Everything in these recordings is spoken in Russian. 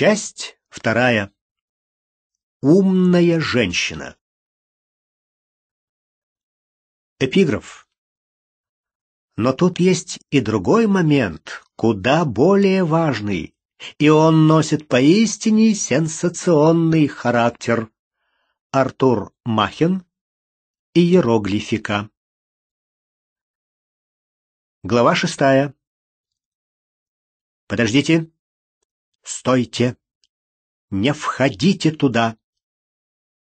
Часть вторая. Умная женщина. Эпиграф. Но тут есть и другой момент, куда более важный, и он носит поистине сенсационный характер. Артур Махин и иероглифика. Глава шестая. Подождите. «Стойте! Не входите туда!»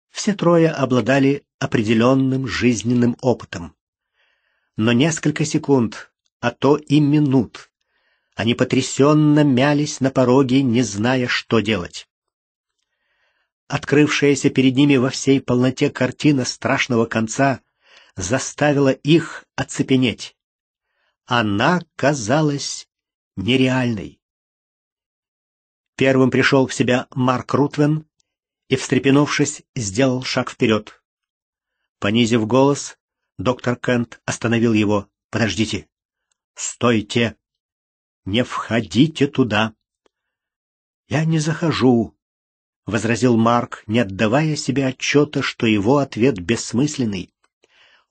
Все трое обладали определенным жизненным опытом. Но несколько секунд, а то и минут, они потрясенно мялись на пороге, не зная, что делать. Открывшаяся перед ними во всей полноте картина страшного конца заставила их оцепенеть. Она казалась нереальной. Первым пришел в себя Марк Рутвен и, встрепенувшись, сделал шаг вперед. Понизив голос, доктор Кент остановил его. «Подождите! Стойте! Не входите туда!» «Я не захожу!» — возразил Марк, не отдавая себе отчета, что его ответ бессмысленный.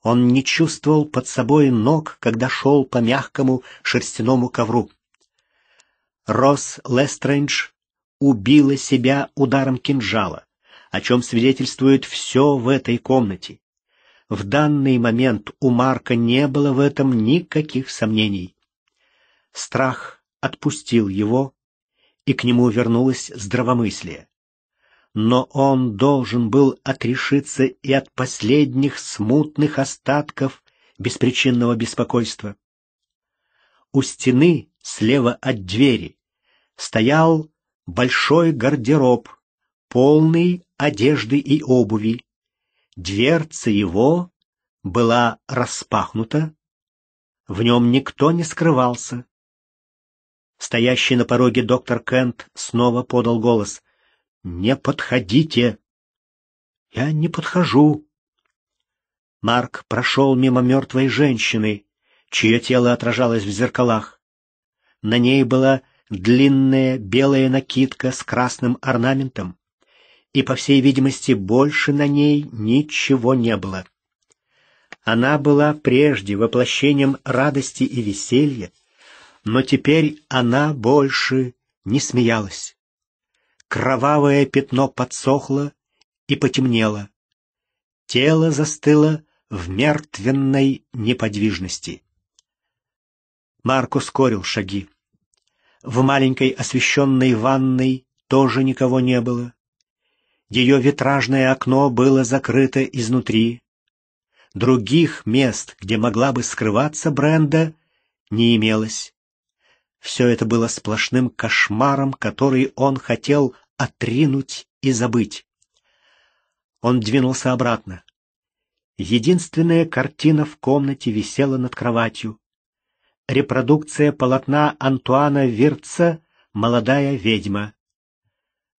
Он не чувствовал под собой ног, когда шел по мягкому шерстяному ковру. Росс Лестрендж убила себя ударом кинжала, о чем свидетельствует все в этой комнате. В данный момент у Марка не было в этом никаких сомнений. Страх отпустил его, и к нему вернулось здравомыслие. Но он должен был отрешиться и от последних смутных остатков беспричинного беспокойства. У стены, слева от двери, стоял большой гардероб, полный одежды и обуви. Дверца его была распахнута, в нем никто не скрывался. Стоящий на пороге доктор Кент снова подал голос. «Не подходите!» «Я не подхожу!» Марк прошел мимо мертвой женщины, чье тело отражалось в зеркалах. На ней была длинная белая накидка с красным орнаментом, и, по всей видимости, больше на ней ничего не было. Она была прежде воплощением радости и веселья, но теперь она больше не смеялась. Кровавое пятно подсохло и потемнело. Тело застыло в мертвенной неподвижности. Марк ускорил шаги. В маленькой освещенной ванной тоже никого не было. Ее витражное окно было закрыто изнутри. Других мест, где могла бы скрываться Бренда, не имелось. Все это было сплошным кошмаром, который он хотел отринуть и забыть. Он двинулся обратно. Единственная картина в комнате висела над кроватью репродукция полотна Антуана Вирца «Молодая ведьма».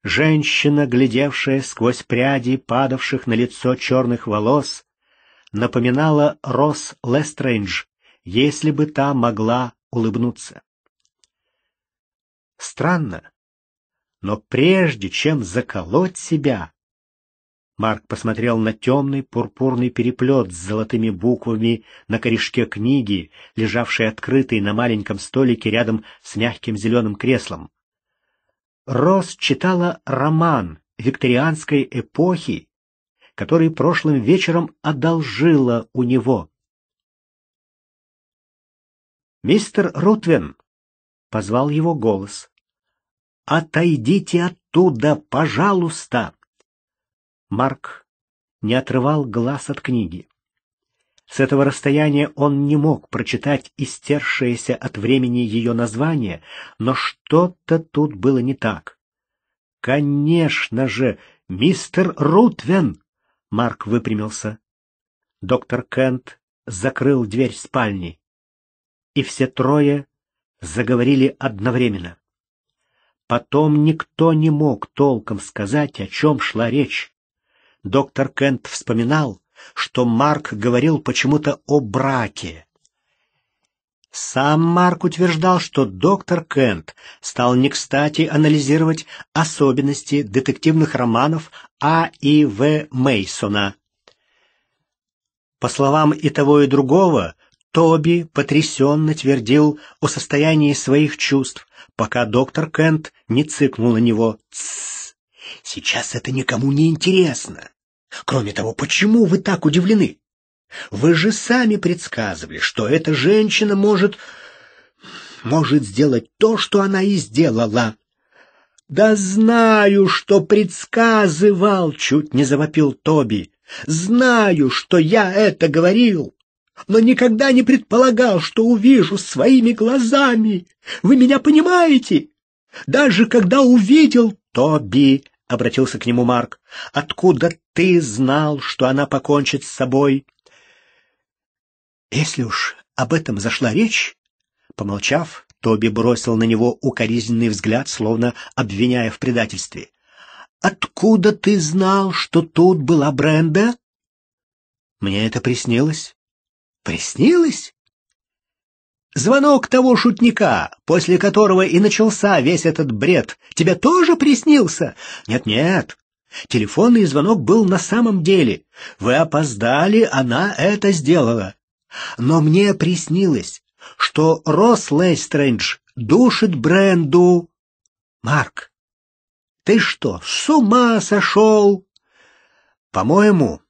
Женщина, глядевшая сквозь пряди падавших на лицо черных волос, напоминала Росс Лестрейндж, если бы та могла улыбнуться. Странно, но прежде чем заколоть себя, Марк посмотрел на темный пурпурный переплет с золотыми буквами на корешке книги, лежавшей открытой на маленьком столике рядом с мягким зеленым креслом. Рос читала роман викторианской эпохи, который прошлым вечером одолжила у него. «Мистер Рутвен!» — позвал его голос. «Отойдите оттуда, пожалуйста!» Марк не отрывал глаз от книги. С этого расстояния он не мог прочитать истершееся от времени ее название, но что-то тут было не так. «Конечно же, мистер Рутвен!» — Марк выпрямился. Доктор Кент закрыл дверь спальни, и все трое заговорили одновременно. Потом никто не мог толком сказать, о чем шла речь доктор Кент вспоминал, что Марк говорил почему-то о браке. Сам Марк утверждал, что доктор Кент стал не кстати анализировать особенности детективных романов А. и В. Мейсона. По словам и того, и другого, Тоби потрясенно твердил о состоянии своих чувств, пока доктор Кент не цыкнул на него. «Тссс!» Сейчас это никому не интересно. Кроме того, почему вы так удивлены? Вы же сами предсказывали, что эта женщина может... может сделать то, что она и сделала. «Да знаю, что предсказывал!» — чуть не завопил Тоби. «Знаю, что я это говорил, но никогда не предполагал, что увижу своими глазами. Вы меня понимаете? Даже когда увидел Тоби, — обратился к нему Марк. — Откуда ты знал, что она покончит с собой? — Если уж об этом зашла речь, — помолчав, Тоби бросил на него укоризненный взгляд, словно обвиняя в предательстве. — Откуда ты знал, что тут была Бренда? — Мне это приснилось. — Приснилось? Звонок того шутника, после которого и начался весь этот бред, тебе тоже приснился? Нет-нет. Телефонный звонок был на самом деле. Вы опоздали, она это сделала. Но мне приснилось, что Росс Лейстрендж душит Бренду. Марк, ты что, с ума сошел? По-моему,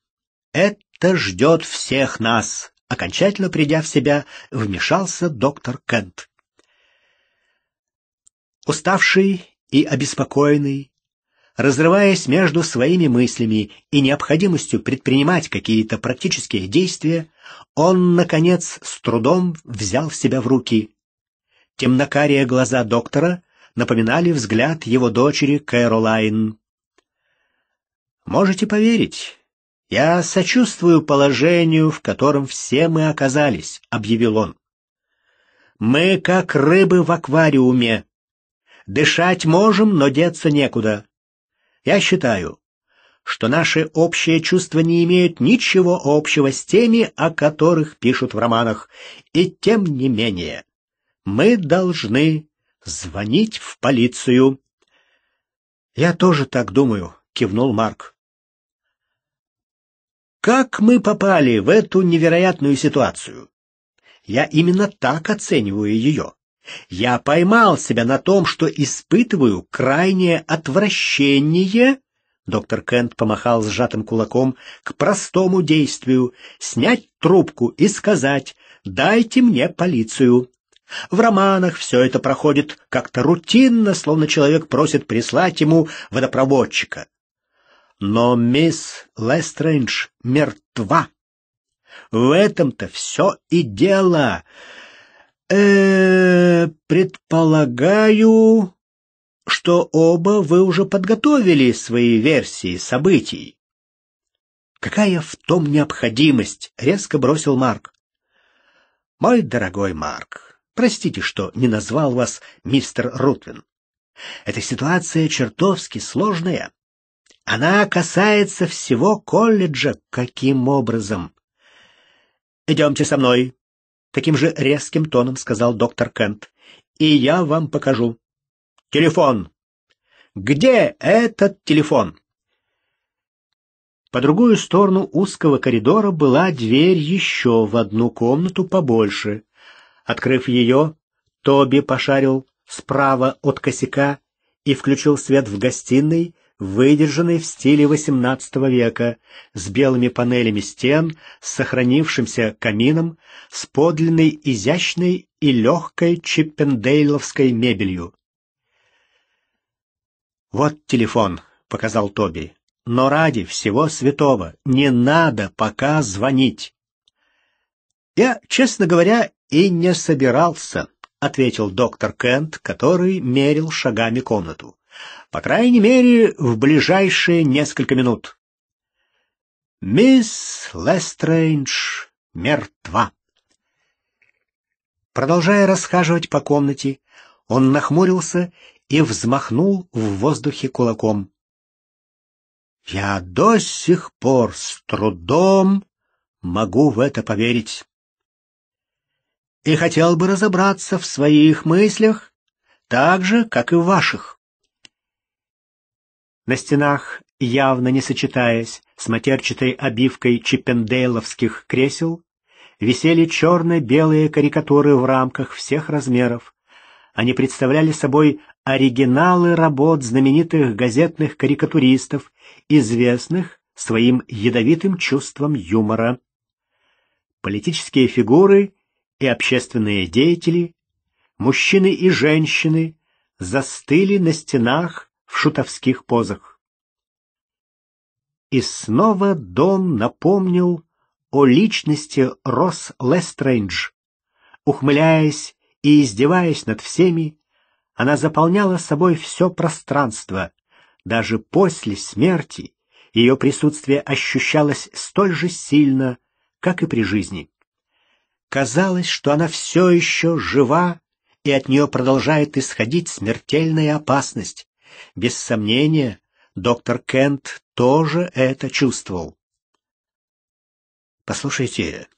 это ждет всех нас. Окончательно придя в себя, вмешался доктор Кент. Уставший и обеспокоенный, разрываясь между своими мыслями и необходимостью предпринимать какие-то практические действия, он, наконец, с трудом взял себя в руки. Темнокарие глаза доктора напоминали взгляд его дочери Кэролайн. «Можете поверить, «Я сочувствую положению, в котором все мы оказались», — объявил он. «Мы как рыбы в аквариуме. Дышать можем, но деться некуда. Я считаю, что наши общие чувства не имеют ничего общего с теми, о которых пишут в романах, и тем не менее мы должны звонить в полицию». «Я тоже так думаю», — кивнул Марк. Как мы попали в эту невероятную ситуацию? Я именно так оцениваю ее. Я поймал себя на том, что испытываю крайнее отвращение, доктор Кент помахал сжатым кулаком, к простому действию — снять трубку и сказать «дайте мне полицию». В романах все это проходит как-то рутинно, словно человек просит прислать ему водопроводчика. Но мисс Лестрендж мертва. В этом-то все и дело. Э, предполагаю, что оба вы уже подготовили свои версии событий. Какая в том необходимость? резко бросил Марк. Мой дорогой Марк, простите, что не назвал вас мистер Рутвин. Эта ситуация чертовски сложная. Она касается всего колледжа. Каким образом? «Идемте со мной», — таким же резким тоном сказал доктор Кент. «И я вам покажу. Телефон. Где этот телефон?» По другую сторону узкого коридора была дверь еще в одну комнату побольше. Открыв ее, Тоби пошарил справа от косяка и включил свет в гостиной, выдержанный в стиле XVIII века, с белыми панелями стен, с сохранившимся камином, с подлинной изящной и легкой чиппендейловской мебелью. «Вот телефон», — показал Тоби, — «но ради всего святого не надо пока звонить». «Я, честно говоря, и не собирался», — ответил доктор Кент, который мерил шагами комнату. По крайней мере, в ближайшие несколько минут. Мисс Лестрейндж мертва. Продолжая расхаживать по комнате, он нахмурился и взмахнул в воздухе кулаком. Я до сих пор с трудом могу в это поверить. И хотел бы разобраться в своих мыслях, так же, как и в ваших на стенах, явно не сочетаясь с матерчатой обивкой чиппендейловских кресел, висели черно-белые карикатуры в рамках всех размеров. Они представляли собой оригиналы работ знаменитых газетных карикатуристов, известных своим ядовитым чувством юмора. Политические фигуры и общественные деятели, мужчины и женщины застыли на стенах в шутовских позах. И снова Дон напомнил о личности Росс Лестрейндж. Ухмыляясь и издеваясь над всеми, она заполняла собой все пространство. Даже после смерти ее присутствие ощущалось столь же сильно, как и при жизни. Казалось, что она все еще жива, и от нее продолжает исходить смертельная опасность. Без сомнения, доктор Кент тоже это чувствовал. «Послушайте,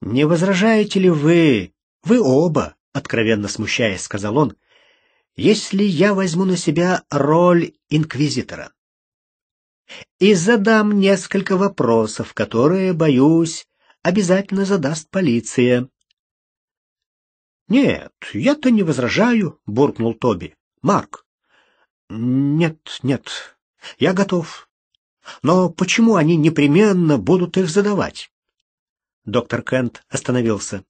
не возражаете ли вы, вы оба, — откровенно смущаясь, сказал он, — если я возьму на себя роль инквизитора?» и задам несколько вопросов, которые, боюсь, обязательно задаст полиция. «Нет, я-то не возражаю», — буркнул Тоби. «Марк, нет, нет. Я готов. Но почему они непременно будут их задавать? Доктор Кент остановился.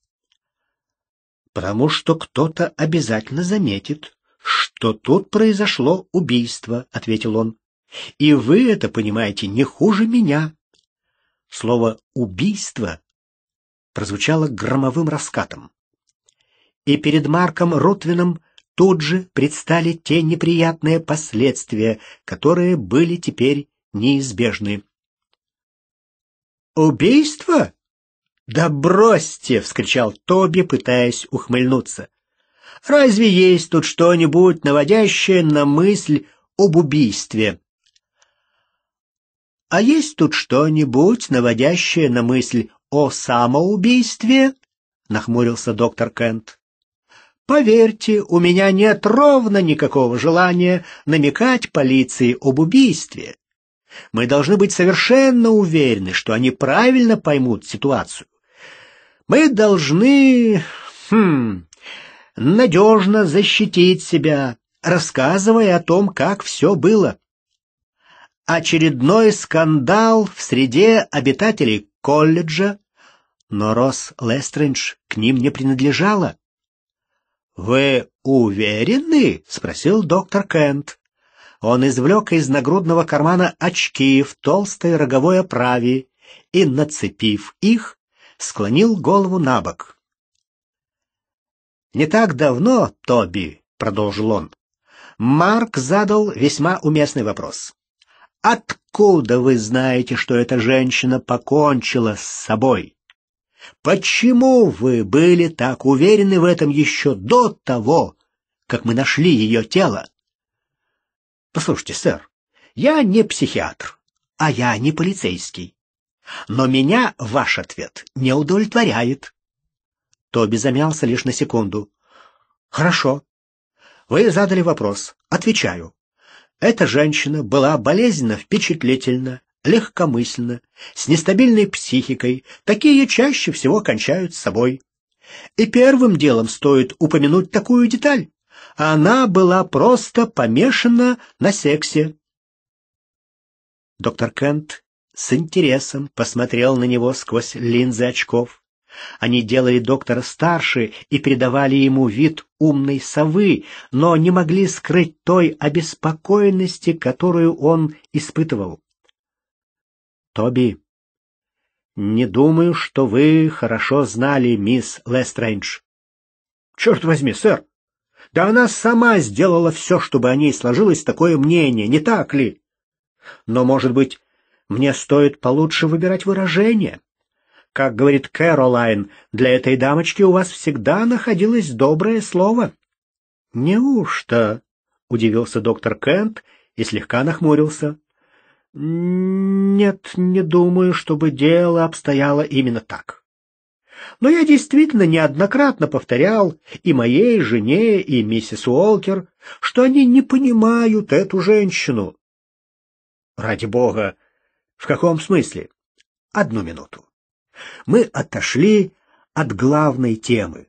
Потому что кто-то обязательно заметит, что тут произошло убийство, ответил он. И вы это понимаете не хуже меня. Слово убийство прозвучало громовым раскатом. И перед Марком Ротвином тут же предстали те неприятные последствия, которые были теперь неизбежны. «Убийство? Да бросьте!» — вскричал Тоби, пытаясь ухмыльнуться. «Разве есть тут что-нибудь, наводящее на мысль об убийстве?» «А есть тут что-нибудь, наводящее на мысль о самоубийстве?» — нахмурился доктор Кент. Поверьте, у меня нет ровно никакого желания намекать полиции об убийстве. Мы должны быть совершенно уверены, что они правильно поймут ситуацию. Мы должны... Хм, надежно защитить себя, рассказывая о том, как все было. Очередной скандал в среде обитателей колледжа, но Росс Лестрендж к ним не принадлежала. «Вы уверены?» — спросил доктор Кент. Он извлек из нагрудного кармана очки в толстой роговой оправе и, нацепив их, склонил голову на бок. «Не так давно, Тоби», — продолжил он, — «Марк задал весьма уместный вопрос. Откуда вы знаете, что эта женщина покончила с собой?» Почему вы были так уверены в этом еще до того, как мы нашли ее тело? Послушайте, сэр, я не психиатр, а я не полицейский. Но меня ваш ответ не удовлетворяет. Тоби замялся лишь на секунду. Хорошо. Вы задали вопрос. Отвечаю. Эта женщина была болезненно впечатлительна легкомысленно, с нестабильной психикой, такие чаще всего кончают с собой. И первым делом стоит упомянуть такую деталь. Она была просто помешана на сексе. Доктор Кент с интересом посмотрел на него сквозь линзы очков. Они делали доктора старше и придавали ему вид умной совы, но не могли скрыть той обеспокоенности, которую он испытывал. Тоби. Не думаю, что вы хорошо знали мисс Лестрейндж. Черт возьми, сэр! Да она сама сделала все, чтобы о ней сложилось такое мнение, не так ли? Но, может быть, мне стоит получше выбирать выражение? Как говорит Кэролайн, для этой дамочки у вас всегда находилось доброе слово. Неужто? — удивился доктор Кент и слегка нахмурился. Нет, не думаю, чтобы дело обстояло именно так. Но я действительно неоднократно повторял и моей жене, и миссис Уолкер, что они не понимают эту женщину. Ради бога! В каком смысле? Одну минуту. Мы отошли от главной темы.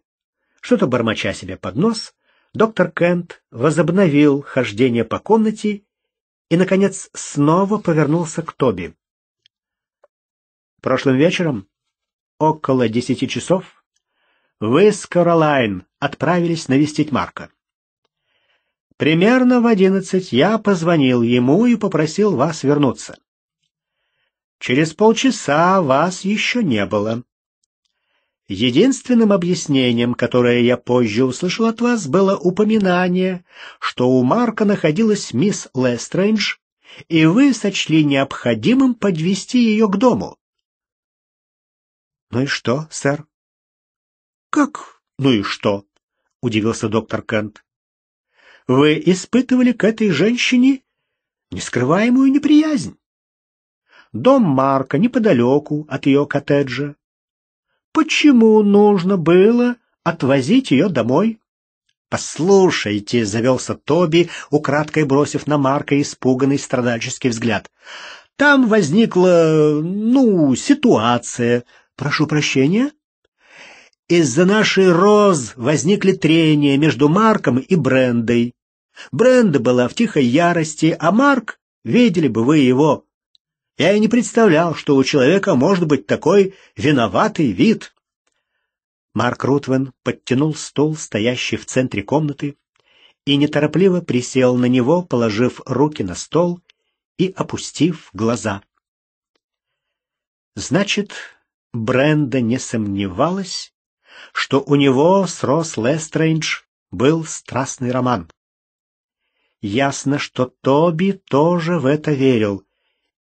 Что-то бормоча себе под нос, доктор Кент возобновил хождение по комнате и, наконец, снова повернулся к Тоби. «Прошлым вечером, около десяти часов, вы с Каролайн отправились навестить Марка. Примерно в одиннадцать я позвонил ему и попросил вас вернуться. Через полчаса вас еще не было. Единственным объяснением, которое я позже услышал от вас, было упоминание, что у Марка находилась мисс Лестрейндж, и вы сочли необходимым подвести ее к дому. — Ну и что, сэр? — Как «ну и что?» — удивился доктор Кент. «Вы испытывали к этой женщине нескрываемую неприязнь. Дом Марка неподалеку от ее коттеджа почему нужно было отвозить ее домой. «Послушайте», — завелся Тоби, украдкой бросив на Марка испуганный страдальческий взгляд. «Там возникла, ну, ситуация. Прошу прощения?» Из-за нашей роз возникли трения между Марком и Брендой. Бренда была в тихой ярости, а Марк, видели бы вы его, я и не представлял, что у человека может быть такой виноватый вид. Марк Рутвен подтянул стол, стоящий в центре комнаты, и неторопливо присел на него, положив руки на стол и опустив глаза. Значит, Бренда не сомневалась, что у него с Рос Лестрейндж был страстный роман. Ясно, что Тоби тоже в это верил —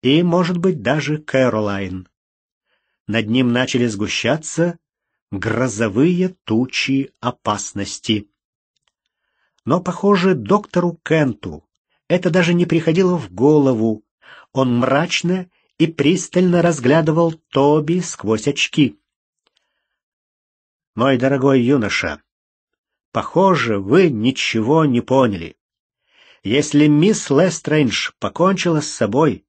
и, может быть, даже Кэролайн. Над ним начали сгущаться грозовые тучи опасности. Но, похоже, доктору Кенту это даже не приходило в голову. Он мрачно и пристально разглядывал Тоби сквозь очки. «Мой дорогой юноша, похоже, вы ничего не поняли. Если мисс Лестрейндж покончила с собой,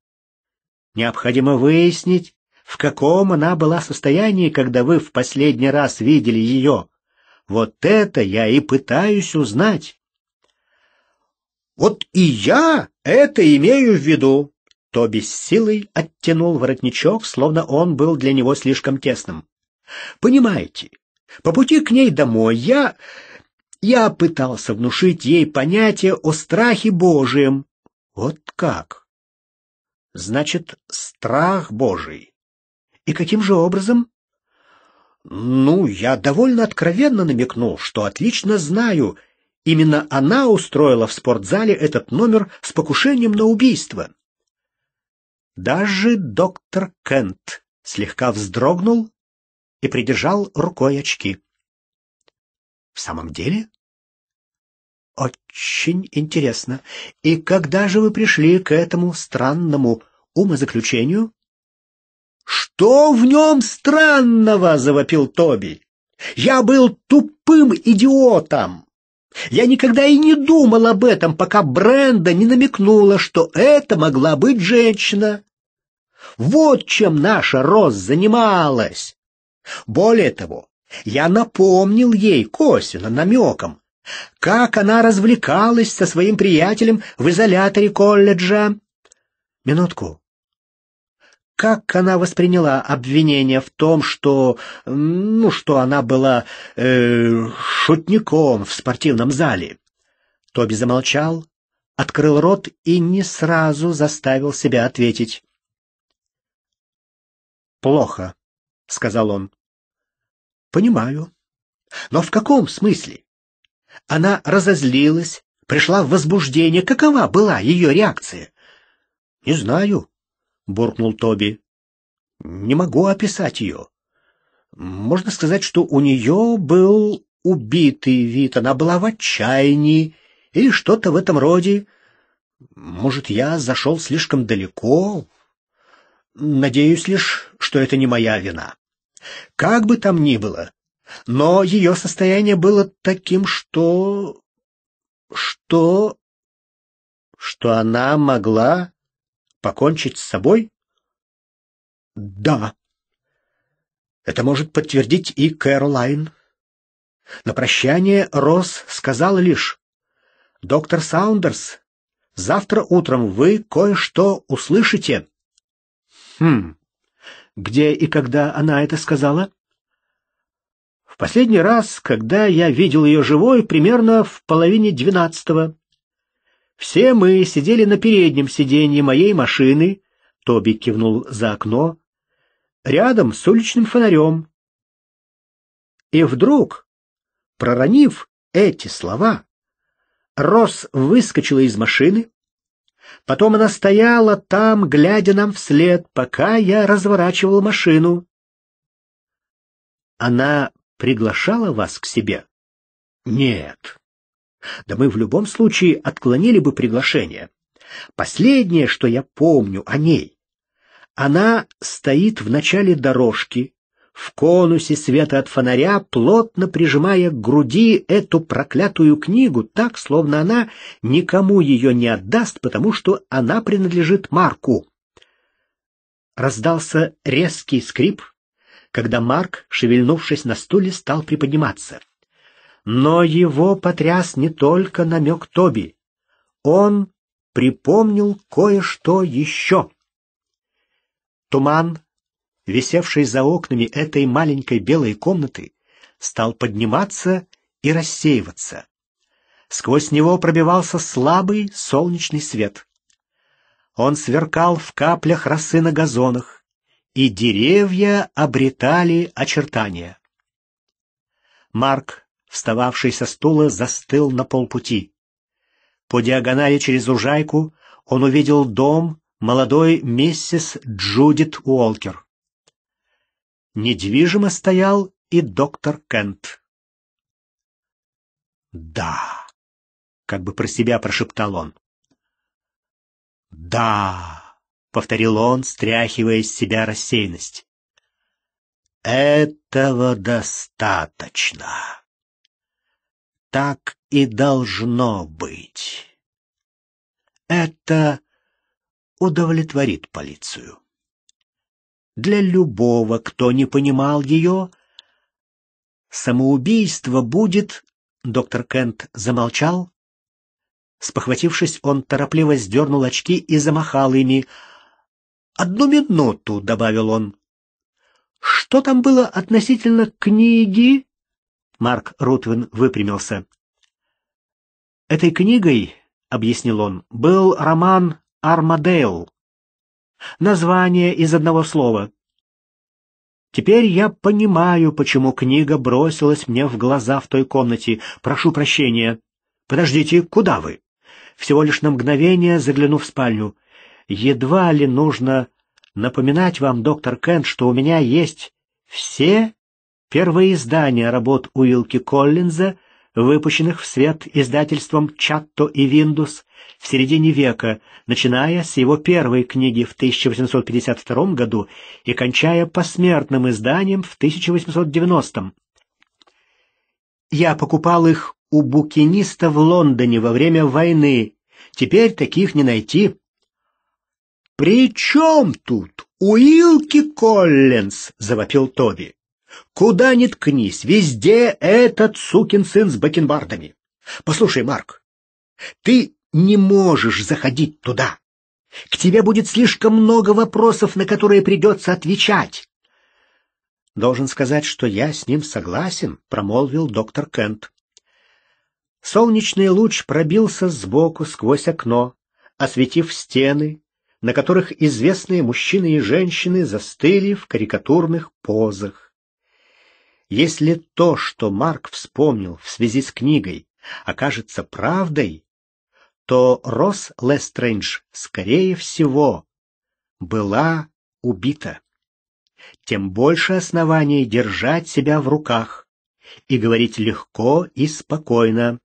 Необходимо выяснить, в каком она была состоянии, когда вы в последний раз видели ее. Вот это я и пытаюсь узнать. Вот и я это имею в виду. Тоби с силой оттянул воротничок, словно он был для него слишком тесным. Понимаете, по пути к ней домой я... Я пытался внушить ей понятие о страхе Божием. Вот как? значит страх Божий. И каким же образом? Ну, я довольно откровенно намекнул, что отлично знаю, именно она устроила в спортзале этот номер с покушением на убийство. Даже доктор Кент слегка вздрогнул и придержал рукой очки. В самом деле? «Очень интересно. И когда же вы пришли к этому странному умозаключению?» «Что в нем странного?» — завопил Тоби. «Я был тупым идиотом. Я никогда и не думал об этом, пока Бренда не намекнула, что это могла быть женщина. Вот чем наша Роз занималась. Более того, я напомнил ей косвенно намеком, как она развлекалась со своим приятелем в изоляторе колледжа? Минутку. Как она восприняла обвинение в том, что... ну, что она была... Э, шутником в спортивном зале? Тоби замолчал, открыл рот и не сразу заставил себя ответить. «Плохо», — сказал он. «Понимаю. Но в каком смысле? Она разозлилась, пришла в возбуждение. Какова была ее реакция? — Не знаю, — буркнул Тоби. — Не могу описать ее. Можно сказать, что у нее был убитый вид, она была в отчаянии или что-то в этом роде. Может, я зашел слишком далеко? Надеюсь лишь, что это не моя вина. Как бы там ни было, но ее состояние было таким, что... что... что она могла покончить с собой? Да. Это может подтвердить и Кэролайн. На прощание Росс сказал лишь, «Доктор Саундерс, завтра утром вы кое-что услышите». Хм, где и когда она это сказала? Последний раз, когда я видел ее живой, примерно в половине двенадцатого. Все мы сидели на переднем сиденье моей машины, Тоби кивнул за окно, рядом с уличным фонарем. И вдруг, проронив эти слова, Росс выскочила из машины, потом она стояла там, глядя нам вслед, пока я разворачивал машину. Она приглашала вас к себе? Нет. Да мы в любом случае отклонили бы приглашение. Последнее, что я помню о ней, она стоит в начале дорожки, в конусе света от фонаря, плотно прижимая к груди эту проклятую книгу, так, словно она никому ее не отдаст, потому что она принадлежит Марку. Раздался резкий скрип, когда Марк, шевельнувшись на стуле, стал приподниматься. Но его потряс не только намек Тоби. Он припомнил кое-что еще. Туман, висевший за окнами этой маленькой белой комнаты, стал подниматься и рассеиваться. Сквозь него пробивался слабый солнечный свет. Он сверкал в каплях росы на газонах, и деревья обретали очертания. Марк, встававший со стула, застыл на полпути. По диагонали через ужайку он увидел дом молодой миссис Джудит Уолкер. Недвижимо стоял и доктор Кент. «Да!» — как бы про себя прошептал он. «Да!» — повторил он, стряхивая с себя рассеянность. «Этого достаточно. Так и должно быть. Это удовлетворит полицию. Для любого, кто не понимал ее, самоубийство будет...» Доктор Кент замолчал. Спохватившись, он торопливо сдернул очки и замахал ими — «Одну минуту», — добавил он. «Что там было относительно книги?» Марк Рутвин выпрямился. «Этой книгой, — объяснил он, — был роман «Армадейл». Название из одного слова. Теперь я понимаю, почему книга бросилась мне в глаза в той комнате. Прошу прощения. Подождите, куда вы? Всего лишь на мгновение загляну в спальню едва ли нужно напоминать вам, доктор Кент, что у меня есть все первые издания работ Уилки Коллинза, выпущенных в свет издательством «Чатто и Виндус» в середине века, начиная с его первой книги в 1852 году и кончая посмертным изданием в 1890. Я покупал их у букиниста в Лондоне во время войны. Теперь таких не найти. «При чем тут Уилки Коллинз?» — завопил Тоби. «Куда ни ткнись, везде этот сукин сын с бакенбардами. Послушай, Марк, ты не можешь заходить туда. К тебе будет слишком много вопросов, на которые придется отвечать». «Должен сказать, что я с ним согласен», — промолвил доктор Кент. Солнечный луч пробился сбоку сквозь окно, осветив стены, на которых известные мужчины и женщины застыли в карикатурных позах. Если то, что Марк вспомнил в связи с книгой, окажется правдой, то Росс Лестрендж, скорее всего, была убита. Тем больше оснований держать себя в руках и говорить легко и спокойно.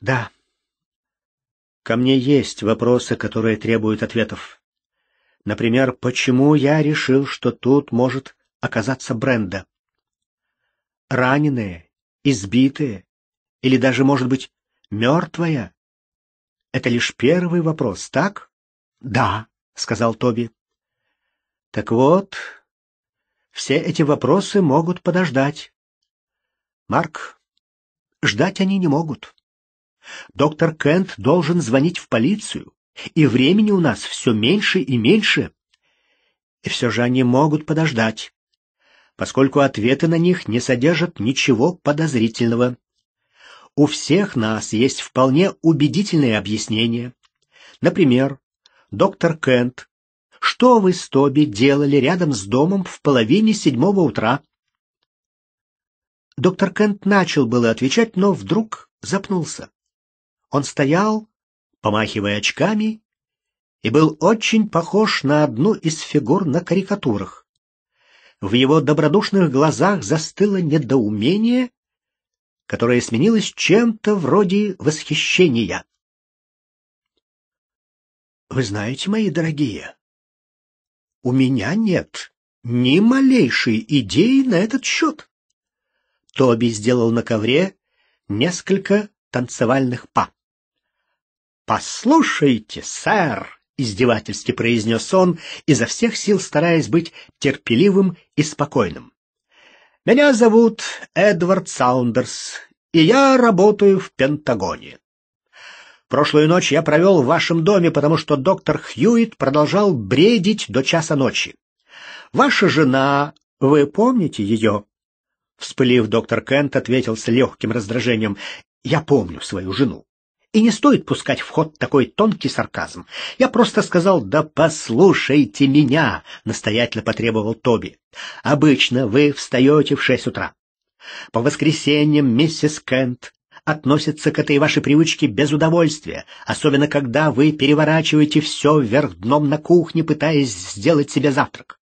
Да, Ко мне есть вопросы, которые требуют ответов. Например, почему я решил, что тут может оказаться Бренда? Раненые, избитые или даже, может быть, мертвая? Это лишь первый вопрос, так? Да, сказал Тоби. Так вот, все эти вопросы могут подождать. Марк, ждать они не могут. Доктор Кент должен звонить в полицию, и времени у нас все меньше и меньше. И все же они могут подождать, поскольку ответы на них не содержат ничего подозрительного. У всех нас есть вполне убедительные объяснения. Например, доктор Кент, что вы с Тоби делали рядом с домом в половине седьмого утра? Доктор Кент начал было отвечать, но вдруг запнулся. Он стоял, помахивая очками, и был очень похож на одну из фигур на карикатурах. В его добродушных глазах застыло недоумение, которое сменилось чем-то вроде восхищения. «Вы знаете, мои дорогие, у меня нет ни малейшей идеи на этот счет». Тоби сделал на ковре несколько танцевальных па. «Послушайте, сэр!» — издевательски произнес он, изо всех сил стараясь быть терпеливым и спокойным. «Меня зовут Эдвард Саундерс, и я работаю в Пентагоне. Прошлую ночь я провел в вашем доме, потому что доктор Хьюит продолжал бредить до часа ночи. Ваша жена, вы помните ее?» Вспылив, доктор Кент ответил с легким раздражением. «Я помню свою жену. И не стоит пускать в ход такой тонкий сарказм. Я просто сказал «Да послушайте меня!» — настоятельно потребовал Тоби. «Обычно вы встаете в шесть утра. По воскресеньям миссис Кент относится к этой вашей привычке без удовольствия, особенно когда вы переворачиваете все вверх дном на кухне, пытаясь сделать себе завтрак.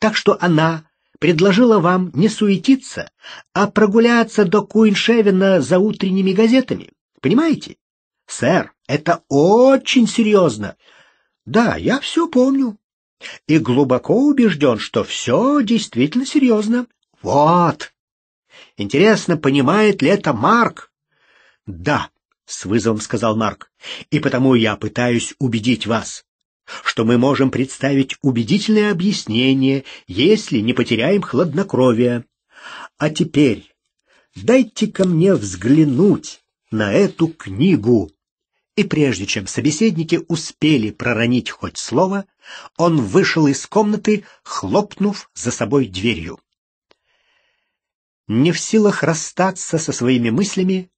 Так что она предложила вам не суетиться, а прогуляться до Куиншевина за утренними газетами. Понимаете? Сэр, это очень серьезно. Да, я все помню. И глубоко убежден, что все действительно серьезно. Вот. Интересно, понимает ли это Марк? Да, с вызовом сказал Марк. И потому я пытаюсь убедить вас что мы можем представить убедительное объяснение, если не потеряем хладнокровие. А теперь дайте ко мне взглянуть на эту книгу и прежде чем собеседники успели проронить хоть слово, он вышел из комнаты, хлопнув за собой дверью. Не в силах расстаться со своими мыслями,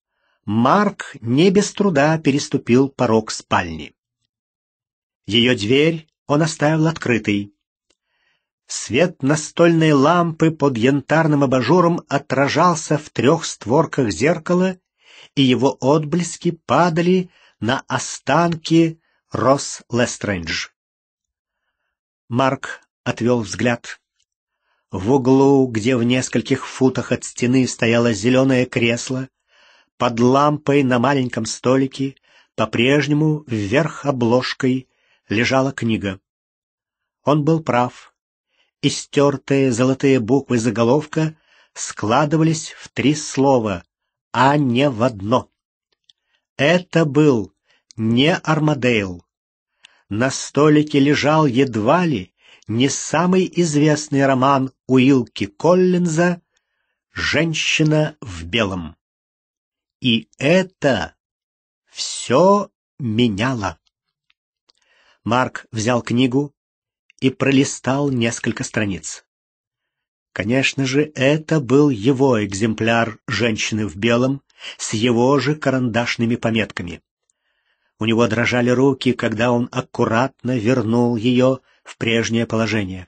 Марк не без труда переступил порог спальни. Ее дверь он оставил открытой. Свет настольной лампы под янтарным абажуром отражался в трех створках зеркала, и его отблески падали на останки Росс Лестрендж. Марк отвел взгляд. В углу, где в нескольких футах от стены стояло зеленое кресло, под лампой на маленьком столике, по-прежнему вверх обложкой, лежала книга. Он был прав. Истертые золотые буквы заголовка складывались в три слова, а не в одно. Это был не Армадейл. На столике лежал едва ли не самый известный роман Уилки Коллинза «Женщина в белом». И это все меняло. Марк взял книгу и пролистал несколько страниц. Конечно же, это был его экземпляр «Женщины в белом», с его же карандашными пометками. У него дрожали руки, когда он аккуратно вернул ее в прежнее положение.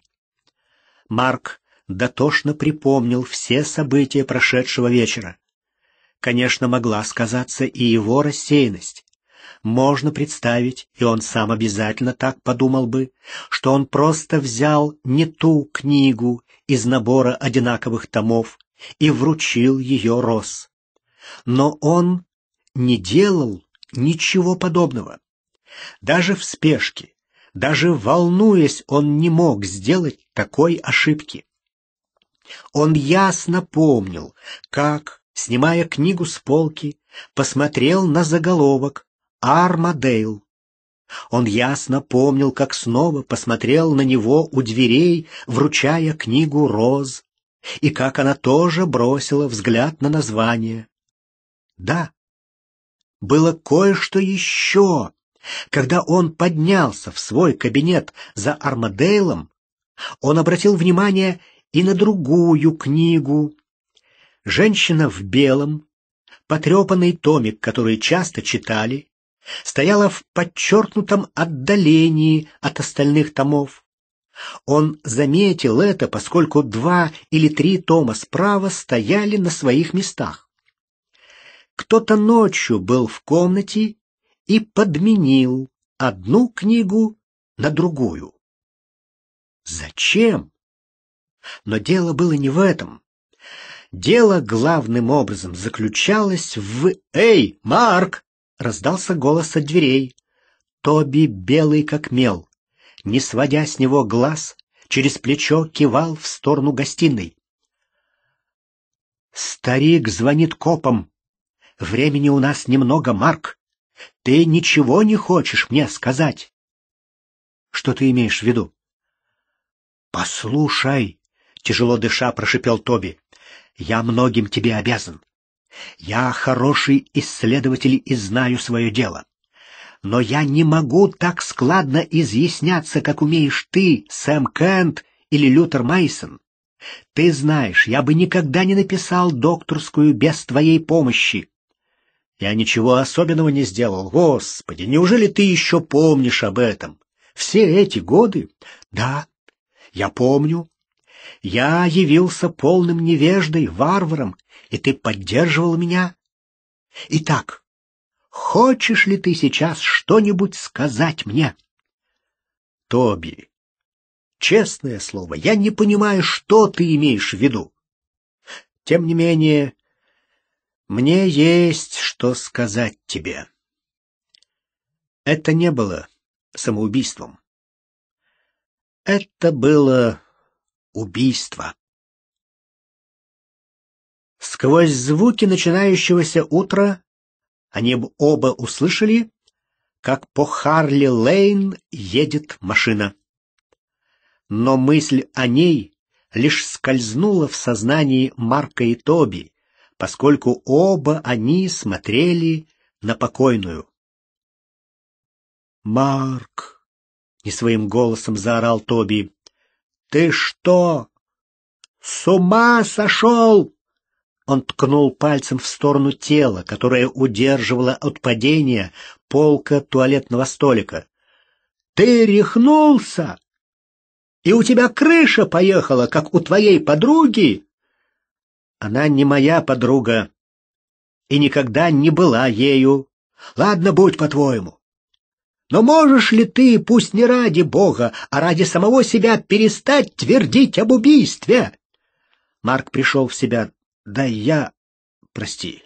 Марк дотошно припомнил все события прошедшего вечера. Конечно, могла сказаться и его рассеянность. Можно представить, и он сам обязательно так подумал бы, что он просто взял не ту книгу из набора одинаковых томов и вручил ее Росс. Но он не делал ничего подобного. Даже в спешке, даже волнуясь, он не мог сделать такой ошибки. Он ясно помнил, как, снимая книгу с полки, посмотрел на заголовок «Армадейл». Он ясно помнил, как снова посмотрел на него у дверей, вручая книгу «Роз», и как она тоже бросила взгляд на название. Да, было кое-что еще. Когда он поднялся в свой кабинет за Армадейлом, он обратил внимание и на другую книгу. Женщина в белом, потрепанный томик, который часто читали, стояла в подчеркнутом отдалении от остальных томов. Он заметил это, поскольку два или три тома справа стояли на своих местах. Кто-то ночью был в комнате и подменил одну книгу на другую. Зачем? Но дело было не в этом. Дело главным образом заключалось в «Эй, Марк!» — раздался голос от дверей. Тоби, белый как мел, не сводя с него глаз, через плечо кивал в сторону гостиной. «Старик звонит копам», Времени у нас немного, Марк. Ты ничего не хочешь мне сказать. Что ты имеешь в виду? Послушай, тяжело дыша прошипел Тоби. Я многим тебе обязан. Я хороший исследователь и знаю свое дело. Но я не могу так складно изъясняться, как умеешь ты, Сэм Кент или Лютер Мейсон. Ты знаешь, я бы никогда не написал докторскую без твоей помощи. Я ничего особенного не сделал. Господи, неужели ты еще помнишь об этом? Все эти годы? Да, я помню. Я явился полным невеждой, варваром, и ты поддерживал меня. Итак, хочешь ли ты сейчас что-нибудь сказать мне? Тоби, честное слово, я не понимаю, что ты имеешь в виду. Тем не менее, мне есть что сказать тебе. Это не было самоубийством. Это было убийство. Сквозь звуки начинающегося утра они оба услышали, как по Харли-Лейн едет машина. Но мысль о ней лишь скользнула в сознании Марка и Тоби, поскольку оба они смотрели на покойную. «Марк!» — не своим голосом заорал Тоби. «Ты что? С ума сошел?» Он ткнул пальцем в сторону тела, которое удерживало от падения полка туалетного столика. «Ты рехнулся! И у тебя крыша поехала, как у твоей подруги!» Она не моя подруга и никогда не была ею. Ладно, будь по-твоему. Но можешь ли ты, пусть не ради Бога, а ради самого себя, перестать твердить об убийстве? Марк пришел в себя. Да я... прости.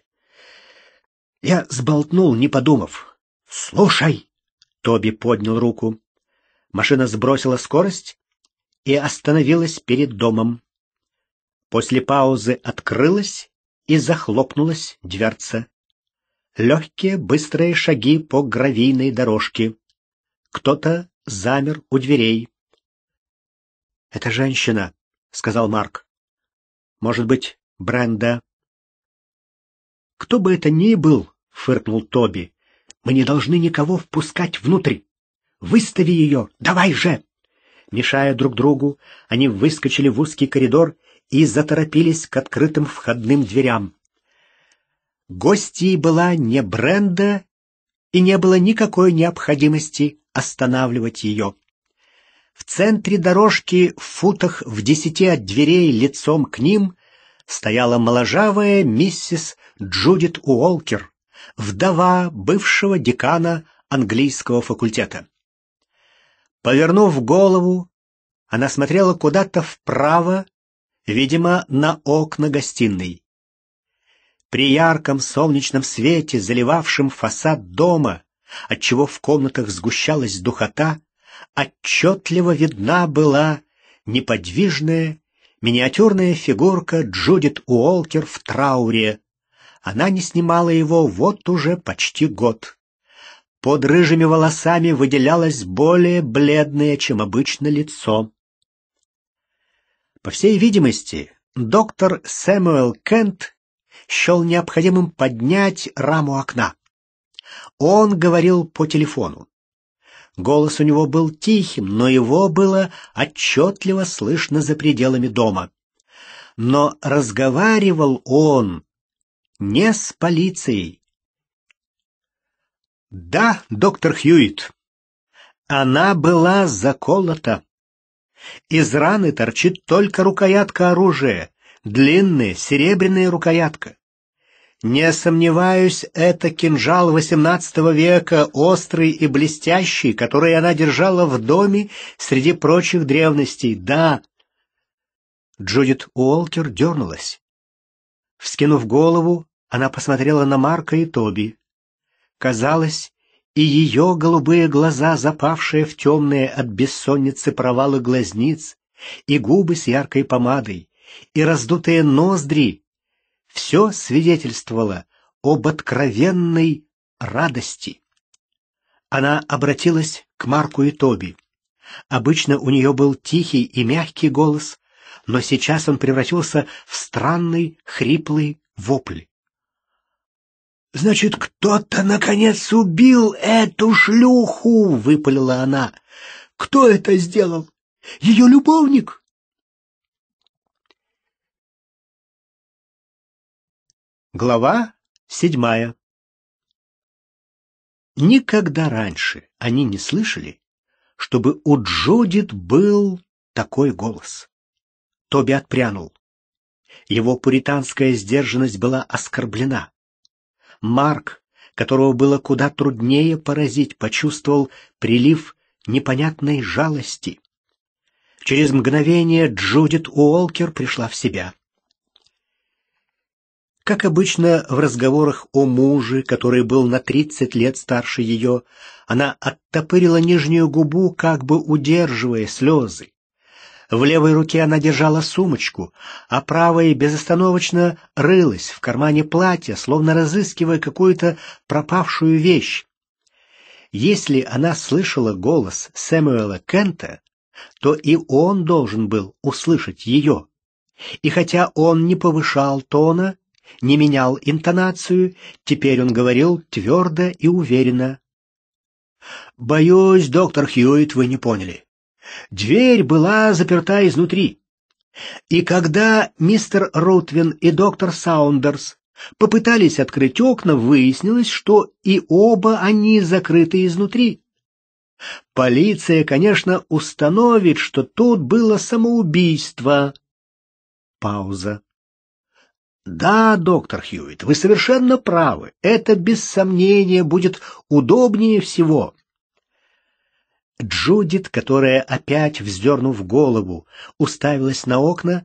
Я сболтнул, не подумав. Слушай! Тоби поднял руку. Машина сбросила скорость и остановилась перед домом. После паузы открылась и захлопнулась дверца. Легкие быстрые шаги по гравийной дорожке. Кто-то замер у дверей. «Это женщина», — сказал Марк. «Может быть, Бренда?» «Кто бы это ни был», — фыркнул Тоби, — «мы не должны никого впускать внутрь. Выстави ее, давай же!» Мешая друг другу, они выскочили в узкий коридор и заторопились к открытым входным дверям. Гостьей была не Бренда, и не было никакой необходимости останавливать ее. В центре дорожки, в футах в десяти от дверей, лицом к ним, стояла моложавая миссис Джудит Уолкер, вдова бывшего декана английского факультета. Повернув голову, она смотрела куда-то вправо видимо, на окна гостиной. При ярком солнечном свете, заливавшем фасад дома, отчего в комнатах сгущалась духота, отчетливо видна была неподвижная, миниатюрная фигурка Джудит Уолкер в трауре. Она не снимала его вот уже почти год. Под рыжими волосами выделялось более бледное, чем обычно, лицо. По всей видимости, доктор Сэмюэл Кент счел необходимым поднять раму окна. Он говорил по телефону. Голос у него был тихим, но его было отчетливо слышно за пределами дома. Но разговаривал он не с полицией. «Да, доктор Хьюитт. она была заколота». Из раны торчит только рукоятка оружия, длинная серебряная рукоятка. Не сомневаюсь, это кинжал XVIII века, острый и блестящий, который она держала в доме среди прочих древностей. Да. Джудит Уолкер дернулась. Вскинув голову, она посмотрела на Марка и Тоби. Казалось, и ее голубые глаза, запавшие в темные от бессонницы провалы глазниц, и губы с яркой помадой, и раздутые ноздри — все свидетельствовало об откровенной радости. Она обратилась к Марку и Тоби. Обычно у нее был тихий и мягкий голос, но сейчас он превратился в странный хриплый вопль. «Значит, кто-то, наконец, убил эту шлюху!» — выпалила она. «Кто это сделал? Ее любовник?» Глава седьмая Никогда раньше они не слышали, чтобы у Джодит был такой голос. Тоби отпрянул. Его пуританская сдержанность была оскорблена. Марк, которого было куда труднее поразить, почувствовал прилив непонятной жалости. Через мгновение Джудит Уолкер пришла в себя. Как обычно в разговорах о муже, который был на 30 лет старше ее, она оттопырила нижнюю губу, как бы удерживая слезы. В левой руке она держала сумочку, а правая безостановочно рылась в кармане платья, словно разыскивая какую-то пропавшую вещь. Если она слышала голос Сэмюэла Кента, то и он должен был услышать ее. И хотя он не повышал тона, не менял интонацию, теперь он говорил твердо и уверенно. «Боюсь, доктор Хьюитт, вы не поняли. Дверь была заперта изнутри. И когда мистер Ротвин и доктор Саундерс попытались открыть окна, выяснилось, что и оба они закрыты изнутри. Полиция, конечно, установит, что тут было самоубийство. Пауза. Да, доктор Хьюит, вы совершенно правы. Это без сомнения будет удобнее всего. Джудит, которая опять, вздернув голову, уставилась на окна,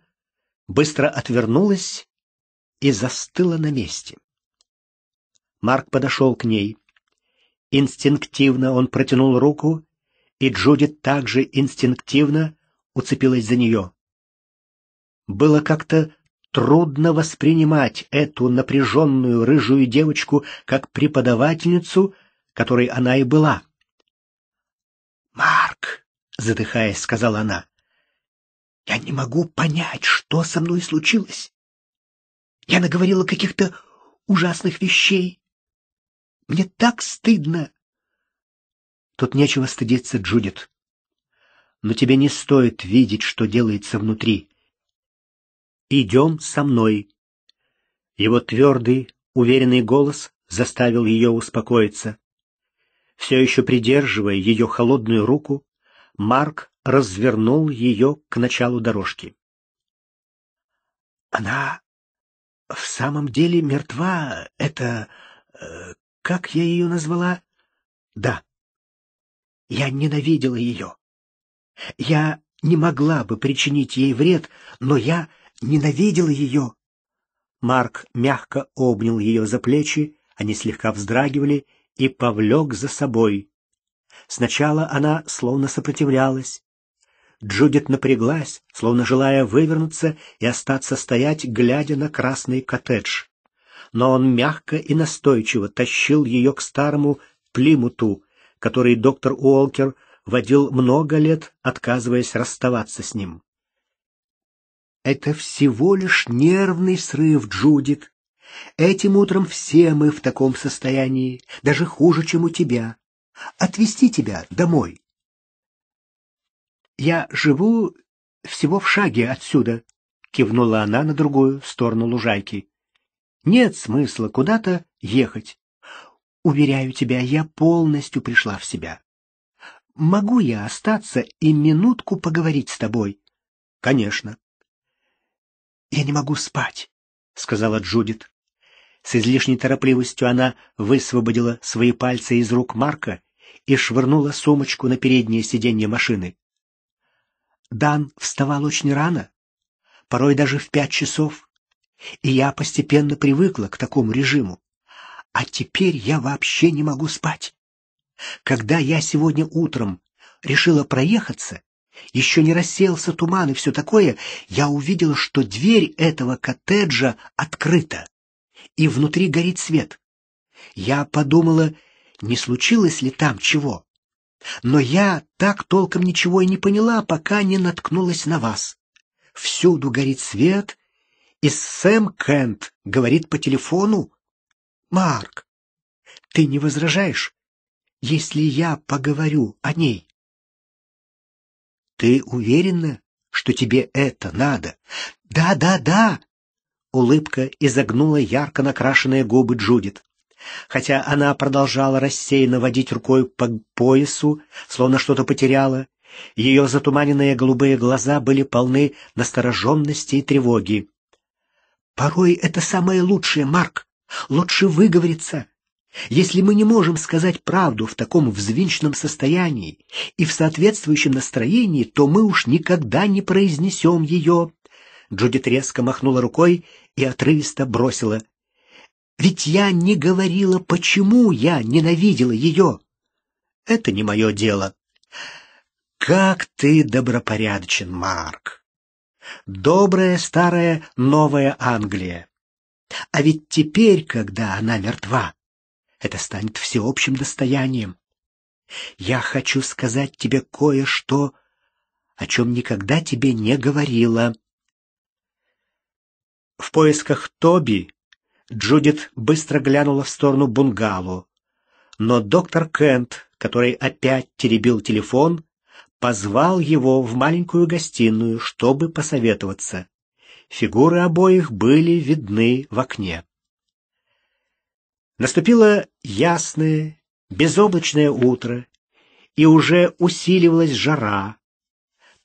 быстро отвернулась и застыла на месте. Марк подошел к ней. Инстинктивно он протянул руку, и Джудит также инстинктивно уцепилась за нее. Было как-то трудно воспринимать эту напряженную рыжую девочку как преподавательницу, которой она и была. — задыхаясь, сказала она. «Я не могу понять, что со мной случилось. Я наговорила каких-то ужасных вещей. Мне так стыдно!» «Тут нечего стыдиться, Джудит. Но тебе не стоит видеть, что делается внутри. Идем со мной». Его твердый, уверенный голос заставил ее успокоиться. Все еще придерживая ее холодную руку, Марк развернул ее к началу дорожки. «Она в самом деле мертва, это... Э, как я ее назвала? Да. Я ненавидела ее. Я не могла бы причинить ей вред, но я ненавидела ее». Марк мягко обнял ее за плечи, они слегка вздрагивали и повлек за собой. Сначала она словно сопротивлялась. Джудит напряглась, словно желая вывернуться и остаться стоять, глядя на красный коттедж. Но он мягко и настойчиво тащил ее к старому Плимуту, который доктор Уолкер водил много лет, отказываясь расставаться с ним. «Это всего лишь нервный срыв, Джудит. Этим утром все мы в таком состоянии, даже хуже, чем у тебя отвезти тебя домой. Я живу всего в шаге отсюда, кивнула она на другую сторону лужайки. Нет смысла куда-то ехать. Уверяю тебя, я полностью пришла в себя. Могу я остаться и минутку поговорить с тобой? Конечно. Я не могу спать, сказала Джудит. С излишней торопливостью она высвободила свои пальцы из рук Марка и швырнула сумочку на переднее сиденье машины. Дан вставал очень рано, порой даже в пять часов, и я постепенно привыкла к такому режиму. А теперь я вообще не могу спать. Когда я сегодня утром решила проехаться, еще не рассеялся туман и все такое, я увидела, что дверь этого коттеджа открыта и внутри горит свет. Я подумала, не случилось ли там чего. Но я так толком ничего и не поняла, пока не наткнулась на вас. Всюду горит свет, и Сэм Кент говорит по телефону. «Марк, ты не возражаешь, если я поговорю о ней?» «Ты уверена, что тебе это надо?» «Да, да, да!» Улыбка изогнула ярко накрашенные губы Джудит. Хотя она продолжала рассеянно водить рукой по поясу, словно что-то потеряла, ее затуманенные голубые глаза были полны настороженности и тревоги. «Порой это самое лучшее, Марк. Лучше выговориться. Если мы не можем сказать правду в таком взвинченном состоянии и в соответствующем настроении, то мы уж никогда не произнесем ее». Джудит резко махнула рукой и отрывисто бросила. «Ведь я не говорила, почему я ненавидела ее!» «Это не мое дело!» «Как ты добропорядочен, Марк!» «Добрая старая новая Англия!» «А ведь теперь, когда она мертва, это станет всеобщим достоянием!» «Я хочу сказать тебе кое-что...» о чем никогда тебе не говорила. В поисках Тоби Джудит быстро глянула в сторону бунгало, но доктор Кент, который опять теребил телефон, позвал его в маленькую гостиную, чтобы посоветоваться. Фигуры обоих были видны в окне. Наступило ясное, безоблачное утро, и уже усиливалась жара.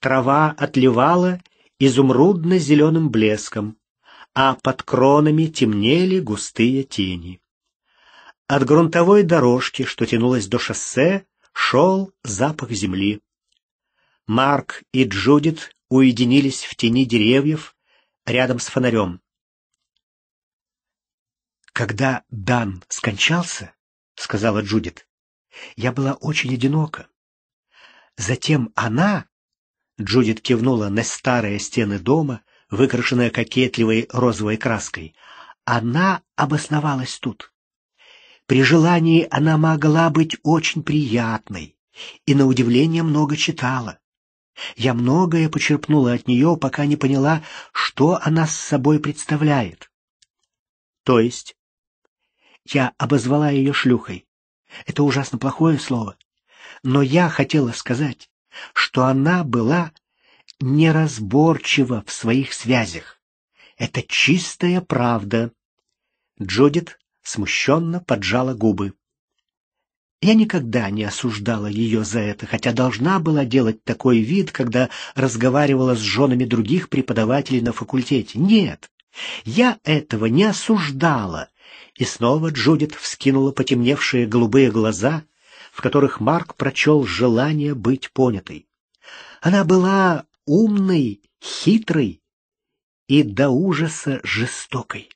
Трава отливала изумрудно-зеленым блеском а под кронами темнели густые тени. От грунтовой дорожки, что тянулась до шоссе, шел запах земли. Марк и Джудит уединились в тени деревьев рядом с фонарем. «Когда Дан скончался, — сказала Джудит, — я была очень одинока. Затем она, — Джудит кивнула на старые стены дома, выкрашенная кокетливой розовой краской. Она обосновалась тут. При желании она могла быть очень приятной и, на удивление, много читала. Я многое почерпнула от нее, пока не поняла, что она с собой представляет. То есть? Я обозвала ее шлюхой. Это ужасно плохое слово. Но я хотела сказать, что она была неразборчива в своих связях. Это чистая правда. Джодит смущенно поджала губы. Я никогда не осуждала ее за это, хотя должна была делать такой вид, когда разговаривала с женами других преподавателей на факультете. Нет, я этого не осуждала. И снова Джудит вскинула потемневшие голубые глаза, в которых Марк прочел желание быть понятой. Она была умной, хитрой и до ужаса жестокой.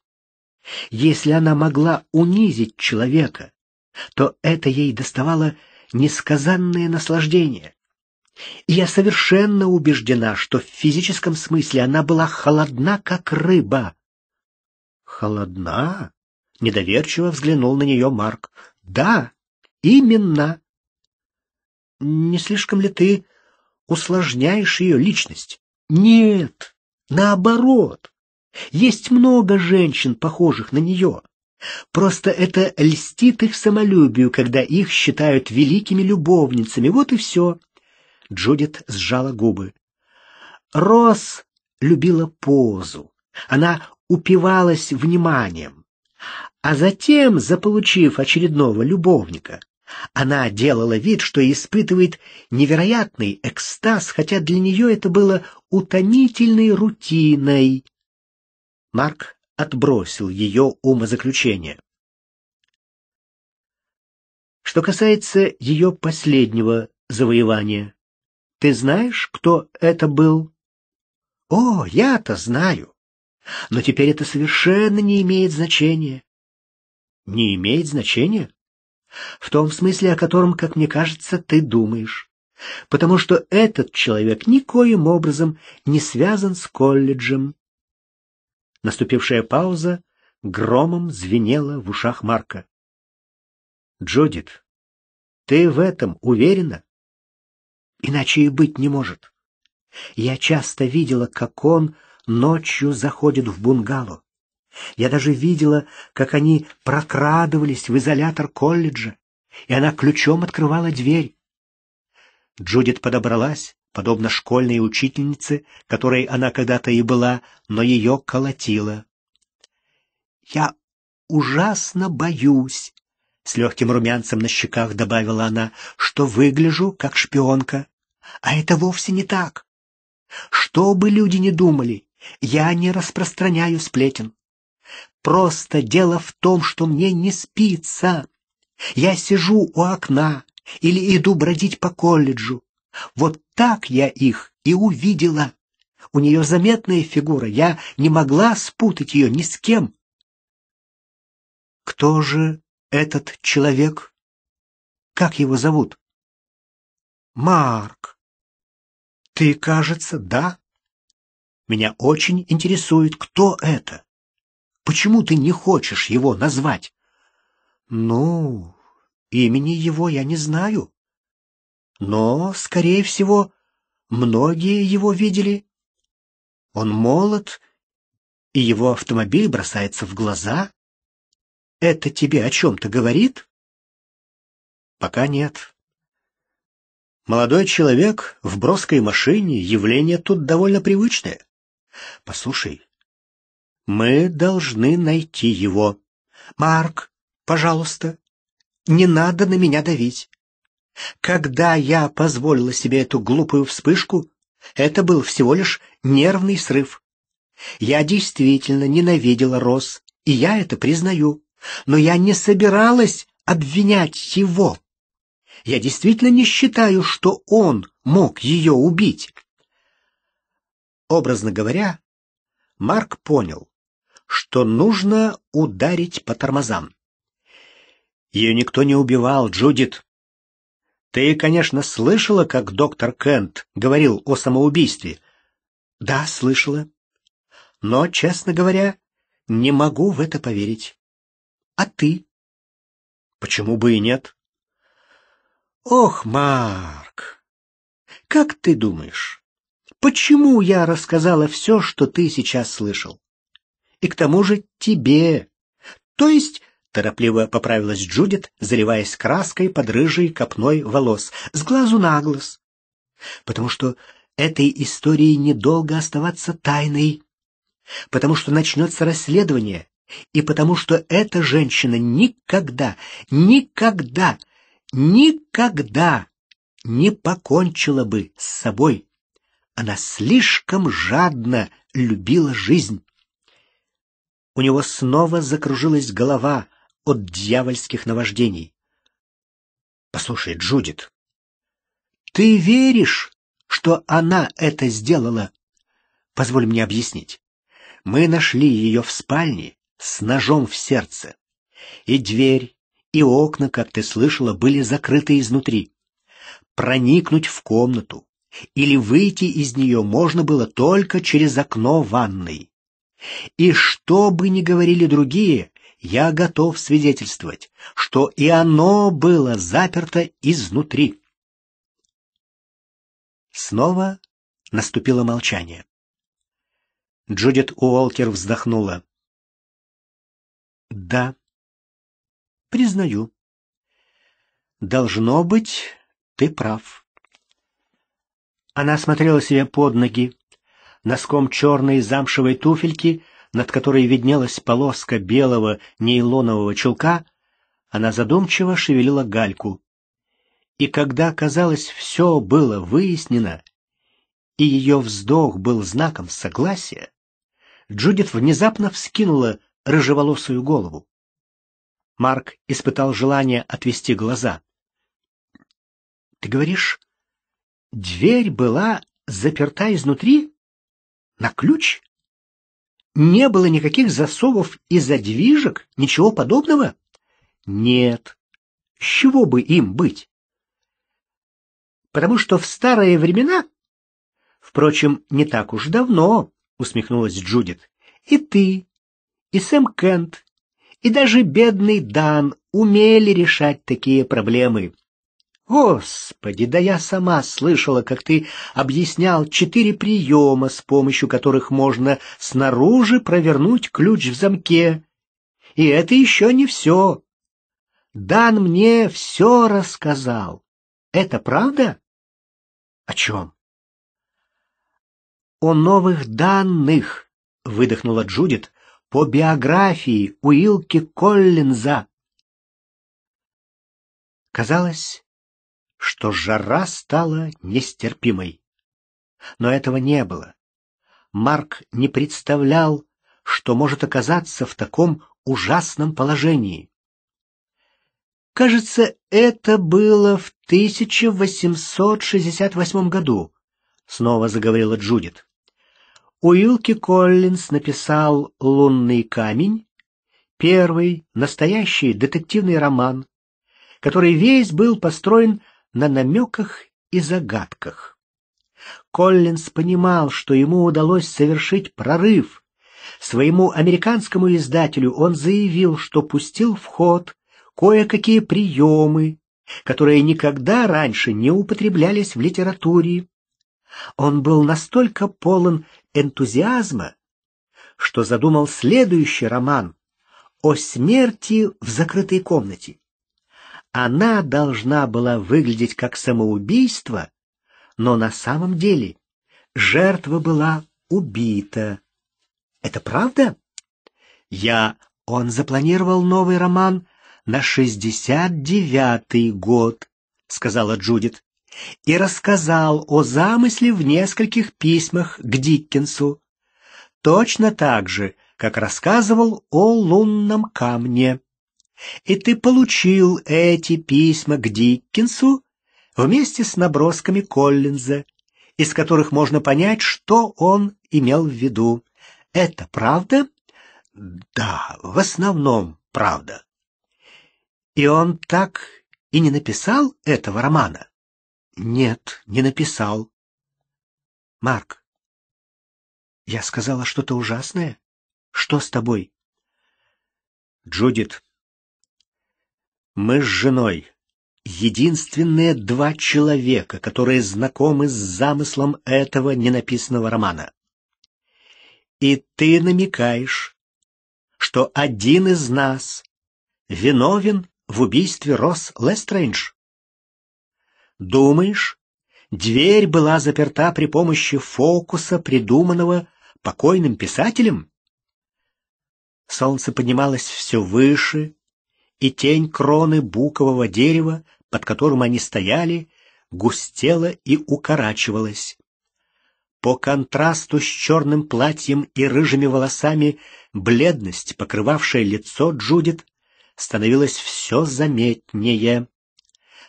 Если она могла унизить человека, то это ей доставало несказанное наслаждение. И я совершенно убеждена, что в физическом смысле она была холодна, как рыба. Холодна? Недоверчиво взглянул на нее Марк. Да, именно. Не слишком ли ты усложняешь ее личность. Нет, наоборот. Есть много женщин, похожих на нее. Просто это льстит их самолюбию, когда их считают великими любовницами. Вот и все. Джудит сжала губы. Росс любила позу. Она упивалась вниманием. А затем, заполучив очередного любовника, она делала вид, что испытывает невероятный экстаз, хотя для нее это было утомительной рутиной. Марк отбросил ее умозаключение. Что касается ее последнего завоевания, ты знаешь, кто это был? О, я-то знаю. Но теперь это совершенно не имеет значения. Не имеет значения? В том смысле, о котором, как мне кажется, ты думаешь. Потому что этот человек никоим образом не связан с колледжем. Наступившая пауза громом звенела в ушах Марка. Джодит, ты в этом уверена? Иначе и быть не может. Я часто видела, как он ночью заходит в бунгало. Я даже видела, как они прокрадывались в изолятор колледжа, и она ключом открывала дверь. Джудит подобралась, подобно школьной учительнице, которой она когда-то и была, но ее колотила. «Я ужасно боюсь», — с легким румянцем на щеках добавила она, — «что выгляжу как шпионка. А это вовсе не так. Что бы люди ни думали, я не распространяю сплетен. Просто дело в том, что мне не спится. Я сижу у окна или иду бродить по колледжу. Вот так я их и увидела. У нее заметная фигура, я не могла спутать ее ни с кем. Кто же этот человек? Как его зовут? Марк. Ты, кажется, да? Меня очень интересует, кто это. Почему ты не хочешь его назвать? Ну, имени его я не знаю. Но, скорее всего, многие его видели. Он молод, и его автомобиль бросается в глаза. Это тебе о чем-то говорит? Пока нет. Молодой человек в броской машине явление тут довольно привычное. Послушай, мы должны найти его. Марк, пожалуйста, не надо на меня давить. Когда я позволила себе эту глупую вспышку, это был всего лишь нервный срыв. Я действительно ненавидела Рос, и я это признаю, но я не собиралась обвинять его. Я действительно не считаю, что он мог ее убить. Образно говоря, Марк понял, что нужно ударить по тормозам. Ее никто не убивал, Джудит. Ты, конечно, слышала, как доктор Кент говорил о самоубийстве. Да, слышала. Но, честно говоря, не могу в это поверить. А ты? Почему бы и нет? Ох, Марк, как ты думаешь, почему я рассказала все, что ты сейчас слышал? и к тому же тебе. То есть, торопливо поправилась Джудит, заливаясь краской под рыжей копной волос, с глазу на глаз. Потому что этой истории недолго оставаться тайной, потому что начнется расследование, и потому что эта женщина никогда, никогда, никогда не покончила бы с собой. Она слишком жадно любила жизнь. У него снова закружилась голова от дьявольских наваждений. Послушай, Джудит, ты веришь, что она это сделала? Позволь мне объяснить. Мы нашли ее в спальне с ножом в сердце. И дверь, и окна, как ты слышала, были закрыты изнутри. Проникнуть в комнату или выйти из нее можно было только через окно ванной. И что бы ни говорили другие, я готов свидетельствовать, что и оно было заперто изнутри. Снова наступило молчание. Джудит Уолкер вздохнула. Да. Признаю. Должно быть, ты прав. Она смотрела себе под ноги, носком черной замшевой туфельки, над которой виднелась полоска белого нейлонового чулка, она задумчиво шевелила гальку. И когда, казалось, все было выяснено, и ее вздох был знаком согласия, Джудит внезапно вскинула рыжеволосую голову. Марк испытал желание отвести глаза. «Ты говоришь, дверь была заперта изнутри?» на ключ? Не было никаких засовов и задвижек, ничего подобного? Нет. С чего бы им быть? Потому что в старые времена, впрочем, не так уж давно, усмехнулась Джудит, и ты, и Сэм Кент, и даже бедный Дан умели решать такие проблемы. Господи, да я сама слышала, как ты объяснял четыре приема, с помощью которых можно снаружи провернуть ключ в замке. И это еще не все. Дан мне все рассказал. Это правда? О чем? О новых данных, выдохнула Джудит, по биографии Уилки Коллинза. Казалось, что жара стала нестерпимой. Но этого не было. Марк не представлял, что может оказаться в таком ужасном положении. Кажется, это было в 1868 году, снова заговорила Джудит. Уилки Коллинз написал «Лунный камень», первый настоящий детективный роман, который весь был построен на намеках и загадках. Коллинз понимал, что ему удалось совершить прорыв. Своему американскому издателю он заявил, что пустил в ход кое-какие приемы, которые никогда раньше не употреблялись в литературе. Он был настолько полон энтузиазма, что задумал следующий роман о смерти в закрытой комнате. Она должна была выглядеть как самоубийство, но на самом деле жертва была убита. Это правда? Я... Он запланировал новый роман на шестьдесят девятый год, сказала Джудит, и рассказал о замысле в нескольких письмах к Диккенсу. Точно так же, как рассказывал о лунном камне и ты получил эти письма к Диккенсу вместе с набросками Коллинза, из которых можно понять, что он имел в виду. Это правда? Да, в основном правда. И он так и не написал этого романа? Нет, не написал. Марк, я сказала что-то ужасное? Что с тобой? Джудит, мы с женой единственные два человека, которые знакомы с замыслом этого ненаписанного романа. И ты намекаешь, что один из нас виновен в убийстве Росс Лестрейндж. Думаешь, дверь была заперта при помощи фокуса, придуманного покойным писателем? Солнце поднималось все выше и тень кроны букового дерева, под которым они стояли, густела и укорачивалась. По контрасту с черным платьем и рыжими волосами бледность, покрывавшая лицо Джудит, становилась все заметнее.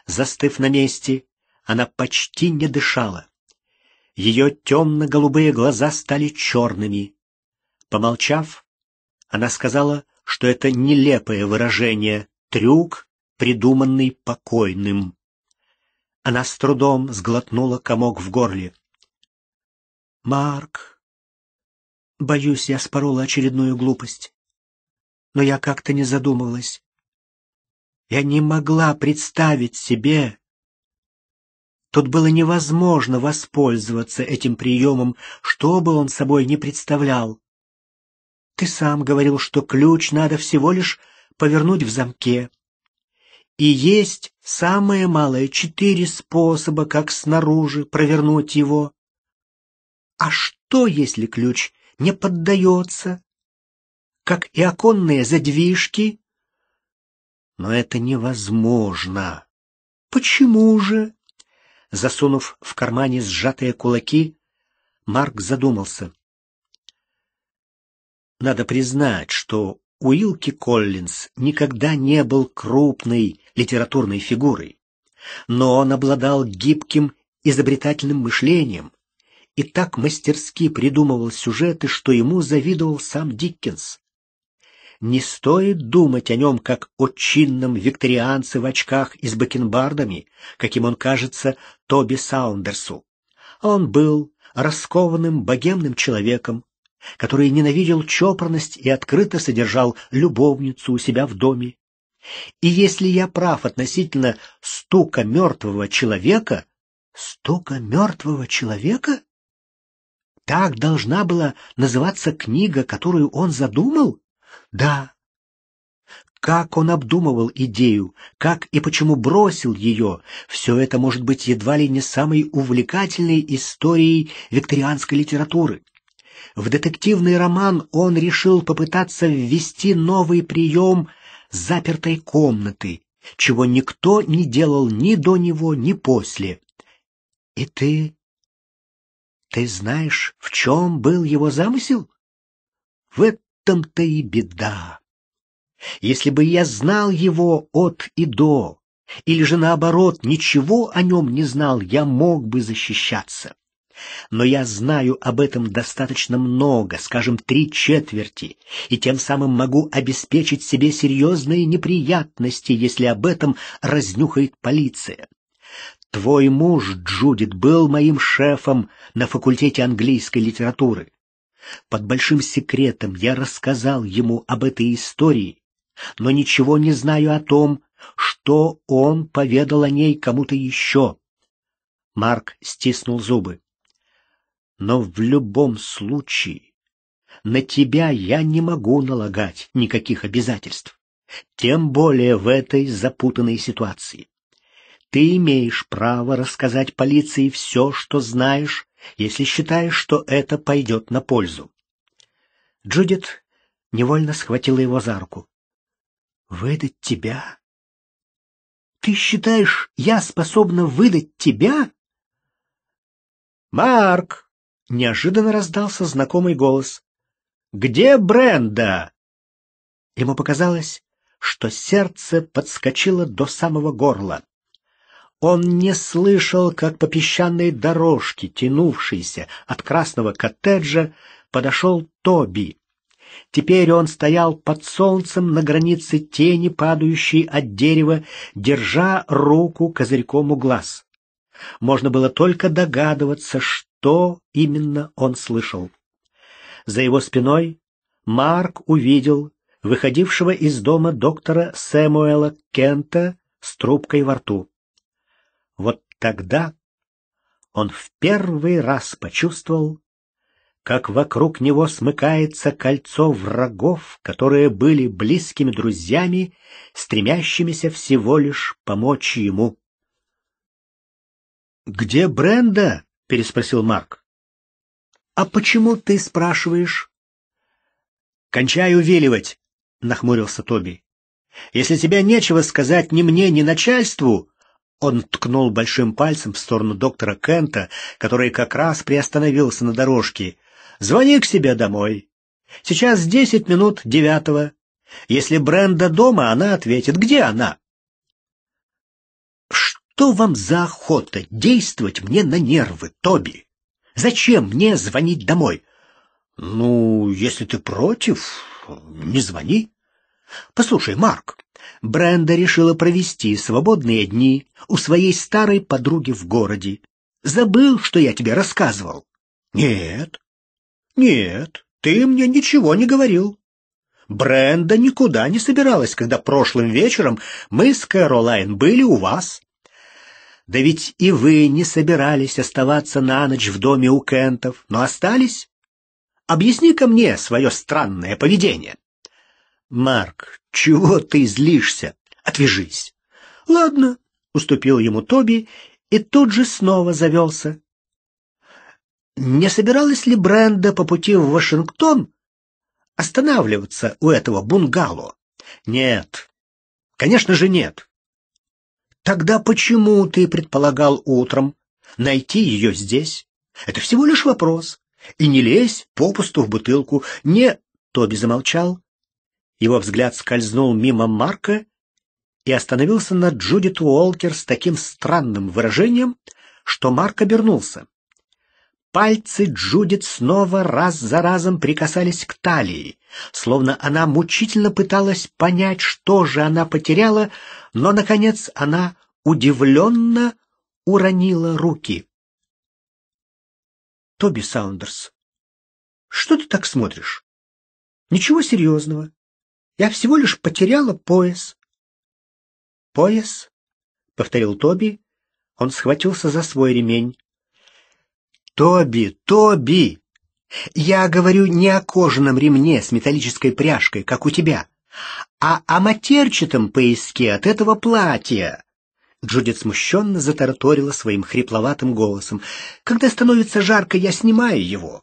Застыв на месте, она почти не дышала. Ее темно-голубые глаза стали черными. Помолчав, она сказала что это нелепое выражение «трюк», придуманный покойным. Она с трудом сглотнула комок в горле. «Марк, боюсь, я спорола очередную глупость, но я как-то не задумывалась. Я не могла представить себе...» Тут было невозможно воспользоваться этим приемом, что бы он собой не представлял. Ты сам говорил, что ключ надо всего лишь повернуть в замке. И есть самое малое четыре способа, как снаружи провернуть его. А что, если ключ не поддается? Как и оконные задвижки? Но это невозможно. Почему же? Засунув в кармане сжатые кулаки, Марк задумался. Надо признать, что Уилки Коллинз никогда не был крупной литературной фигурой, но он обладал гибким изобретательным мышлением и так мастерски придумывал сюжеты, что ему завидовал сам Диккенс. Не стоит думать о нем как о чинном викторианце в очках и с бакенбардами, каким он кажется Тоби Саундерсу. Он был раскованным богемным человеком, который ненавидел чопорность и открыто содержал любовницу у себя в доме. И если я прав относительно стука мертвого человека, стука мертвого человека? Так должна была называться книга, которую он задумал? Да. Как он обдумывал идею, как и почему бросил ее, все это может быть едва ли не самой увлекательной историей викторианской литературы. В детективный роман он решил попытаться ввести новый прием запертой комнаты, чего никто не делал ни до него, ни после. И ты... Ты знаешь, в чем был его замысел? В этом-то и беда. Если бы я знал его от и до, или же наоборот, ничего о нем не знал, я мог бы защищаться. Но я знаю об этом достаточно много, скажем, три четверти, и тем самым могу обеспечить себе серьезные неприятности, если об этом разнюхает полиция. Твой муж, Джудит, был моим шефом на факультете английской литературы. Под большим секретом я рассказал ему об этой истории, но ничего не знаю о том, что он поведал о ней кому-то еще. Марк стиснул зубы но в любом случае на тебя я не могу налагать никаких обязательств, тем более в этой запутанной ситуации. Ты имеешь право рассказать полиции все, что знаешь, если считаешь, что это пойдет на пользу. Джудит невольно схватила его за руку. «Выдать тебя? Ты считаешь, я способна выдать тебя?» «Марк!» неожиданно раздался знакомый голос. «Где Бренда?» Ему показалось, что сердце подскочило до самого горла. Он не слышал, как по песчаной дорожке, тянувшейся от красного коттеджа, подошел Тоби. Теперь он стоял под солнцем на границе тени, падающей от дерева, держа руку козырьком у глаз. Можно было только догадываться, что что именно он слышал. За его спиной Марк увидел выходившего из дома доктора Сэмуэла Кента с трубкой во рту. Вот тогда он в первый раз почувствовал, как вокруг него смыкается кольцо врагов, которые были близкими друзьями, стремящимися всего лишь помочь ему. «Где Бренда?» — переспросил Марк. «А почему ты спрашиваешь?» «Кончай увеливать», — нахмурился Тоби. «Если тебе нечего сказать ни мне, ни начальству...» Он ткнул большим пальцем в сторону доктора Кента, который как раз приостановился на дорожке. «Звони к себе домой. Сейчас десять минут девятого. Если Бренда дома, она ответит. Где она?» Что вам за охота действовать мне на нервы, Тоби? Зачем мне звонить домой? Ну, если ты против, не звони. Послушай, Марк, Бренда решила провести свободные дни у своей старой подруги в городе. Забыл, что я тебе рассказывал? Нет. Нет, ты мне ничего не говорил. Бренда никуда не собиралась, когда прошлым вечером мы с Кэролайн были у вас. Да ведь и вы не собирались оставаться на ночь в доме у Кентов, но остались. Объясни-ка мне свое странное поведение. Марк, чего ты злишься? Отвяжись. Ладно, уступил ему Тоби и тут же снова завелся. Не собиралась ли Бренда по пути в Вашингтон останавливаться у этого бунгало? Нет. Конечно же, нет. Тогда почему ты предполагал утром найти ее здесь? Это всего лишь вопрос. И не лезь попусту в бутылку. Не...» Тоби замолчал. Его взгляд скользнул мимо Марка и остановился на Джудит Уолкер с таким странным выражением, что Марк обернулся. Пальцы Джудит снова раз за разом прикасались к талии, словно она мучительно пыталась понять, что же она потеряла, но, наконец, она удивленно уронила руки. «Тоби Саундерс, что ты так смотришь? Ничего серьезного. Я всего лишь потеряла пояс». «Пояс?» — повторил Тоби. Он схватился за свой ремень. «Тоби, Тоби!» Я говорю не о кожаном ремне с металлической пряжкой, как у тебя, а о матерчатом пояске от этого платья. Джудит смущенно затараторила своим хрипловатым голосом. Когда становится жарко, я снимаю его.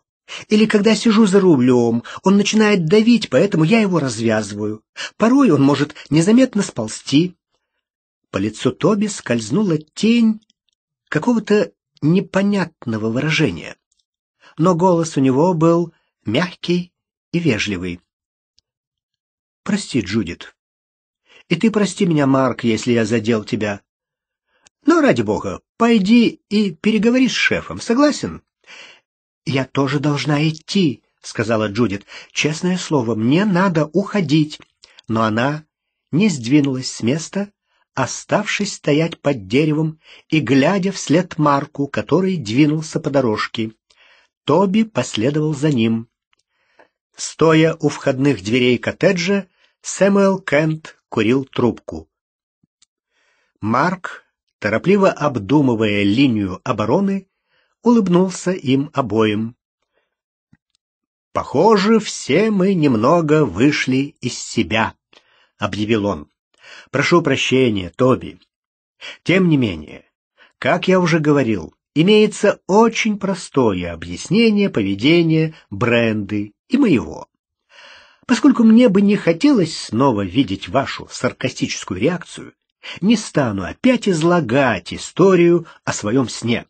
Или когда сижу за рулем, он начинает давить, поэтому я его развязываю. Порой он может незаметно сползти. По лицу Тоби скользнула тень какого-то непонятного выражения но голос у него был мягкий и вежливый. «Прости, Джудит. И ты прости меня, Марк, если я задел тебя. Но, ради бога, пойди и переговори с шефом, согласен?» «Я тоже должна идти», — сказала Джудит. «Честное слово, мне надо уходить». Но она не сдвинулась с места, оставшись стоять под деревом и глядя вслед Марку, который двинулся по дорожке. Тоби последовал за ним. Стоя у входных дверей коттеджа, Сэмюэл Кент курил трубку. Марк, торопливо обдумывая линию обороны, улыбнулся им обоим. «Похоже, все мы немного вышли из себя», — объявил он. «Прошу прощения, Тоби. Тем не менее, как я уже говорил, имеется очень простое объяснение поведения бренды и моего. Поскольку мне бы не хотелось снова видеть вашу саркастическую реакцию, не стану опять излагать историю о своем сне.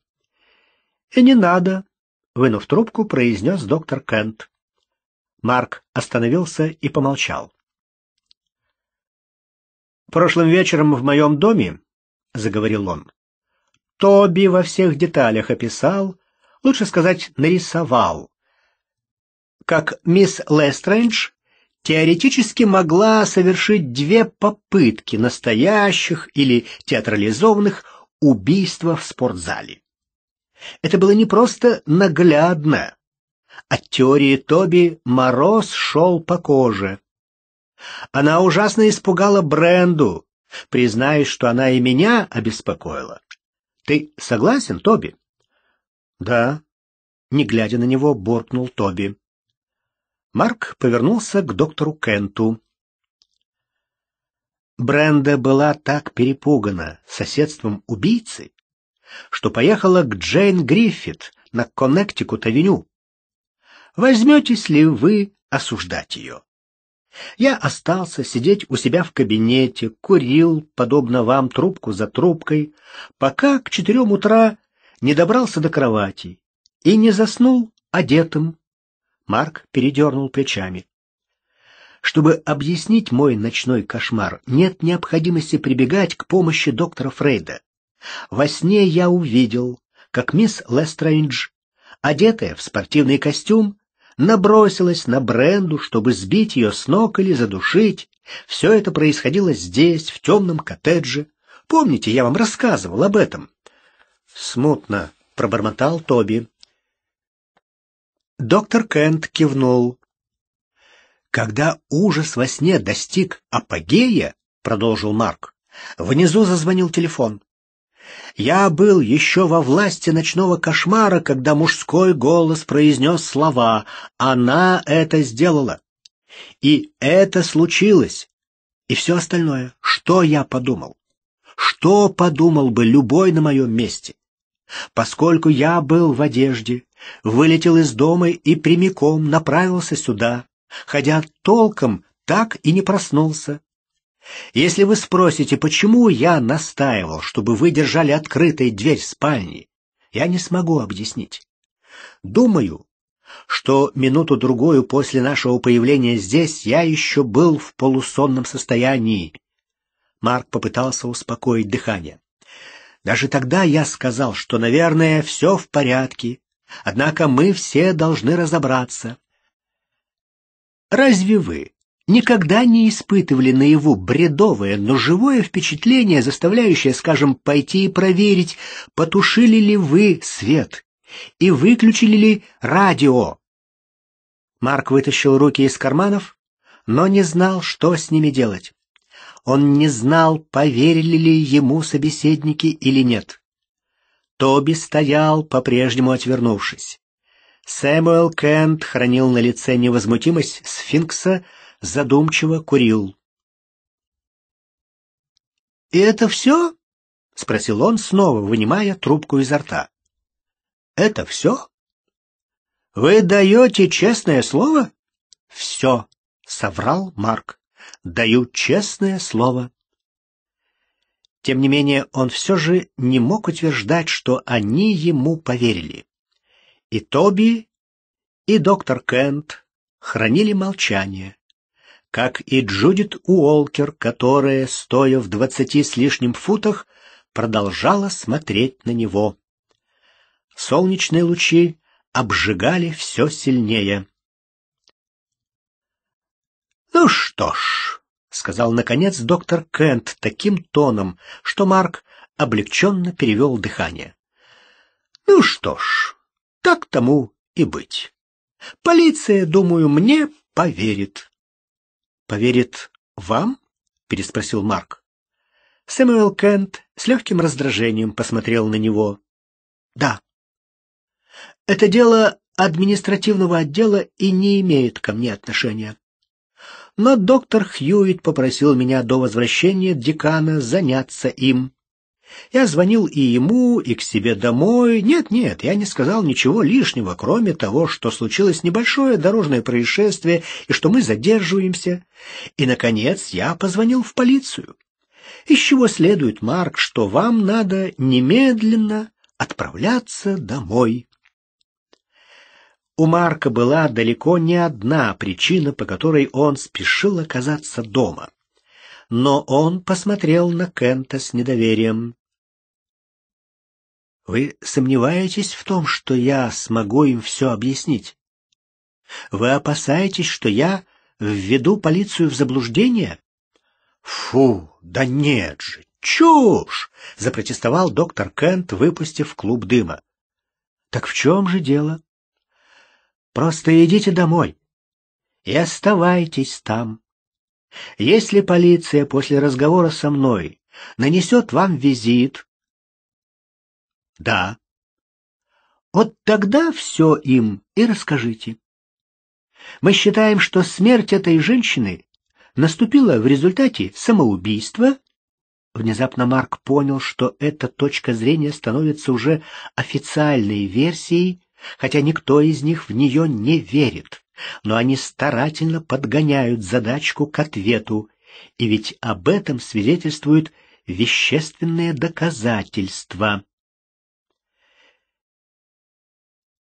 «Э, — И не надо, — вынув трубку, произнес доктор Кент. Марк остановился и помолчал. «Прошлым вечером в моем доме, — заговорил он, Тоби во всех деталях описал, лучше сказать, нарисовал, как мисс Лестрендж теоретически могла совершить две попытки настоящих или театрализованных убийства в спортзале. Это было не просто наглядно. От теории Тоби мороз шел по коже. Она ужасно испугала Бренду, признаясь, что она и меня обеспокоила. Ты согласен, Тоби? Да. Не глядя на него, буркнул Тоби. Марк повернулся к доктору Кенту. Бренда была так перепугана соседством убийцы, что поехала к Джейн Гриффит на Коннектикут-авеню. Возьметесь ли вы осуждать ее? Я остался сидеть у себя в кабинете, курил, подобно вам, трубку за трубкой, пока к четырем утра не добрался до кровати и не заснул одетым. Марк передернул плечами. Чтобы объяснить мой ночной кошмар, нет необходимости прибегать к помощи доктора Фрейда. Во сне я увидел, как мисс Лестрейндж, одетая в спортивный костюм, набросилась на Бренду, чтобы сбить ее с ног или задушить. Все это происходило здесь, в темном коттедже. Помните, я вам рассказывал об этом? Смутно пробормотал Тоби. Доктор Кент кивнул. Когда ужас во сне достиг апогея, продолжил Марк, внизу зазвонил телефон. Я был еще во власти ночного кошмара, когда мужской голос произнес слова «Она это сделала». И это случилось. И все остальное. Что я подумал? Что подумал бы любой на моем месте? Поскольку я был в одежде, вылетел из дома и прямиком направился сюда, хотя толком так и не проснулся. Если вы спросите, почему я настаивал, чтобы вы держали открытой дверь спальни, я не смогу объяснить. Думаю, что минуту-другую после нашего появления здесь я еще был в полусонном состоянии. Марк попытался успокоить дыхание. Даже тогда я сказал, что, наверное, все в порядке, однако мы все должны разобраться. Разве вы никогда не испытывали на его бредовое, но живое впечатление, заставляющее, скажем, пойти и проверить, потушили ли вы свет и выключили ли радио. Марк вытащил руки из карманов, но не знал, что с ними делать. Он не знал, поверили ли ему собеседники или нет. Тоби стоял, по-прежнему отвернувшись. Сэмюэл Кент хранил на лице невозмутимость сфинкса, задумчиво курил. «И это все?» — спросил он, снова вынимая трубку изо рта. «Это все?» «Вы даете честное слово?» «Все», — соврал Марк. «Даю честное слово». Тем не менее, он все же не мог утверждать, что они ему поверили. И Тоби, и доктор Кент хранили молчание как и Джудит Уолкер, которая, стоя в двадцати с лишним футах, продолжала смотреть на него. Солнечные лучи обжигали все сильнее. «Ну что ж», — сказал, наконец, доктор Кент таким тоном, что Марк облегченно перевел дыхание. «Ну что ж, так тому и быть. Полиция, думаю, мне поверит». «Поверит вам?» — переспросил Марк. Сэмюэл Кент с легким раздражением посмотрел на него. «Да. Это дело административного отдела и не имеет ко мне отношения. Но доктор Хьюит попросил меня до возвращения декана заняться им. Я звонил и ему, и к себе домой. Нет-нет, я не сказал ничего лишнего, кроме того, что случилось небольшое дорожное происшествие и что мы задерживаемся. И, наконец, я позвонил в полицию. Из чего следует, Марк, что вам надо немедленно отправляться домой. У Марка была далеко не одна причина, по которой он спешил оказаться дома. Но он посмотрел на Кента с недоверием. Вы сомневаетесь в том, что я смогу им все объяснить? Вы опасаетесь, что я введу полицию в заблуждение? Фу, да нет же, чушь! запротестовал доктор Кент, выпустив клуб дыма. Так в чем же дело? Просто идите домой и оставайтесь там. Если полиция после разговора со мной нанесет вам визит, да. Вот тогда все им и расскажите. Мы считаем, что смерть этой женщины наступила в результате самоубийства. Внезапно Марк понял, что эта точка зрения становится уже официальной версией, хотя никто из них в нее не верит. Но они старательно подгоняют задачку к ответу, и ведь об этом свидетельствуют вещественные доказательства.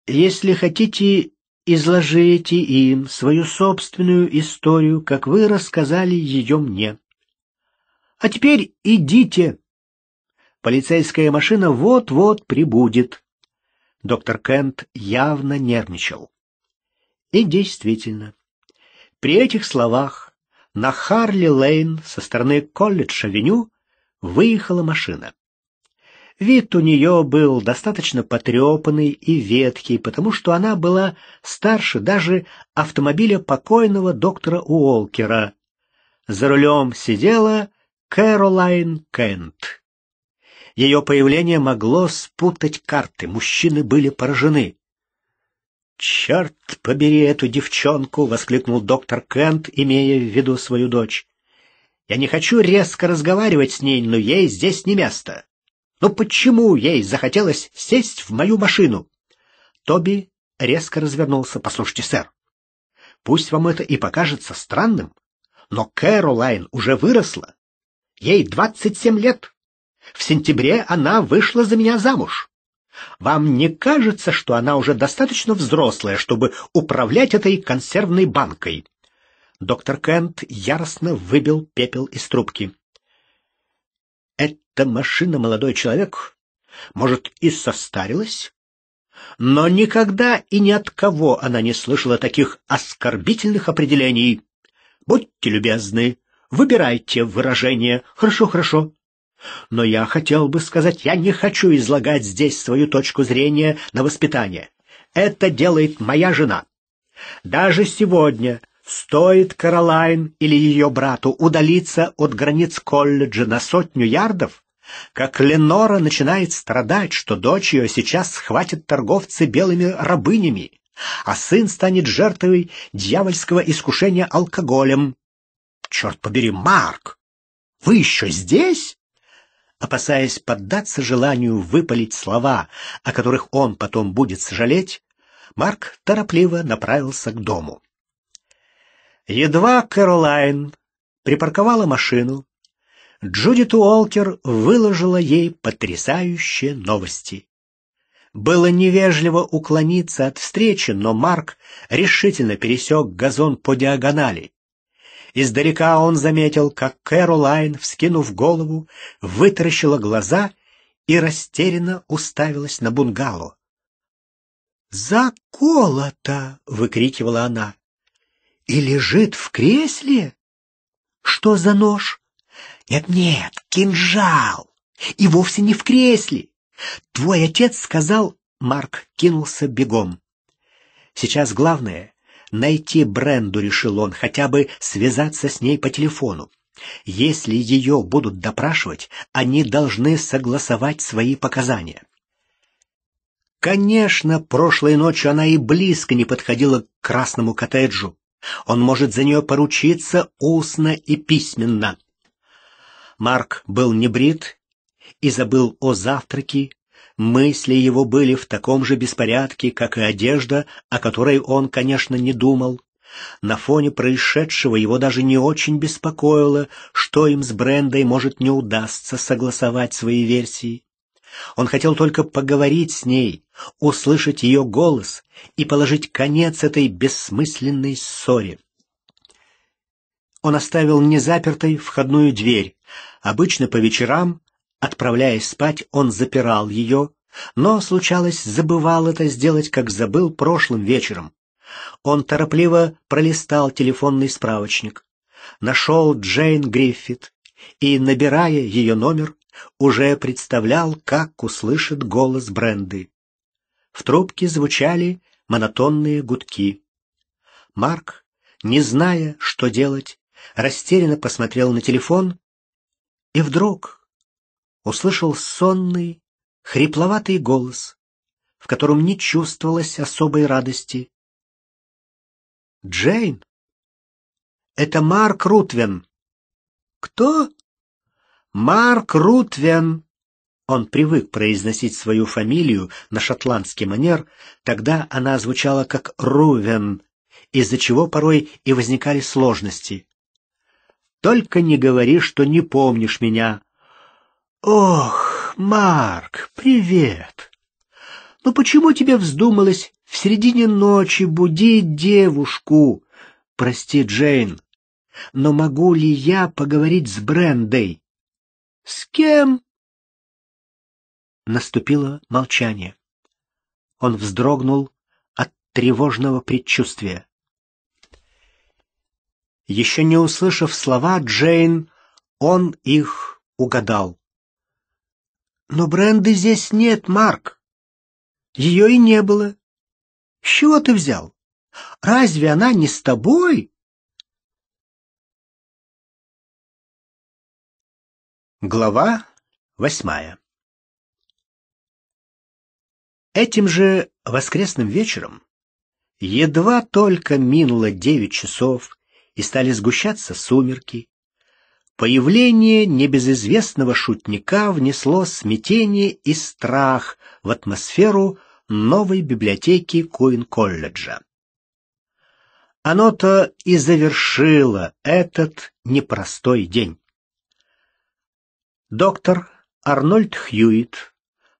Если хотите, изложите им свою собственную историю, как вы рассказали ее мне. А теперь идите. Полицейская машина вот-вот прибудет. Доктор Кент явно нервничал. И действительно, при этих словах на Харли-Лейн со стороны колледж-авеню выехала машина. Вид у нее был достаточно потрепанный и ветхий, потому что она была старше даже автомобиля покойного доктора Уолкера. За рулем сидела Кэролайн Кент. Ее появление могло спутать карты, мужчины были поражены. «Черт побери эту девчонку!» — воскликнул доктор Кент, имея в виду свою дочь. «Я не хочу резко разговаривать с ней, но ей здесь не место». Но почему ей захотелось сесть в мою машину? Тоби резко развернулся. Послушайте, сэр, пусть вам это и покажется странным, но Кэролайн уже выросла. Ей двадцать семь лет. В сентябре она вышла за меня замуж. Вам не кажется, что она уже достаточно взрослая, чтобы управлять этой консервной банкой? Доктор Кент яростно выбил пепел из трубки эта машина, молодой человек, может, и состарилась, но никогда и ни от кого она не слышала таких оскорбительных определений. Будьте любезны, выбирайте выражение. Хорошо, хорошо. Но я хотел бы сказать, я не хочу излагать здесь свою точку зрения на воспитание. Это делает моя жена. Даже сегодня стоит Каролайн или ее брату удалиться от границ колледжа на сотню ярдов, как Ленора начинает страдать, что дочь ее сейчас схватит торговцы белыми рабынями, а сын станет жертвой дьявольского искушения алкоголем. Черт побери, Марк! Вы еще здесь? Опасаясь поддаться желанию выпалить слова, о которых он потом будет сожалеть, Марк торопливо направился к дому. Едва Кэролайн припарковала машину, Джудит Уолкер выложила ей потрясающие новости. Было невежливо уклониться от встречи, но Марк решительно пересек газон по диагонали. Издалека он заметил, как Кэролайн, вскинув голову, вытаращила глаза и растерянно уставилась на бунгало. «Заколото!» — выкрикивала она. «И лежит в кресле? Что за нож?» Нет-нет, кинжал. И вовсе не в кресле. Твой отец сказал, Марк кинулся бегом. Сейчас главное найти Бренду, решил он, хотя бы связаться с ней по телефону. Если ее будут допрашивать, они должны согласовать свои показания. Конечно, прошлой ночью она и близко не подходила к красному коттеджу. Он может за нее поручиться устно и письменно. Марк был небрит и забыл о завтраке. Мысли его были в таком же беспорядке, как и одежда, о которой он, конечно, не думал. На фоне происшедшего его даже не очень беспокоило, что им с Брендой может не удастся согласовать свои версии. Он хотел только поговорить с ней, услышать ее голос и положить конец этой бессмысленной ссоре он оставил незапертой входную дверь. Обычно по вечерам, отправляясь спать, он запирал ее, но, случалось, забывал это сделать, как забыл прошлым вечером. Он торопливо пролистал телефонный справочник, нашел Джейн Гриффит и, набирая ее номер, уже представлял, как услышит голос Бренды. В трубке звучали монотонные гудки. Марк, не зная, что делать, растерянно посмотрел на телефон и вдруг услышал сонный, хрипловатый голос, в котором не чувствовалось особой радости. «Джейн? Это Марк Рутвен!» «Кто?» «Марк Рутвен!» Он привык произносить свою фамилию на шотландский манер, тогда она звучала как «Рувен», из-за чего порой и возникали сложности. Только не говори, что не помнишь меня. Ох, Марк, привет. Ну почему тебе вздумалось в середине ночи будить девушку? Прости, Джейн, но могу ли я поговорить с Брендой? С кем? Наступило молчание. Он вздрогнул от тревожного предчувствия. Еще не услышав слова Джейн, он их угадал. «Но бренды здесь нет, Марк. Ее и не было. С чего ты взял? Разве она не с тобой?» Глава восьмая Этим же воскресным вечером, едва только минуло девять часов, и стали сгущаться сумерки. Появление небезызвестного шутника внесло смятение и страх в атмосферу новой библиотеки Куин колледжа Оно-то и завершило этот непростой день. Доктор Арнольд Хьюит,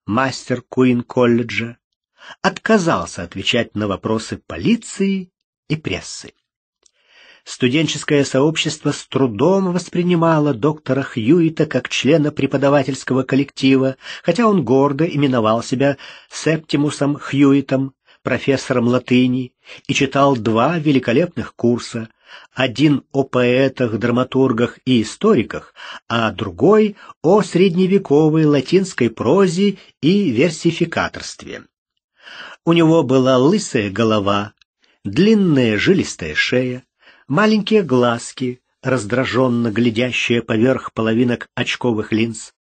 мастер Куин-колледжа, отказался отвечать на вопросы полиции и прессы студенческое сообщество с трудом воспринимало доктора Хьюита как члена преподавательского коллектива, хотя он гордо именовал себя Септимусом Хьюитом, профессором латыни, и читал два великолепных курса, один о поэтах, драматургах и историках, а другой о средневековой латинской прозе и версификаторстве. У него была лысая голова, длинная жилистая шея, маленькие глазки, раздраженно глядящие поверх половинок очковых линз.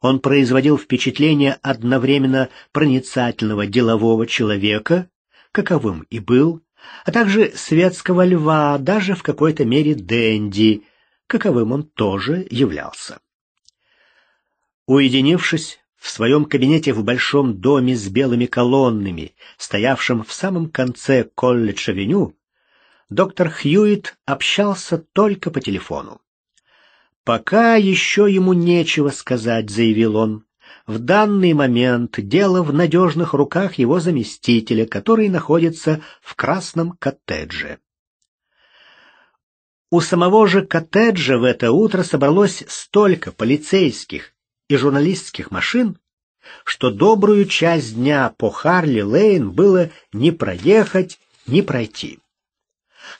Он производил впечатление одновременно проницательного делового человека, каковым и был, а также светского льва, даже в какой-то мере денди, каковым он тоже являлся. Уединившись в своем кабинете в большом доме с белыми колоннами, стоявшем в самом конце колледж-авеню, доктор Хьюит общался только по телефону. «Пока еще ему нечего сказать», — заявил он. «В данный момент дело в надежных руках его заместителя, который находится в красном коттедже». У самого же коттеджа в это утро собралось столько полицейских и журналистских машин, что добрую часть дня по Харли-Лейн было не проехать, не пройти.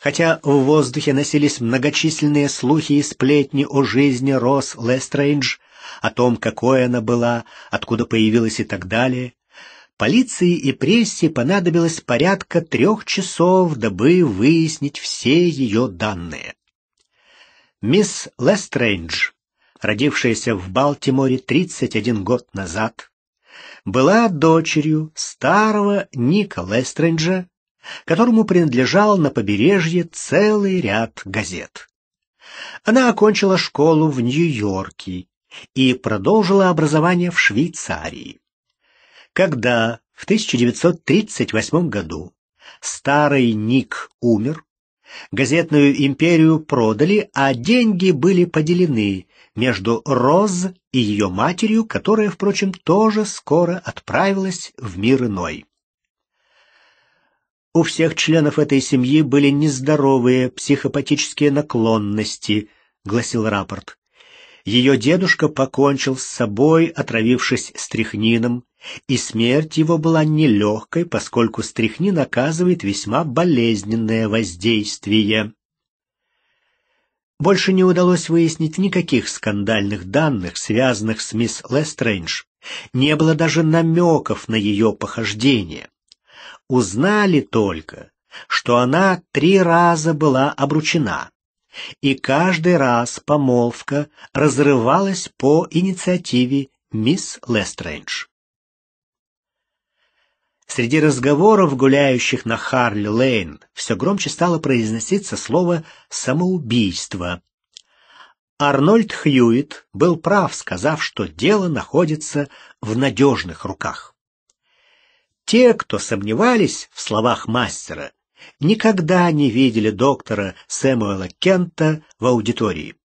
Хотя в воздухе носились многочисленные слухи и сплетни о жизни Рос Лестрейндж, о том, какой она была, откуда появилась и так далее, полиции и прессе понадобилось порядка трех часов, дабы выяснить все ее данные. Мисс Лестрейндж, родившаяся в Балтиморе 31 год назад, была дочерью старого Ника Лестрейджа, которому принадлежал на побережье целый ряд газет. Она окончила школу в Нью-Йорке и продолжила образование в Швейцарии. Когда в 1938 году старый Ник умер, газетную империю продали, а деньги были поделены между Роз и ее матерью, которая, впрочем, тоже скоро отправилась в мир иной. У всех членов этой семьи были нездоровые психопатические наклонности, гласил рапорт. Ее дедушка покончил с собой, отравившись стрихнином, и смерть его была нелегкой, поскольку стрихнин оказывает весьма болезненное воздействие. Больше не удалось выяснить никаких скандальных данных, связанных с мисс Лестрейндж. Не было даже намеков на ее похождение узнали только, что она три раза была обручена, и каждый раз помолвка разрывалась по инициативе мисс Лестрендж. Среди разговоров, гуляющих на Харли-Лейн, все громче стало произноситься слово «самоубийство». Арнольд Хьюитт был прав, сказав, что дело находится в надежных руках. Те, кто сомневались в словах мастера, никогда не видели доктора Сэмуэла Кента в аудитории.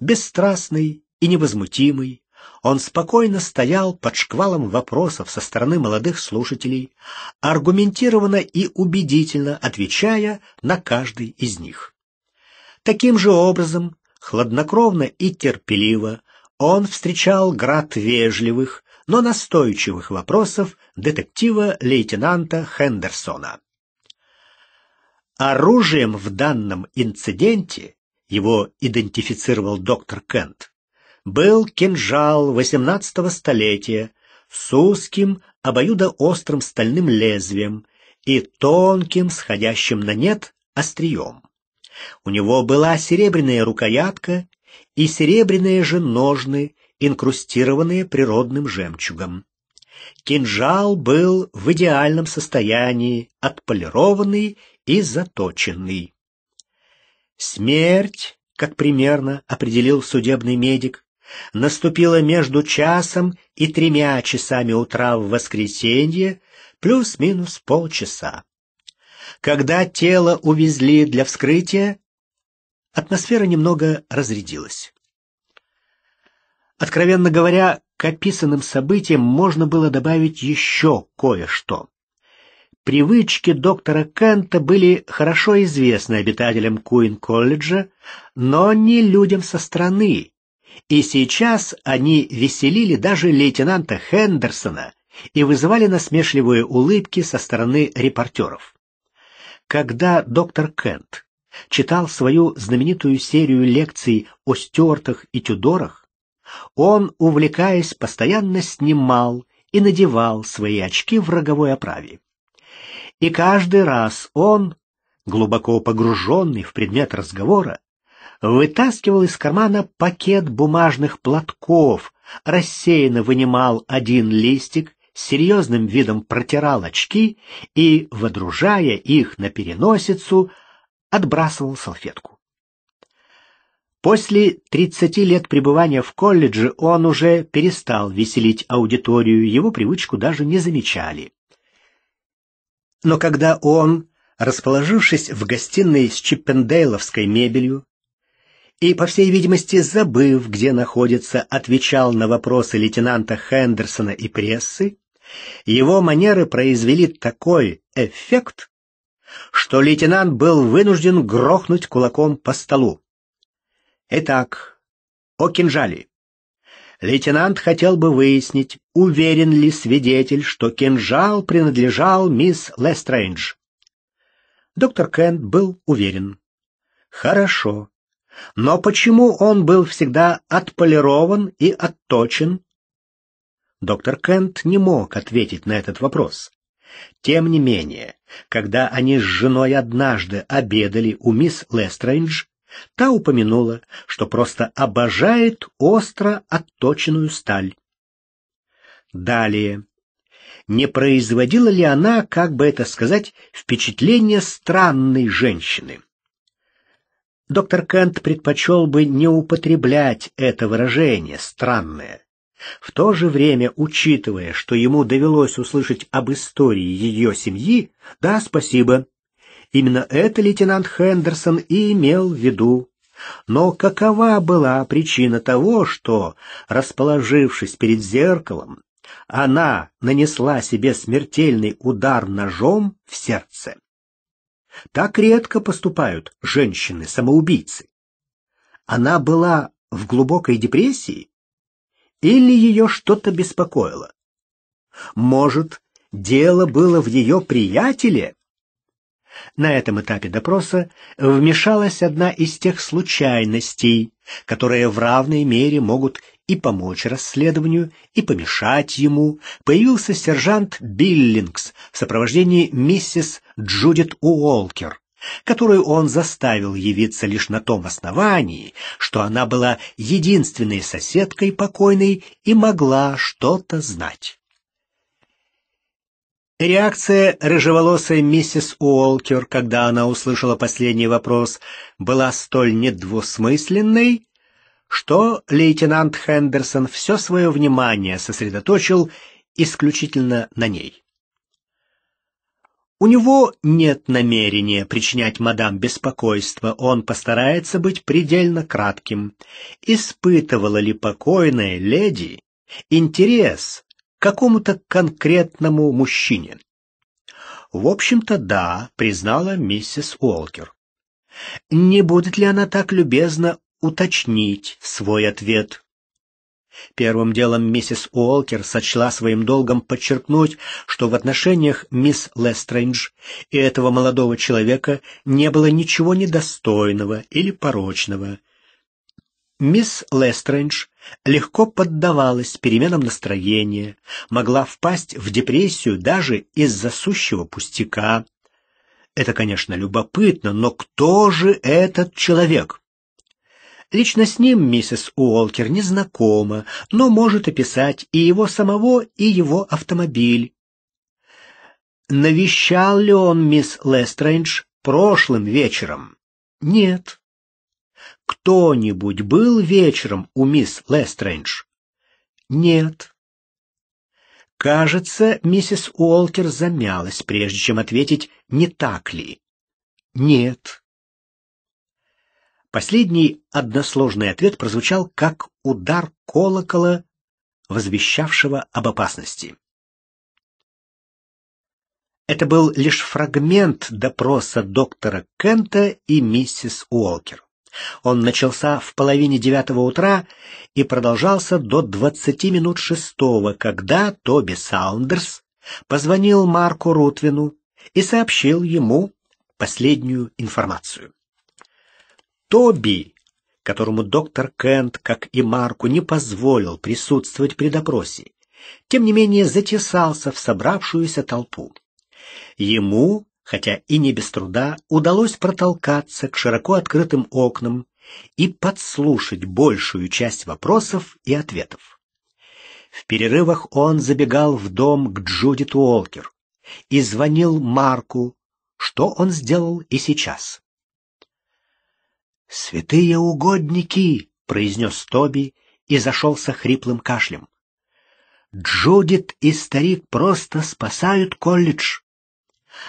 Бесстрастный и невозмутимый, он спокойно стоял под шквалом вопросов со стороны молодых слушателей, аргументированно и убедительно отвечая на каждый из них. Таким же образом, хладнокровно и терпеливо, он встречал град вежливых, но настойчивых вопросов детектива-лейтенанта Хендерсона. Оружием в данном инциденте, его идентифицировал доктор Кент, был кинжал XVIII столетия с узким, обоюдоострым стальным лезвием и тонким, сходящим на нет, острием. У него была серебряная рукоятка и серебряные же ножны инкрустированные природным жемчугом. Кинжал был в идеальном состоянии, отполированный и заточенный. Смерть, как примерно определил судебный медик, наступила между часом и тремя часами утра в воскресенье, плюс-минус полчаса. Когда тело увезли для вскрытия, атмосфера немного разрядилась. Откровенно говоря, к описанным событиям можно было добавить еще кое-что. Привычки доктора Кента были хорошо известны обитателям Куин-колледжа, но не людям со стороны, и сейчас они веселили даже лейтенанта Хендерсона и вызывали насмешливые улыбки со стороны репортеров. Когда доктор Кент читал свою знаменитую серию лекций о Стертах и Тюдорах, он, увлекаясь, постоянно снимал и надевал свои очки в роговой оправе. И каждый раз он, глубоко погруженный в предмет разговора, вытаскивал из кармана пакет бумажных платков, рассеянно вынимал один листик, серьезным видом протирал очки и, водружая их на переносицу, отбрасывал салфетку. После 30 лет пребывания в колледже он уже перестал веселить аудиторию, его привычку даже не замечали. Но когда он, расположившись в гостиной с чиппендейловской мебелью и, по всей видимости, забыв, где находится, отвечал на вопросы лейтенанта Хендерсона и прессы, его манеры произвели такой эффект, что лейтенант был вынужден грохнуть кулаком по столу. Итак, о кинжале. Лейтенант хотел бы выяснить, уверен ли свидетель, что кинжал принадлежал мисс Лестрейндж. Доктор Кент был уверен. Хорошо. Но почему он был всегда отполирован и отточен? Доктор Кент не мог ответить на этот вопрос. Тем не менее, когда они с женой однажды обедали у мисс Лестрейндж, Та упомянула, что просто обожает остро отточенную сталь. Далее. Не производила ли она, как бы это сказать, впечатление странной женщины? Доктор Кент предпочел бы не употреблять это выражение «странное». В то же время, учитывая, что ему довелось услышать об истории ее семьи, да, спасибо, Именно это лейтенант Хендерсон и имел в виду. Но какова была причина того, что, расположившись перед зеркалом, она нанесла себе смертельный удар ножом в сердце? Так редко поступают женщины-самоубийцы. Она была в глубокой депрессии? Или ее что-то беспокоило? Может, дело было в ее приятеле? На этом этапе допроса вмешалась одна из тех случайностей, которые в равной мере могут и помочь расследованию, и помешать ему. Появился сержант Биллингс в сопровождении миссис Джудит Уолкер которую он заставил явиться лишь на том основании, что она была единственной соседкой покойной и могла что-то знать. Реакция рыжеволосой миссис Уолкер, когда она услышала последний вопрос, была столь недвусмысленной, что лейтенант Хендерсон все свое внимание сосредоточил исключительно на ней. У него нет намерения причинять мадам беспокойство, он постарается быть предельно кратким. Испытывала ли покойная леди интерес какому-то конкретному мужчине. В общем-то, да, признала миссис Уолкер. Не будет ли она так любезна уточнить свой ответ? Первым делом миссис Уолкер сочла своим долгом подчеркнуть, что в отношениях мисс Лестрендж и этого молодого человека не было ничего недостойного или порочного. Мисс Лестрендж легко поддавалась переменам настроения, могла впасть в депрессию даже из-за сущего пустяка. Это, конечно, любопытно, но кто же этот человек? Лично с ним миссис Уолкер не знакома, но может описать и его самого, и его автомобиль. Навещал ли он мисс Лестрейдж прошлым вечером? Нет кто-нибудь был вечером у мисс Лестрендж? Нет. Кажется, миссис Уолтер замялась, прежде чем ответить, не так ли? Нет. Последний односложный ответ прозвучал как удар колокола, возвещавшего об опасности. Это был лишь фрагмент допроса доктора Кента и миссис Уолкер. Он начался в половине девятого утра и продолжался до двадцати минут шестого, когда Тоби Саундерс позвонил Марку Рутвину и сообщил ему последнюю информацию. Тоби, которому доктор Кент, как и Марку, не позволил присутствовать при допросе, тем не менее затесался в собравшуюся толпу. Ему хотя и не без труда, удалось протолкаться к широко открытым окнам и подслушать большую часть вопросов и ответов. В перерывах он забегал в дом к Джудит Уолкер и звонил Марку, что он сделал и сейчас. «Святые угодники!» — произнес Тоби и зашелся хриплым кашлем. «Джудит и старик просто спасают колледж!»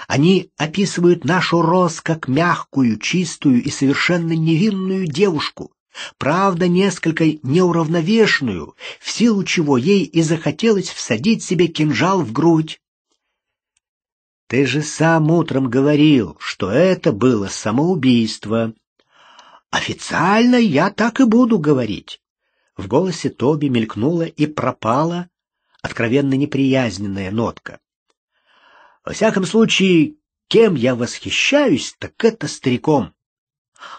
Они описывают нашу Роз как мягкую, чистую и совершенно невинную девушку, правда, несколько неуравновешенную, в силу чего ей и захотелось всадить себе кинжал в грудь. Ты же сам утром говорил, что это было самоубийство. Официально я так и буду говорить. В голосе Тоби мелькнула и пропала откровенно неприязненная нотка. Во всяком случае, кем я восхищаюсь, так это стариком.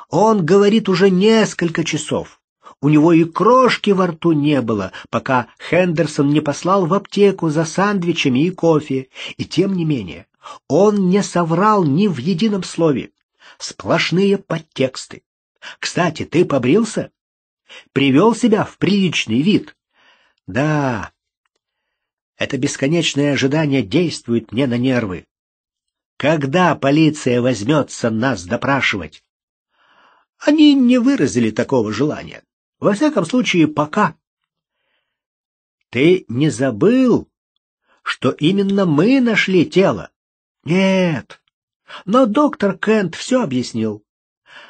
Он говорит уже несколько часов. У него и крошки во рту не было, пока Хендерсон не послал в аптеку за сандвичами и кофе. И тем не менее, он не соврал ни в едином слове. Сплошные подтексты. Кстати, ты побрился? Привел себя в приличный вид? Да, это бесконечное ожидание действует мне на нервы. Когда полиция возьмется нас допрашивать? Они не выразили такого желания. Во всяком случае, пока. Ты не забыл, что именно мы нашли тело? Нет. Но доктор Кент все объяснил.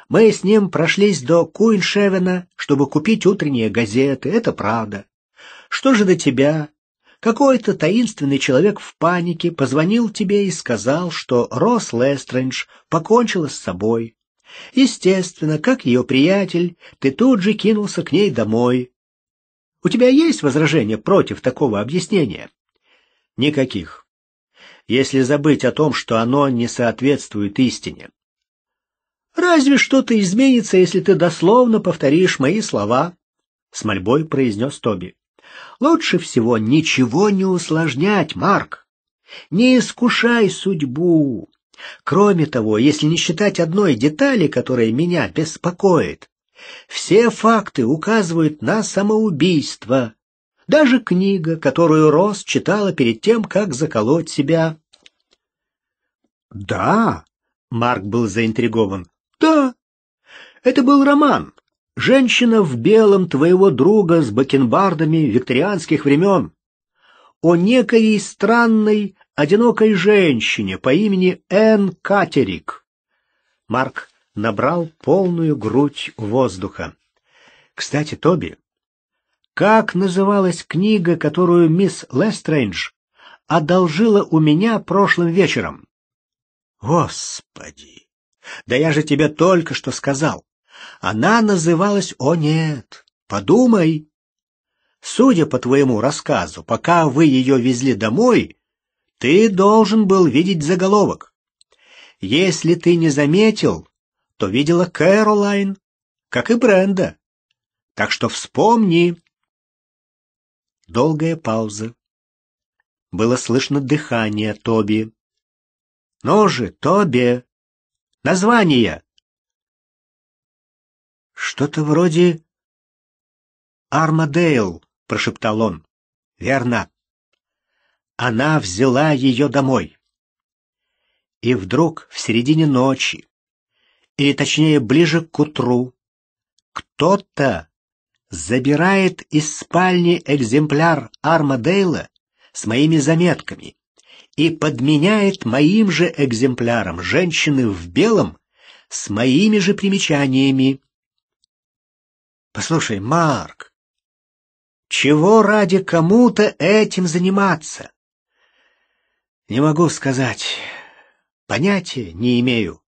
Мы с ним прошлись до Куиншевена, чтобы купить утренние газеты, это правда. Что же до тебя? Какой-то таинственный человек в панике позвонил тебе и сказал, что Росс Лестрендж покончила с собой. Естественно, как ее приятель, ты тут же кинулся к ней домой. У тебя есть возражения против такого объяснения? Никаких. Если забыть о том, что оно не соответствует истине. Разве что-то изменится, если ты дословно повторишь мои слова, с мольбой произнес Тоби. Лучше всего ничего не усложнять, Марк. Не искушай судьбу. Кроме того, если не считать одной детали, которая меня беспокоит, все факты указывают на самоубийство. Даже книга, которую Рос читала перед тем, как заколоть себя. Да, Марк был заинтригован. Да. Это был роман. Женщина в белом твоего друга с бакенбардами викторианских времен. О некой странной, одинокой женщине по имени Энн Катерик. Марк набрал полную грудь воздуха. Кстати, Тоби, как называлась книга, которую мисс Лестрейндж одолжила у меня прошлым вечером? Господи! Да я же тебе только что сказал. Она называлась «О нет, подумай». Судя по твоему рассказу, пока вы ее везли домой, ты должен был видеть заголовок. Если ты не заметил, то видела Кэролайн, как и Бренда. Так что вспомни. Долгая пауза. Было слышно дыхание Тоби. «Ну же, Тоби! Название!» Что-то вроде Армадейл, прошептал он. Верно. Она взяла ее домой. И вдруг в середине ночи, или точнее ближе к утру, кто-то забирает из спальни экземпляр Армадейла с моими заметками и подменяет моим же экземпляром женщины в белом с моими же примечаниями. Послушай, Марк, чего ради кому-то этим заниматься? Не могу сказать. Понятия не имею.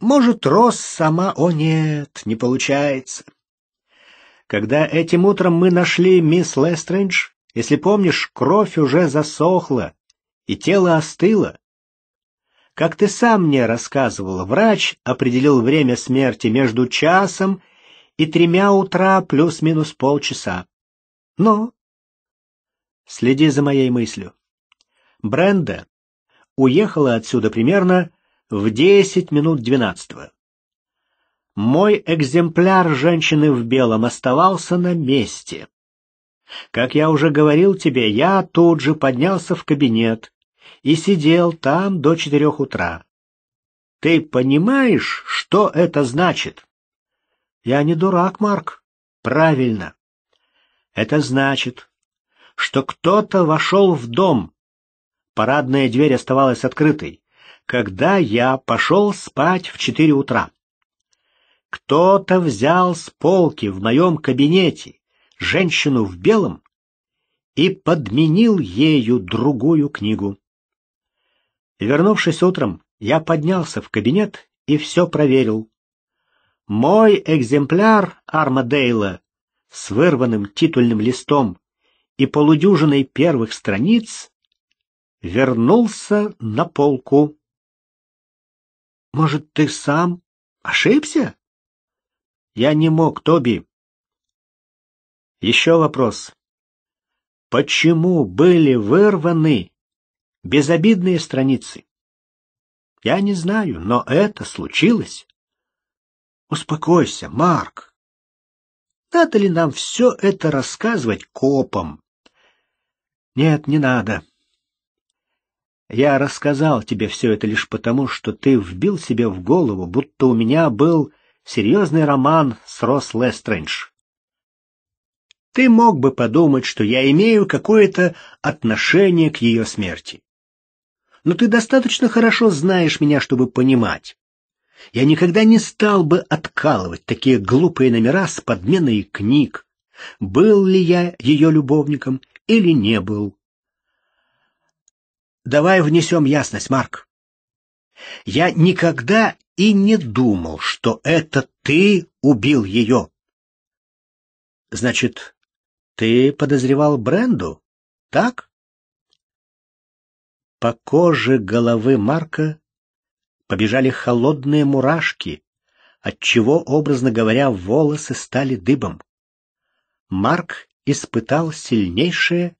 Может, рос сама, о нет, не получается. Когда этим утром мы нашли мисс Лестрендж, если помнишь, кровь уже засохла, и тело остыло. Как ты сам мне рассказывал, врач определил время смерти между часом и тремя утра плюс-минус полчаса. Но... Следи за моей мыслью. Бренда уехала отсюда примерно в десять минут двенадцатого. Мой экземпляр женщины в белом оставался на месте. Как я уже говорил тебе, я тут же поднялся в кабинет и сидел там до четырех утра. Ты понимаешь, что это значит? Я не дурак, Марк. Правильно. Это значит, что кто-то вошел в дом. Парадная дверь оставалась открытой, когда я пошел спать в четыре утра. Кто-то взял с полки в моем кабинете женщину в белом и подменил ею другую книгу. Вернувшись утром, я поднялся в кабинет и все проверил. Мой экземпляр Армадейла с вырванным титульным листом и полудюжиной первых страниц вернулся на полку. Может, ты сам ошибся? Я не мог, Тоби. Еще вопрос. Почему были вырваны безобидные страницы? Я не знаю, но это случилось. Успокойся, Марк. Надо ли нам все это рассказывать копам? Нет, не надо. Я рассказал тебе все это лишь потому, что ты вбил себе в голову, будто у меня был серьезный роман с Рос Лестрендж. Ты мог бы подумать, что я имею какое-то отношение к ее смерти. Но ты достаточно хорошо знаешь меня, чтобы понимать я никогда не стал бы откалывать такие глупые номера с подменой книг. Был ли я ее любовником или не был? Давай внесем ясность, Марк. Я никогда и не думал, что это ты убил ее. Значит, ты подозревал Бренду, так? По коже головы Марка побежали холодные мурашки, отчего, образно говоря, волосы стали дыбом. Марк испытал сильнейшее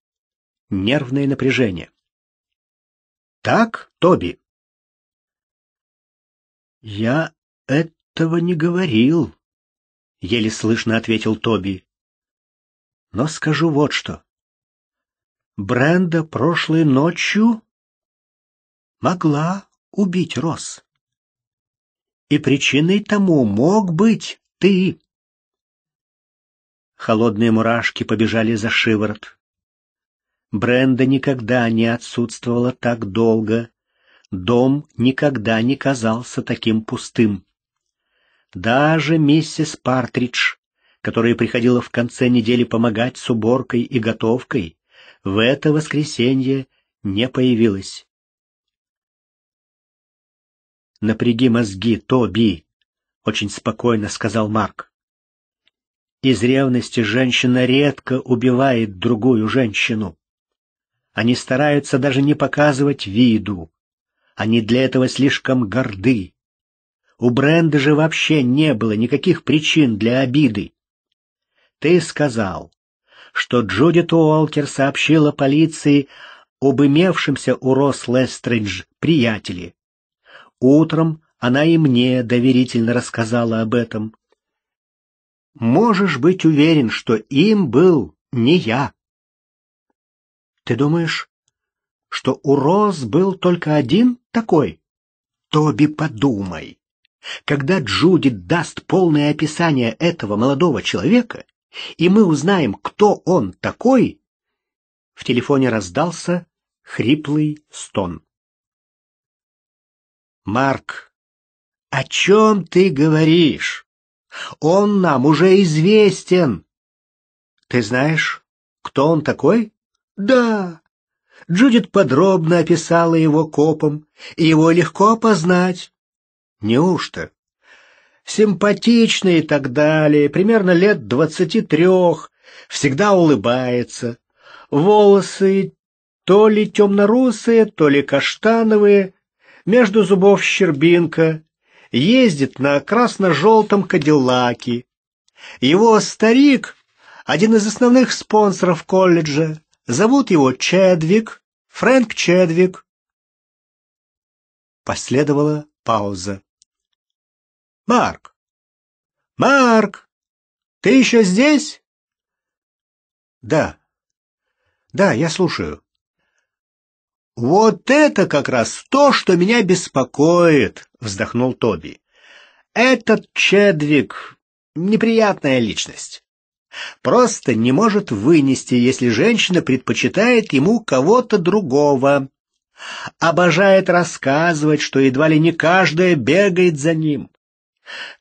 нервное напряжение. «Так, Тоби?» «Я этого не говорил», — еле слышно ответил Тоби. «Но скажу вот что. Бренда прошлой ночью могла убить Рос. И причиной тому мог быть ты. Холодные мурашки побежали за шиворот. Бренда никогда не отсутствовала так долго. Дом никогда не казался таким пустым. Даже миссис Партридж, которая приходила в конце недели помогать с уборкой и готовкой, в это воскресенье не появилась. Напряги мозги, Тоби, очень спокойно сказал Марк. Из ревности женщина редко убивает другую женщину. Они стараются даже не показывать виду. Они для этого слишком горды. У Бренда же вообще не было никаких причин для обиды. Ты сказал, что Джудит Уолкер сообщила полиции об имевшемся у Рос Лестридж приятеле, Утром она и мне доверительно рассказала об этом. Можешь быть уверен, что им был не я. Ты думаешь, что у Роз был только один такой? Тоби, подумай. Когда Джуди даст полное описание этого молодого человека, и мы узнаем, кто он такой, в телефоне раздался хриплый стон. Марк, о чем ты говоришь? Он нам уже известен. Ты знаешь, кто он такой? Да. Джудит подробно описала его копом, и его легко опознать. Неужто? Симпатичный и так далее, примерно лет двадцати трех, всегда улыбается. Волосы то ли темно-русые, то ли каштановые, между зубов щербинка, ездит на красно-желтом кадиллаке. Его старик — один из основных спонсоров колледжа. Зовут его Чедвик, Фрэнк Чедвик. Последовала пауза. «Марк! Марк! Ты еще здесь?» «Да. Да, я слушаю». Вот это как раз то, что меня беспокоит, вздохнул Тоби. Этот Чедвик неприятная личность. Просто не может вынести, если женщина предпочитает ему кого-то другого. Обожает рассказывать, что едва ли не каждая бегает за ним.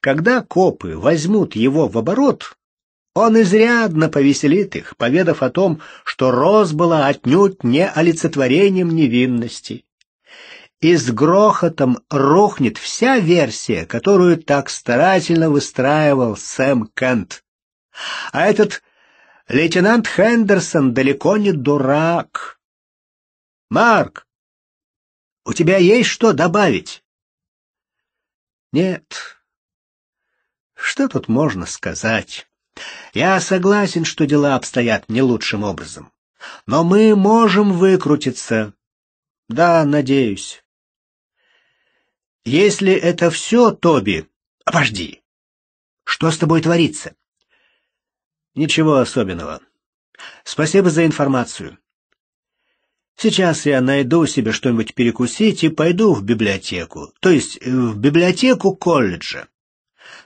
Когда копы возьмут его в оборот, он изрядно повеселит их, поведав о том, что Роз была отнюдь не олицетворением невинности. И с грохотом рухнет вся версия, которую так старательно выстраивал Сэм Кент. А этот лейтенант Хендерсон далеко не дурак. «Марк, у тебя есть что добавить?» «Нет. Что тут можно сказать?» Я согласен, что дела обстоят не лучшим образом. Но мы можем выкрутиться. Да, надеюсь. Если это все, Тоби... Обожди. Что с тобой творится? Ничего особенного. Спасибо за информацию. Сейчас я найду себе что-нибудь перекусить и пойду в библиотеку, то есть в библиотеку колледжа.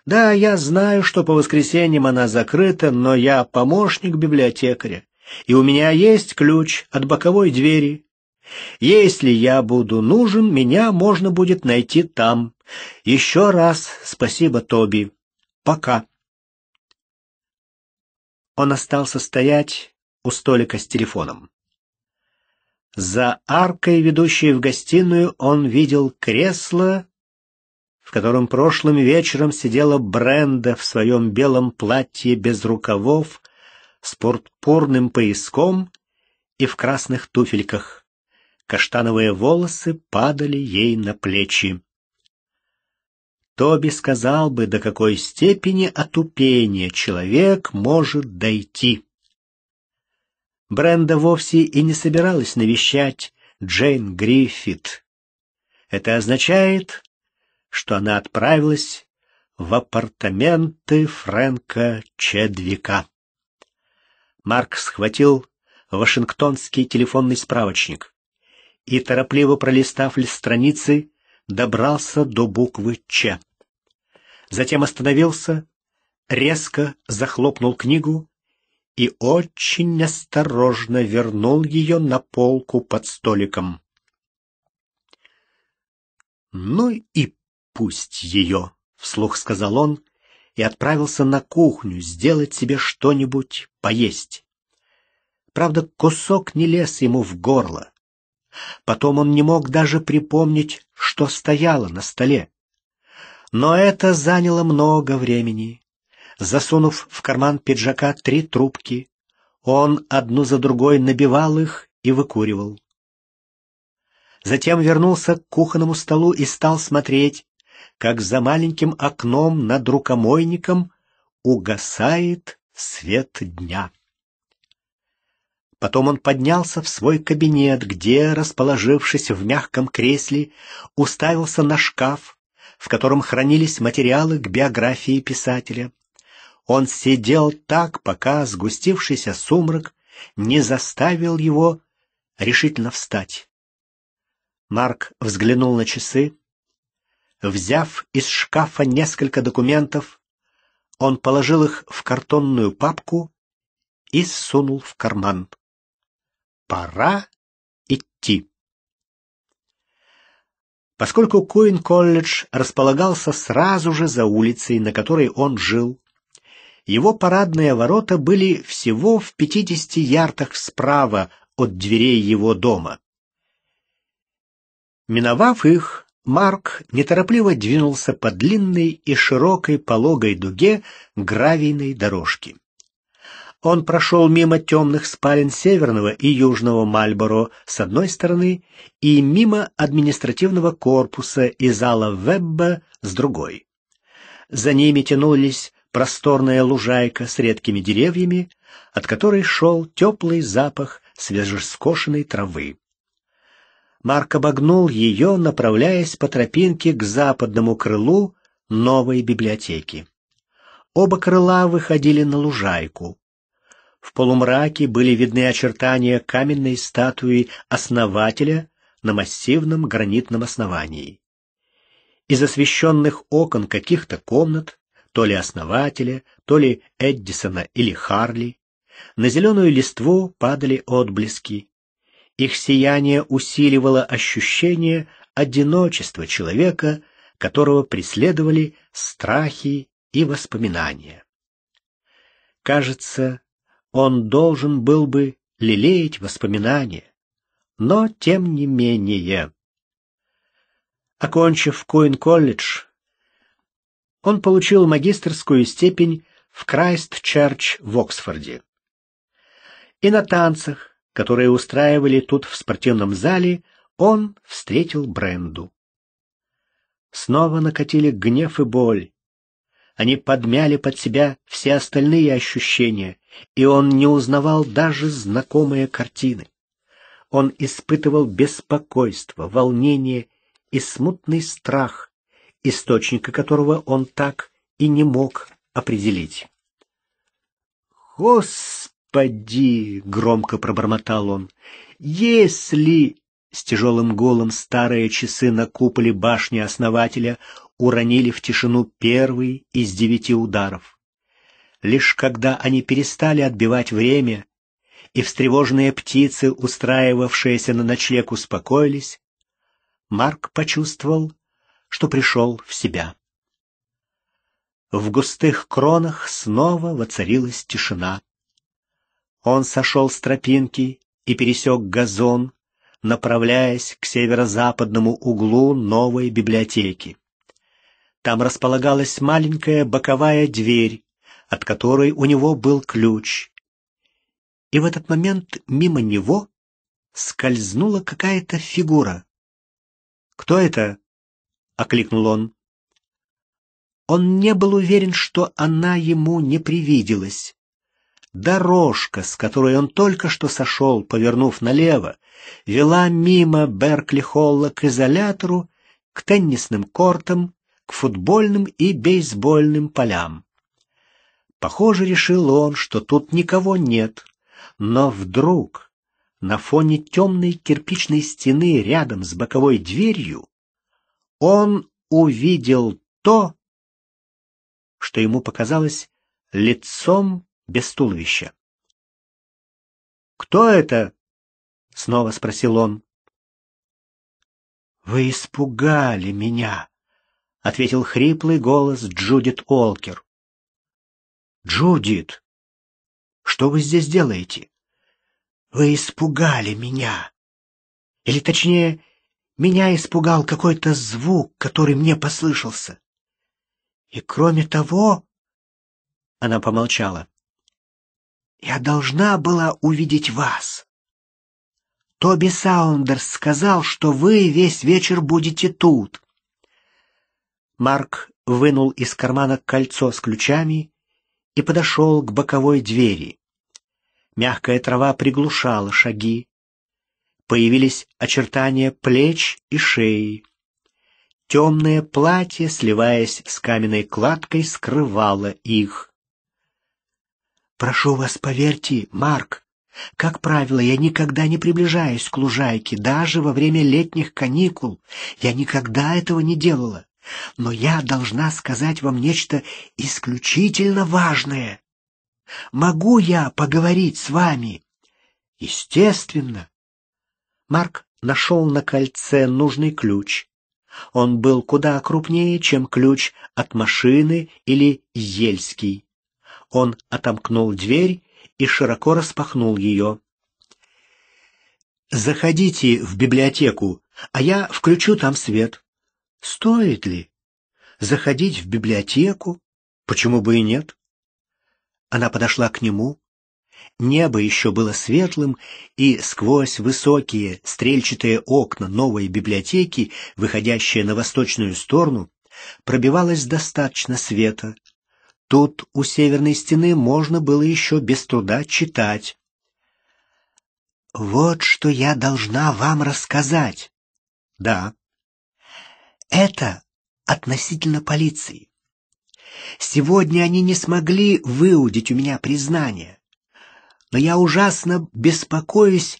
Да, я знаю, что по воскресеньям она закрыта, но я помощник библиотекаря, и у меня есть ключ от боковой двери. Если я буду нужен, меня можно будет найти там. Еще раз спасибо, Тоби. Пока. Он остался стоять у столика с телефоном. За аркой, ведущей в гостиную, он видел кресло котором прошлым вечером сидела Бренда в своем белом платье без рукавов, с портпорным пояском и в красных туфельках. Каштановые волосы падали ей на плечи. Тоби сказал бы, до какой степени отупения человек может дойти. Бренда вовсе и не собиралась навещать Джейн Гриффит. Это означает, что она отправилась в апартаменты Фрэнка Чедвика. Марк схватил Вашингтонский телефонный справочник и, торопливо пролистав лист страницы, добрался до буквы «Ч». Затем остановился, резко захлопнул книгу и очень осторожно вернул ее на полку под столиком. «Ну и пусть ее», — вслух сказал он, и отправился на кухню сделать себе что-нибудь поесть. Правда, кусок не лез ему в горло. Потом он не мог даже припомнить, что стояло на столе. Но это заняло много времени. Засунув в карман пиджака три трубки, он одну за другой набивал их и выкуривал. Затем вернулся к кухонному столу и стал смотреть, как за маленьким окном над рукомойником угасает свет дня. Потом он поднялся в свой кабинет, где, расположившись в мягком кресле, уставился на шкаф, в котором хранились материалы к биографии писателя. Он сидел так, пока сгустившийся сумрак не заставил его решительно встать. Марк взглянул на часы. Взяв из шкафа несколько документов, он положил их в картонную папку и сунул в карман. Пора идти. Поскольку Куин-колледж располагался сразу же за улицей, на которой он жил, его парадные ворота были всего в 50 ярдах справа от дверей его дома. Миновав их, Марк неторопливо двинулся по длинной и широкой пологой дуге гравийной дорожки. Он прошел мимо темных спален северного и южного Мальборо с одной стороны и мимо административного корпуса и зала Вебба с другой. За ними тянулись просторная лужайка с редкими деревьями, от которой шел теплый запах свежескошенной травы. Марк обогнул ее, направляясь по тропинке к западному крылу новой библиотеки. Оба крыла выходили на лужайку. В полумраке были видны очертания каменной статуи основателя на массивном гранитном основании. Из освещенных окон каких-то комнат, то ли основателя, то ли Эддисона или Харли, на зеленую листву падали отблески. Их сияние усиливало ощущение одиночества человека, которого преследовали страхи и воспоминания. Кажется, он должен был бы лелеять воспоминания, но тем не менее. Окончив Куин-колледж, он получил магистрскую степень в Крайст-Черч в Оксфорде. И на танцах, которые устраивали тут в спортивном зале, он встретил Бренду. Снова накатили гнев и боль. Они подмяли под себя все остальные ощущения, и он не узнавал даже знакомые картины. Он испытывал беспокойство, волнение и смутный страх, источника которого он так и не мог определить. «Господи!» «Поди!» — громко пробормотал он. «Если...» — с тяжелым голом старые часы на куполе башни основателя уронили в тишину первый из девяти ударов. Лишь когда они перестали отбивать время, и встревоженные птицы, устраивавшиеся на ночлег, успокоились, Марк почувствовал, что пришел в себя. В густых кронах снова воцарилась тишина. Он сошел с тропинки и пересек газон, направляясь к северо-западному углу новой библиотеки. Там располагалась маленькая боковая дверь, от которой у него был ключ. И в этот момент мимо него скользнула какая-то фигура. «Кто это?» — окликнул он. Он не был уверен, что она ему не привиделась. Дорожка, с которой он только что сошел, повернув налево, вела мимо Беркли-Холла к изолятору, к теннисным кортам, к футбольным и бейсбольным полям. Похоже, решил он, что тут никого нет, но вдруг на фоне темной кирпичной стены рядом с боковой дверью он увидел то, что ему показалось лицом без туловища. «Кто это?» — снова спросил он. «Вы испугали меня», — ответил хриплый голос Джудит Олкер. «Джудит, что вы здесь делаете? Вы испугали меня. Или, точнее, меня испугал какой-то звук, который мне послышался. И кроме того...» Она помолчала. Я должна была увидеть вас. Тоби Саундерс сказал, что вы весь вечер будете тут. Марк вынул из кармана кольцо с ключами и подошел к боковой двери. Мягкая трава приглушала шаги. Появились очертания плеч и шеи. Темное платье, сливаясь с каменной кладкой, скрывало их. Прошу вас, поверьте, Марк, как правило, я никогда не приближаюсь к лужайке, даже во время летних каникул. Я никогда этого не делала. Но я должна сказать вам нечто исключительно важное. Могу я поговорить с вами? Естественно. Марк нашел на кольце нужный ключ. Он был куда крупнее, чем ключ от машины или ельский. Он отомкнул дверь и широко распахнул ее. «Заходите в библиотеку, а я включу там свет». «Стоит ли? Заходить в библиотеку? Почему бы и нет?» Она подошла к нему. Небо еще было светлым, и сквозь высокие стрельчатые окна новой библиотеки, выходящие на восточную сторону, пробивалось достаточно света, Тут у северной стены можно было еще без труда читать. «Вот что я должна вам рассказать». «Да». «Это относительно полиции. Сегодня они не смогли выудить у меня признание, но я ужасно беспокоюсь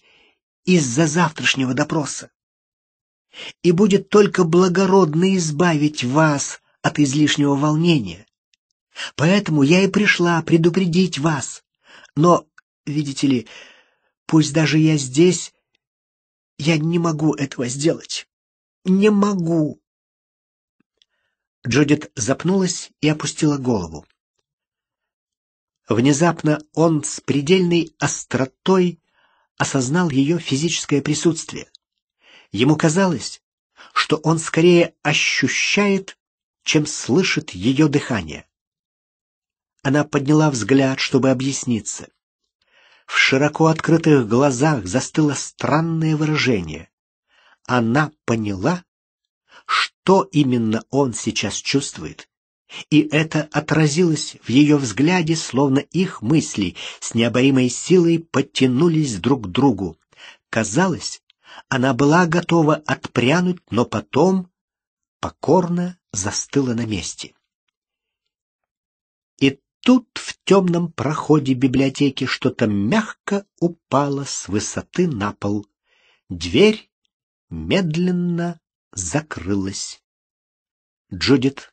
из-за завтрашнего допроса. И будет только благородно избавить вас от излишнего волнения» Поэтому я и пришла предупредить вас. Но, видите ли, пусть даже я здесь, я не могу этого сделать. Не могу. Джудит запнулась и опустила голову. Внезапно он с предельной остротой осознал ее физическое присутствие. Ему казалось, что он скорее ощущает, чем слышит ее дыхание. Она подняла взгляд, чтобы объясниться. В широко открытых глазах застыло странное выражение. Она поняла, что именно он сейчас чувствует, и это отразилось в ее взгляде, словно их мысли с необоримой силой подтянулись друг к другу. Казалось, она была готова отпрянуть, но потом покорно застыла на месте тут в темном проходе библиотеки что-то мягко упало с высоты на пол. Дверь медленно закрылась. Джудит,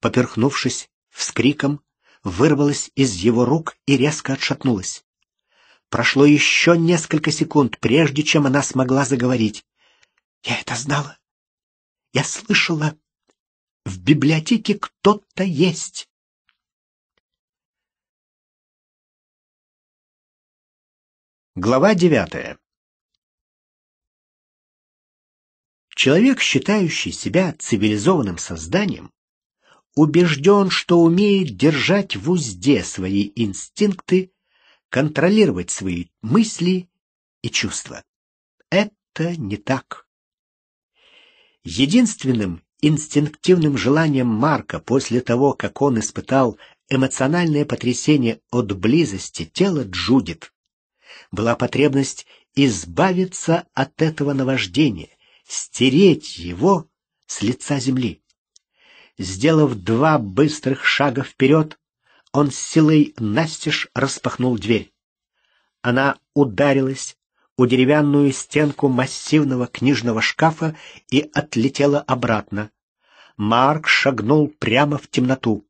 поперхнувшись, вскриком, вырвалась из его рук и резко отшатнулась. Прошло еще несколько секунд, прежде чем она смогла заговорить. «Я это знала. Я слышала. В библиотеке кто-то есть». Глава 9. Человек, считающий себя цивилизованным созданием, убежден, что умеет держать в узде свои инстинкты, контролировать свои мысли и чувства. Это не так. Единственным инстинктивным желанием Марка после того, как он испытал эмоциональное потрясение от близости тела Джудит, была потребность избавиться от этого наваждения, стереть его с лица земли. Сделав два быстрых шага вперед, он с силой настежь распахнул дверь. Она ударилась у деревянную стенку массивного книжного шкафа и отлетела обратно. Марк шагнул прямо в темноту.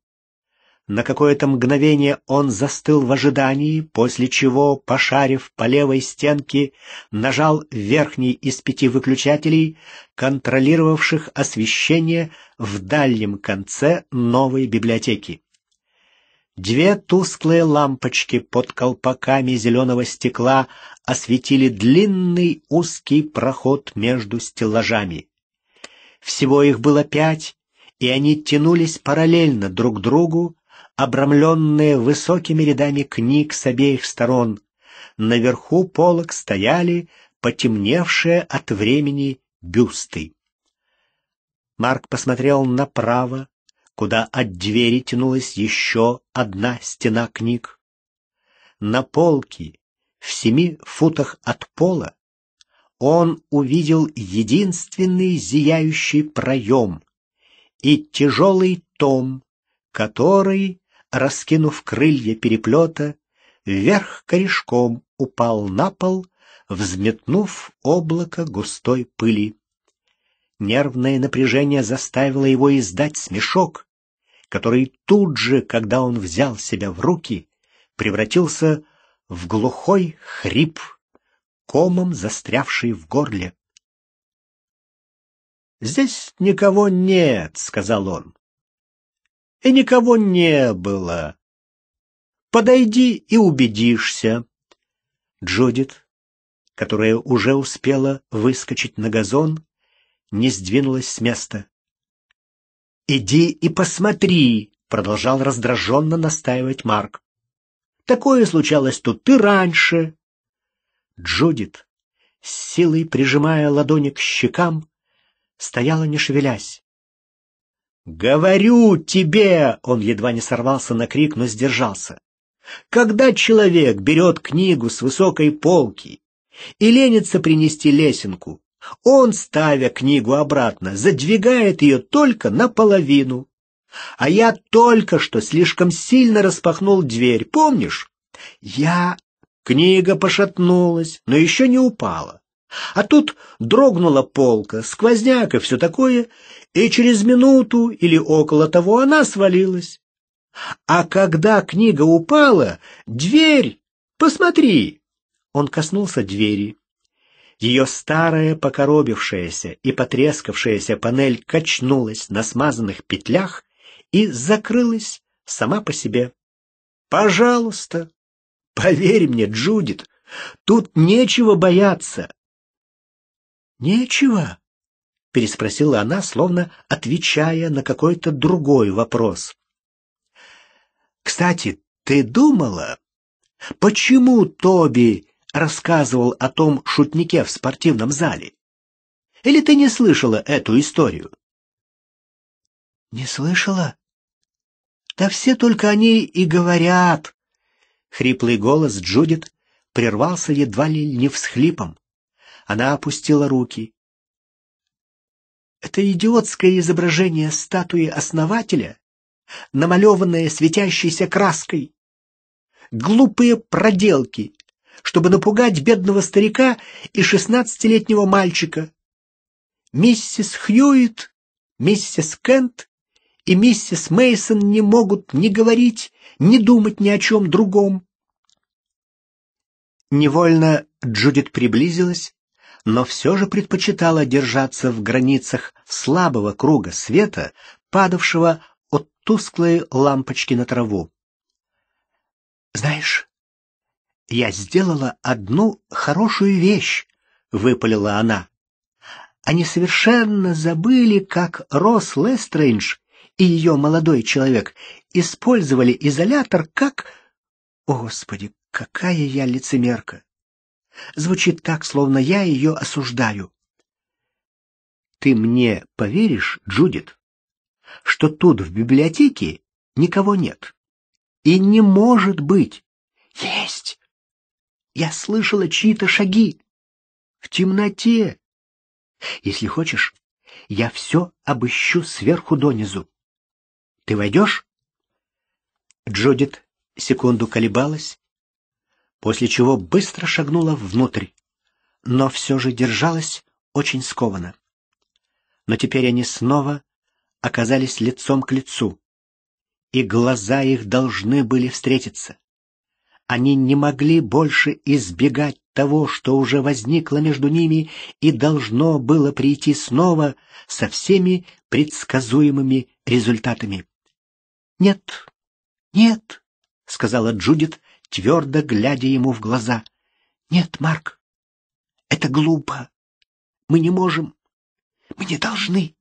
На какое-то мгновение он застыл в ожидании, после чего, пошарив по левой стенке, нажал верхний из пяти выключателей, контролировавших освещение в дальнем конце новой библиотеки. Две тусклые лампочки под колпаками зеленого стекла осветили длинный узкий проход между стеллажами. Всего их было пять, и они тянулись параллельно друг другу, Обрамленные высокими рядами книг с обеих сторон. Наверху полок стояли потемневшие от времени бюсты. Марк посмотрел направо, куда от двери тянулась еще одна стена книг. На полке, в семи футах от пола, он увидел единственный зияющий проем и тяжелый том, который раскинув крылья переплета, вверх корешком упал на пол, взметнув облако густой пыли. Нервное напряжение заставило его издать смешок, который тут же, когда он взял себя в руки, превратился в глухой хрип, комом застрявший в горле. «Здесь никого нет», — сказал он и никого не было. Подойди и убедишься. Джудит, которая уже успела выскочить на газон, не сдвинулась с места. «Иди и посмотри», — продолжал раздраженно настаивать Марк. «Такое случалось тут и раньше». Джудит, с силой прижимая ладони к щекам, стояла не шевелясь. «Говорю тебе!» — он едва не сорвался на крик, но сдержался. «Когда человек берет книгу с высокой полки и ленится принести лесенку, он, ставя книгу обратно, задвигает ее только наполовину. А я только что слишком сильно распахнул дверь, помнишь? Я...» Книга пошатнулась, но еще не упала. А тут дрогнула полка, сквозняк и все такое, и через минуту или около того она свалилась. А когда книга упала, дверь, посмотри!» Он коснулся двери. Ее старая, покоробившаяся и потрескавшаяся панель качнулась на смазанных петлях и закрылась сама по себе. «Пожалуйста! Поверь мне, Джудит, тут нечего бояться!» «Нечего?» переспросила она, словно отвечая на какой-то другой вопрос. Кстати, ты думала, почему Тоби рассказывал о том шутнике в спортивном зале? Или ты не слышала эту историю? Не слышала? Да все только о ней и говорят. Хриплый голос Джудит прервался едва ли не всхлипом. Она опустила руки. Это идиотское изображение статуи основателя, намалеванное светящейся краской. Глупые проделки, чтобы напугать бедного старика и шестнадцатилетнего мальчика. Миссис Хьюит, миссис Кент и миссис Мейсон не могут ни говорить, ни думать ни о чем другом. Невольно Джудит приблизилась но все же предпочитала держаться в границах слабого круга света, падавшего от тусклой лампочки на траву. «Знаешь, я сделала одну хорошую вещь», — выпалила она. Они совершенно забыли, как Рос Лестрейндж и ее молодой человек использовали изолятор как... О, Господи, какая я лицемерка! Звучит так, словно я ее осуждаю. Ты мне поверишь, Джудит, что тут в библиотеке никого нет? И не может быть. Есть. Я слышала чьи-то шаги. В темноте. Если хочешь, я все обыщу сверху донизу. Ты войдешь? Джудит секунду колебалась, после чего быстро шагнула внутрь, но все же держалась очень скованно. Но теперь они снова оказались лицом к лицу, и глаза их должны были встретиться. Они не могли больше избегать того, что уже возникло между ними и должно было прийти снова со всеми предсказуемыми результатами. «Нет, нет», — сказала Джудит, твердо глядя ему в глаза. Нет, Марк, это глупо. Мы не можем. Мы не должны.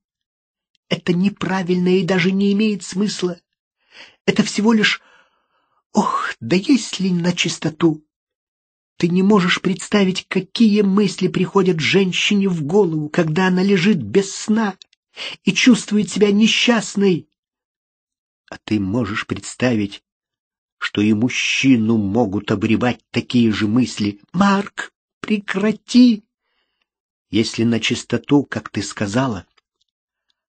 Это неправильно и даже не имеет смысла. Это всего лишь Ох, да есть ли на чистоту. Ты не можешь представить, какие мысли приходят женщине в голову, когда она лежит без сна и чувствует себя несчастной. А ты можешь представить, что и мужчину могут обревать такие же мысли. «Марк, прекрати!» «Если на чистоту, как ты сказала,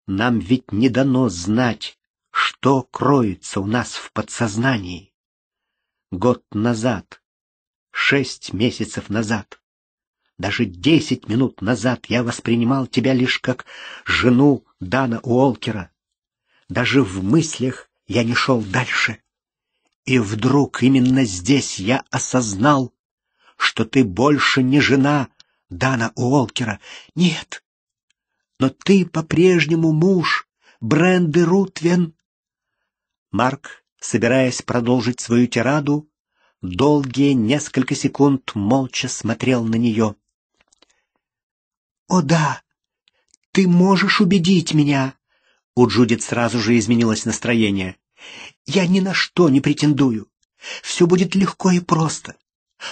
нам ведь не дано знать, что кроется у нас в подсознании. Год назад, шесть месяцев назад, даже десять минут назад я воспринимал тебя лишь как жену Дана Уолкера. Даже в мыслях я не шел дальше. И вдруг именно здесь я осознал, что ты больше не жена Дана Уолкера. Нет. Но ты по-прежнему муж Бренды Рутвен. Марк, собираясь продолжить свою тираду, долгие несколько секунд молча смотрел на нее. «О да, ты можешь убедить меня!» У Джудит сразу же изменилось настроение. Я ни на что не претендую. Все будет легко и просто.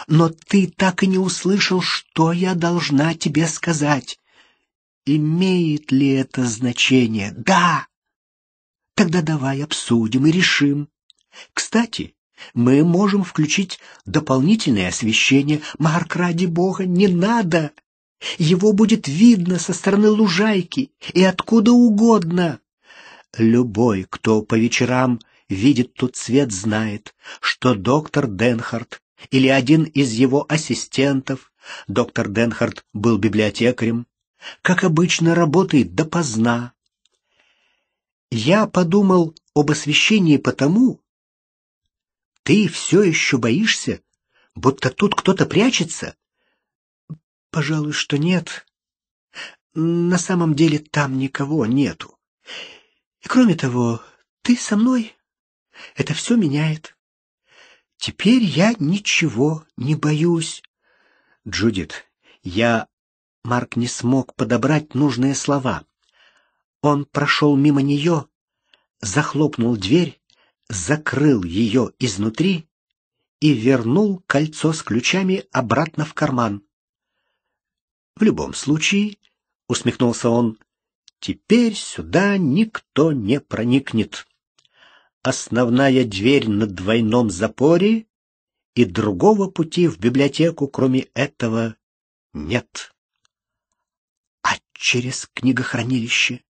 Но ты так и не услышал, что я должна тебе сказать. Имеет ли это значение? Да. Тогда давай обсудим и решим. Кстати, мы можем включить дополнительное освещение. Марк, ради бога, не надо. Его будет видно со стороны лужайки и откуда угодно. Любой, кто по вечерам видит тут свет, знает, что доктор Денхард или один из его ассистентов, доктор Денхард был библиотекарем, как обычно работает допоздна. Я подумал об освещении потому... Ты все еще боишься, будто тут кто-то прячется? Пожалуй, что нет. На самом деле там никого нету. И кроме того, ты со мной. Это все меняет. Теперь я ничего не боюсь. Джудит, я... Марк не смог подобрать нужные слова. Он прошел мимо нее, захлопнул дверь, закрыл ее изнутри и вернул кольцо с ключами обратно в карман. В любом случае, усмехнулся он, Теперь сюда никто не проникнет. Основная дверь на двойном запоре, и другого пути в библиотеку, кроме этого, нет. А через книгохранилище?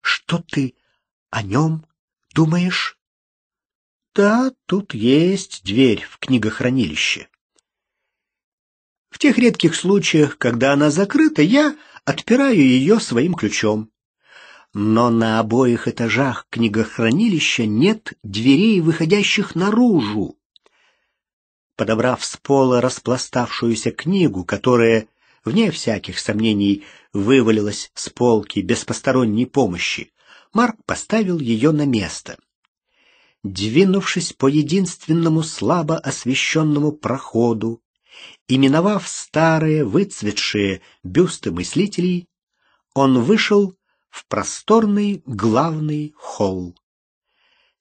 Что ты о нем думаешь? Да, тут есть дверь в книгохранилище. В тех редких случаях, когда она закрыта, я отпираю ее своим ключом. Но на обоих этажах книгохранилища нет дверей, выходящих наружу. Подобрав с пола распластавшуюся книгу, которая, вне всяких сомнений, вывалилась с полки без посторонней помощи, Марк поставил ее на место. Двинувшись по единственному слабо освещенному проходу, и, миновав старые, выцветшие бюсты мыслителей, он вышел в просторный главный холл.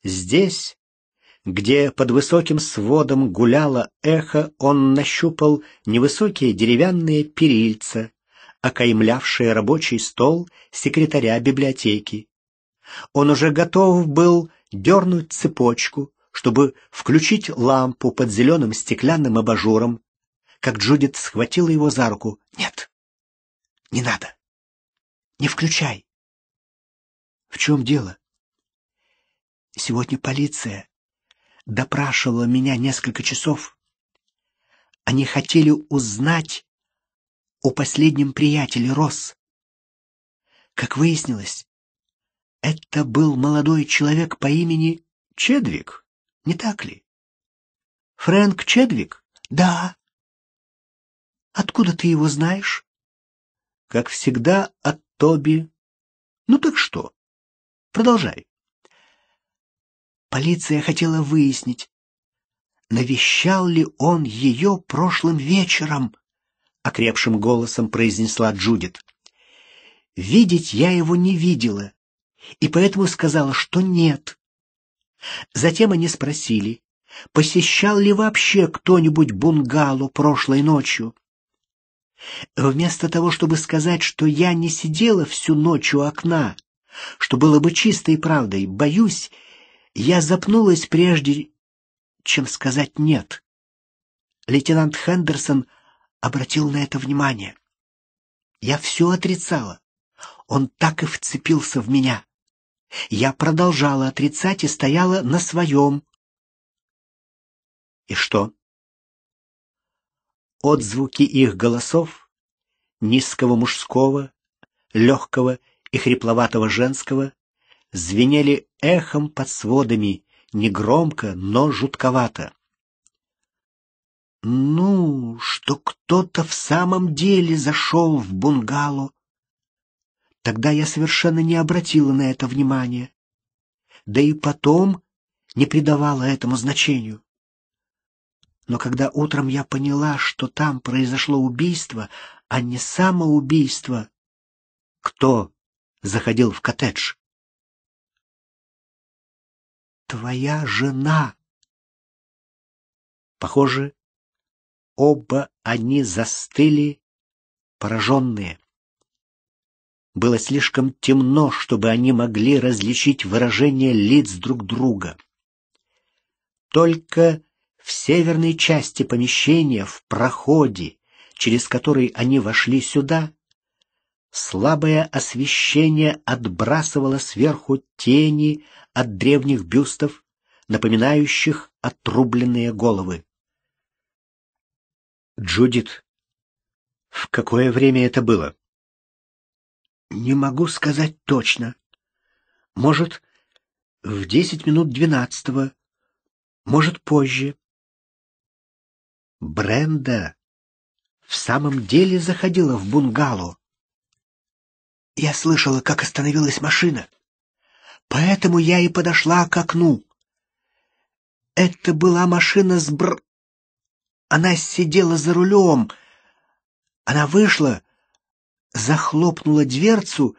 Здесь, где под высоким сводом гуляло эхо, он нащупал невысокие деревянные перильца, окаймлявшие рабочий стол секретаря библиотеки. Он уже готов был дернуть цепочку, чтобы включить лампу под зеленым стеклянным абажуром, как Джудит схватила его за руку. «Нет, не надо. Не включай». «В чем дело?» «Сегодня полиция допрашивала меня несколько часов. Они хотели узнать о последнем приятеле Росс. Как выяснилось, это был молодой человек по имени Чедвик, не так ли? Фрэнк Чедвик? Да. Откуда ты его знаешь? Как всегда, от Тоби. Ну так что? Продолжай. Полиция хотела выяснить, навещал ли он ее прошлым вечером, окрепшим голосом произнесла Джудит. Видеть я его не видела, и поэтому сказала, что нет. Затем они спросили, посещал ли вообще кто-нибудь бунгало прошлой ночью. Вместо того, чтобы сказать, что я не сидела всю ночь у окна, что было бы чистой правдой, боюсь, я запнулась прежде, чем сказать «нет». Лейтенант Хендерсон обратил на это внимание. Я все отрицала. Он так и вцепился в меня. Я продолжала отрицать и стояла на своем. И что? Отзвуки их голосов, низкого мужского, легкого и хрипловатого женского, звенели эхом под сводами, негромко, но жутковато. Ну, что кто-то в самом деле зашел в бунгало. Тогда я совершенно не обратила на это внимания. Да и потом не придавала этому значению. Но когда утром я поняла, что там произошло убийство, а не самоубийство... Кто заходил в коттедж? Твоя жена. Похоже, оба они застыли, пораженные. Было слишком темно, чтобы они могли различить выражение лиц друг друга. Только в северной части помещения, в проходе, через который они вошли сюда, слабое освещение отбрасывало сверху тени от древних бюстов, напоминающих отрубленные головы. Джудит, в какое время это было? Не могу сказать точно. Может, в десять минут двенадцатого, может, позже. Бренда в самом деле заходила в бунгало. Я слышала, как остановилась машина. Поэтому я и подошла к окну. Это была машина с бр... Она сидела за рулем. Она вышла, захлопнула дверцу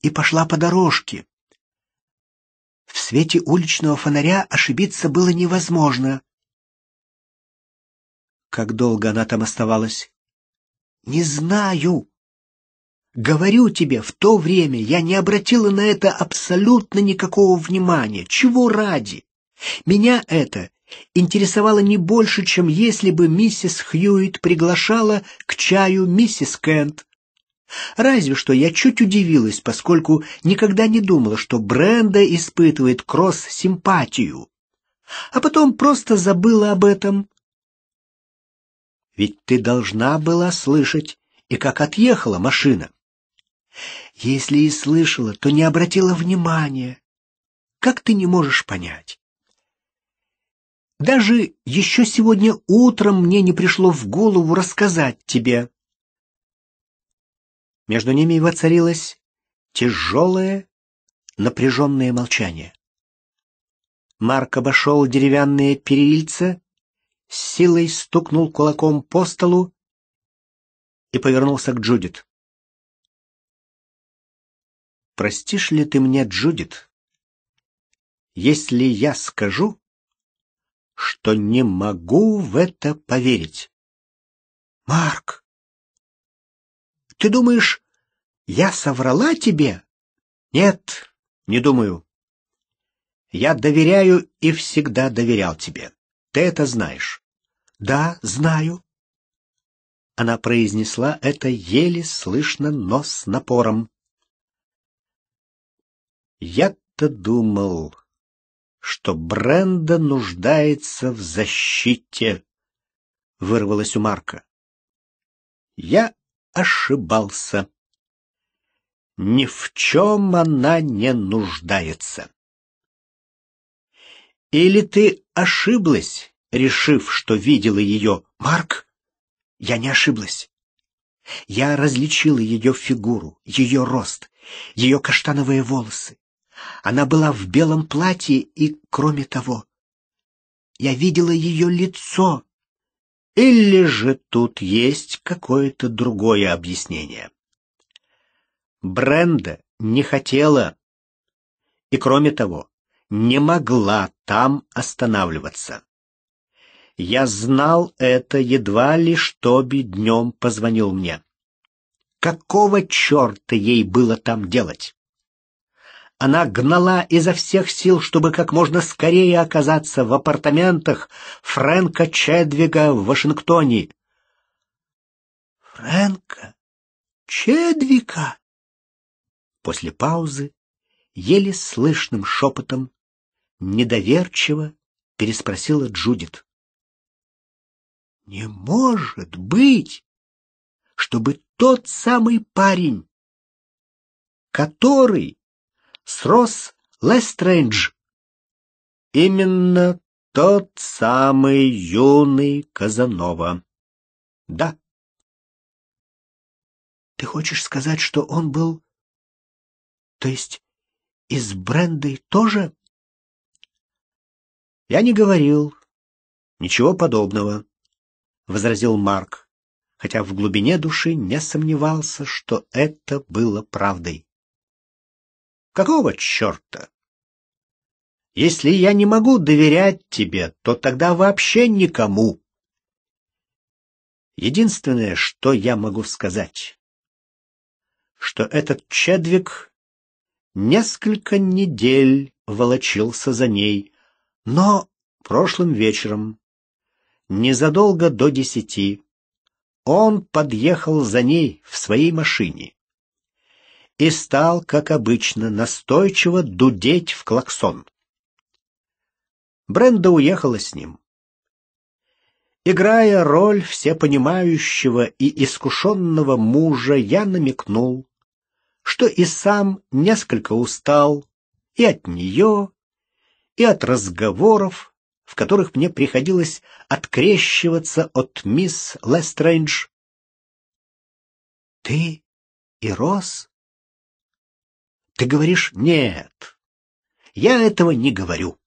и пошла по дорожке. В свете уличного фонаря ошибиться было невозможно. Как долго она там оставалась? Не знаю. Говорю тебе, в то время я не обратила на это абсолютно никакого внимания. Чего ради? Меня это интересовало не больше, чем если бы миссис Хьюит приглашала к чаю миссис Кент. Разве что я чуть удивилась, поскольку никогда не думала, что Бренда испытывает кросс-симпатию. А потом просто забыла об этом ведь ты должна была слышать, и как отъехала машина. Если и слышала, то не обратила внимания. Как ты не можешь понять? Даже еще сегодня утром мне не пришло в голову рассказать тебе. Между ними воцарилось тяжелое, напряженное молчание. Марк обошел деревянные перильца с силой стукнул кулаком по столу и повернулся к Джудит. «Простишь ли ты мне, Джудит, если я скажу, что не могу в это поверить?» «Марк, ты думаешь, я соврала тебе?» «Нет, не думаю. Я доверяю и всегда доверял тебе. Ты это знаешь. Да, знаю. Она произнесла это еле слышно, но с напором. Я-то думал, что Бренда нуждается в защите, вырвалось у Марка. Я ошибался. Ни в чем она не нуждается. Или ты ошиблась, решив, что видела ее Марк, я не ошиблась. Я различила ее фигуру, ее рост, ее каштановые волосы. Она была в белом платье и, кроме того, я видела ее лицо. Или же тут есть какое-то другое объяснение? Бренда не хотела и, кроме того, не могла там останавливаться. Я знал это, едва ли что би днем позвонил мне. Какого черта ей было там делать? Она гнала изо всех сил, чтобы как можно скорее оказаться в апартаментах Фрэнка Чедвига в Вашингтоне. Фрэнка Чедвика. После паузы еле слышным шепотом недоверчиво переспросила Джудит. Не может быть, чтобы тот самый парень, который срос Лестрендж, именно тот самый юный Казанова. Да. Ты хочешь сказать, что он был... То есть из Бренды тоже? Я не говорил. Ничего подобного. — возразил Марк, хотя в глубине души не сомневался, что это было правдой. «Какого черта? Если я не могу доверять тебе, то тогда вообще никому. Единственное, что я могу сказать, что этот Чедвик несколько недель волочился за ней, но прошлым вечером незадолго до десяти он подъехал за ней в своей машине и стал, как обычно, настойчиво дудеть в клаксон. Бренда уехала с ним. Играя роль всепонимающего и искушенного мужа, я намекнул, что и сам несколько устал и от нее, и от разговоров, в которых мне приходилось открещиваться от мисс Лестрейндж. «Ты и Рос?» «Ты говоришь «нет». Я этого не говорю.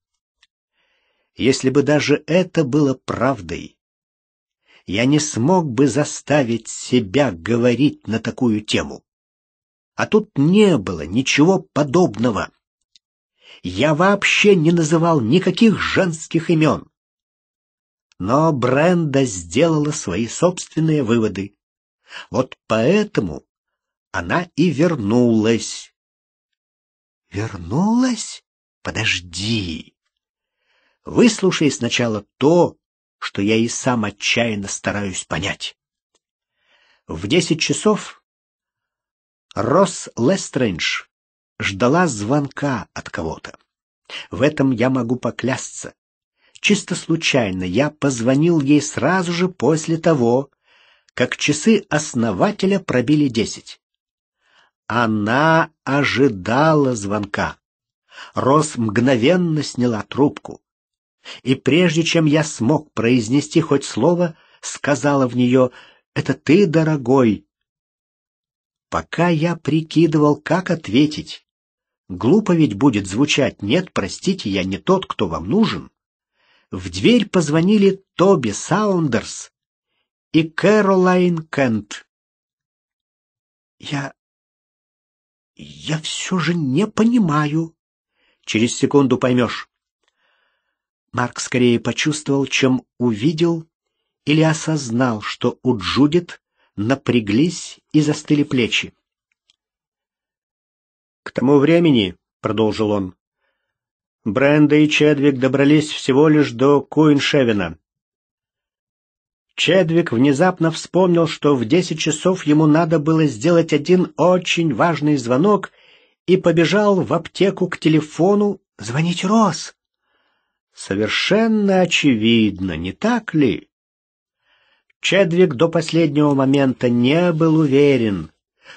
Если бы даже это было правдой, я не смог бы заставить себя говорить на такую тему. А тут не было ничего подобного. Я вообще не называл никаких женских имен. Но Бренда сделала свои собственные выводы. Вот поэтому она и вернулась. Вернулась? Подожди. Выслушай сначала то, что я и сам отчаянно стараюсь понять. В десять часов Росс Лестрендж ждала звонка от кого-то. В этом я могу поклясться. Чисто случайно я позвонил ей сразу же после того, как часы основателя пробили десять. Она ожидала звонка. Рос мгновенно сняла трубку. И прежде чем я смог произнести хоть слово, сказала в нее «Это ты, дорогой». Пока я прикидывал, как ответить, Глупо ведь будет звучать «Нет, простите, я не тот, кто вам нужен». В дверь позвонили Тоби Саундерс и Кэролайн Кент. «Я... я все же не понимаю». «Через секунду поймешь». Марк скорее почувствовал, чем увидел или осознал, что у Джудит напряглись и застыли плечи. «К тому времени», — продолжил он, — «Бренда и Чедвик добрались всего лишь до Куиншевина». Чедвик внезапно вспомнил, что в десять часов ему надо было сделать один очень важный звонок, и побежал в аптеку к телефону звонить Рос. Совершенно очевидно, не так ли? Чедвик до последнего момента не был уверен,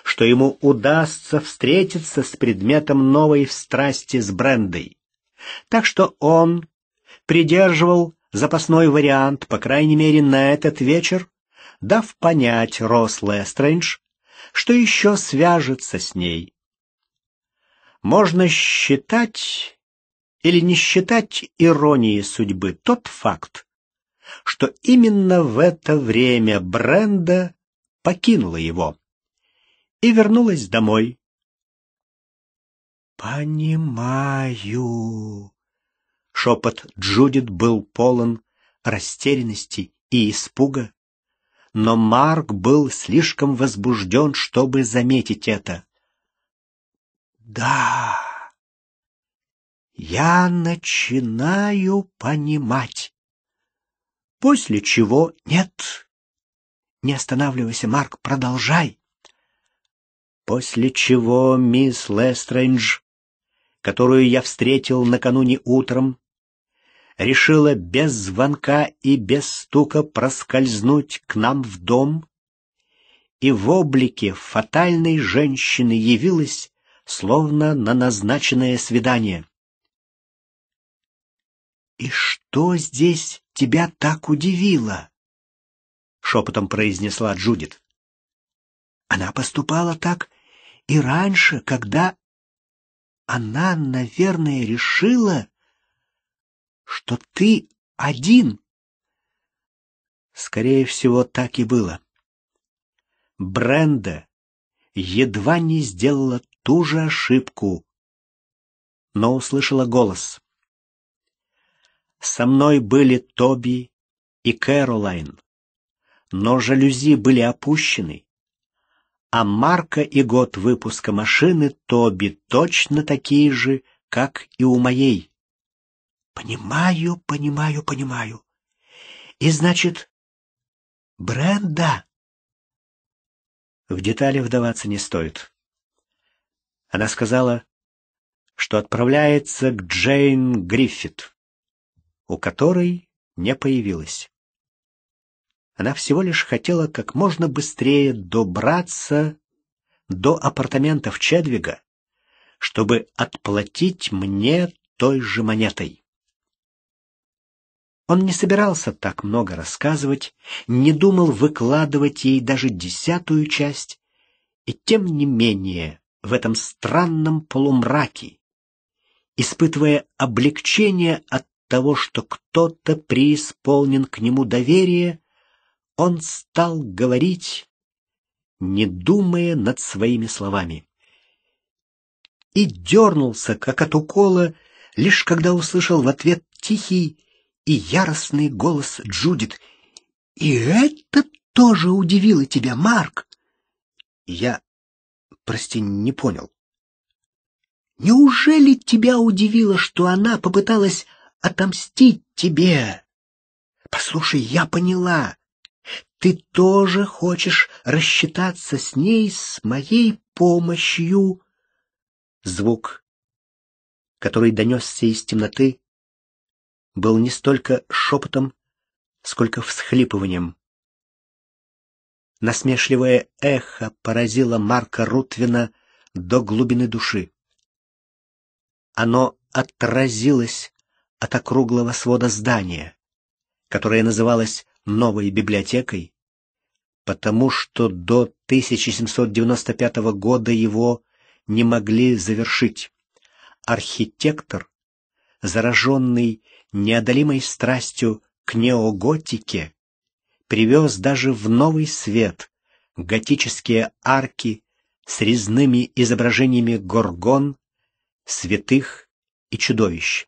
что ему удастся встретиться с предметом новой страсти с Брендой. Так что он придерживал запасной вариант, по крайней мере, на этот вечер, дав понять Росс Лестрендж, что еще свяжется с ней. Можно считать или не считать иронией судьбы тот факт, что именно в это время Бренда покинула его и вернулась домой. «Понимаю». Шепот Джудит был полон растерянности и испуга, но Марк был слишком возбужден, чтобы заметить это. «Да, я начинаю понимать». После чего «Нет, не останавливайся, Марк, продолжай». После чего мисс Лестрендж, которую я встретил накануне утром, решила без звонка и без стука проскользнуть к нам в дом, и в облике фатальной женщины явилась, словно на назначенное свидание. «И что здесь тебя так удивило?» — шепотом произнесла Джудит. «Она поступала так и раньше, когда она, наверное, решила, что ты один. Скорее всего, так и было. Бренда едва не сделала ту же ошибку, но услышала голос. Со мной были Тоби и Кэролайн, но жалюзи были опущены, а марка и год выпуска машины Тоби точно такие же, как и у моей. Понимаю, понимаю, понимаю. И значит, Бренда. В детали вдаваться не стоит. Она сказала, что отправляется к Джейн Гриффит, у которой не появилась. Она всего лишь хотела как можно быстрее добраться до апартаментов Чедвига, чтобы отплатить мне той же монетой. Он не собирался так много рассказывать, не думал выкладывать ей даже десятую часть, и тем не менее в этом странном полумраке, испытывая облегчение от того, что кто-то преисполнен к нему доверия, он стал говорить, не думая над своими словами. И дернулся, как от укола, лишь когда услышал в ответ тихий и яростный голос Джудит. «И это тоже удивило тебя, Марк?» «Я, прости, не понял». «Неужели тебя удивило, что она попыталась отомстить тебе?» «Послушай, я поняла. Ты тоже хочешь рассчитаться с ней с моей помощью? Звук, который донесся из темноты, был не столько шепотом, сколько всхлипыванием. Насмешливое эхо поразило Марка Рутвина до глубины души. Оно отразилось от округлого свода здания, которое называлось новой библиотекой, потому что до 1795 года его не могли завершить. Архитектор, зараженный неодолимой страстью к неоготике, привез даже в новый свет готические арки с резными изображениями горгон, святых и чудовищ.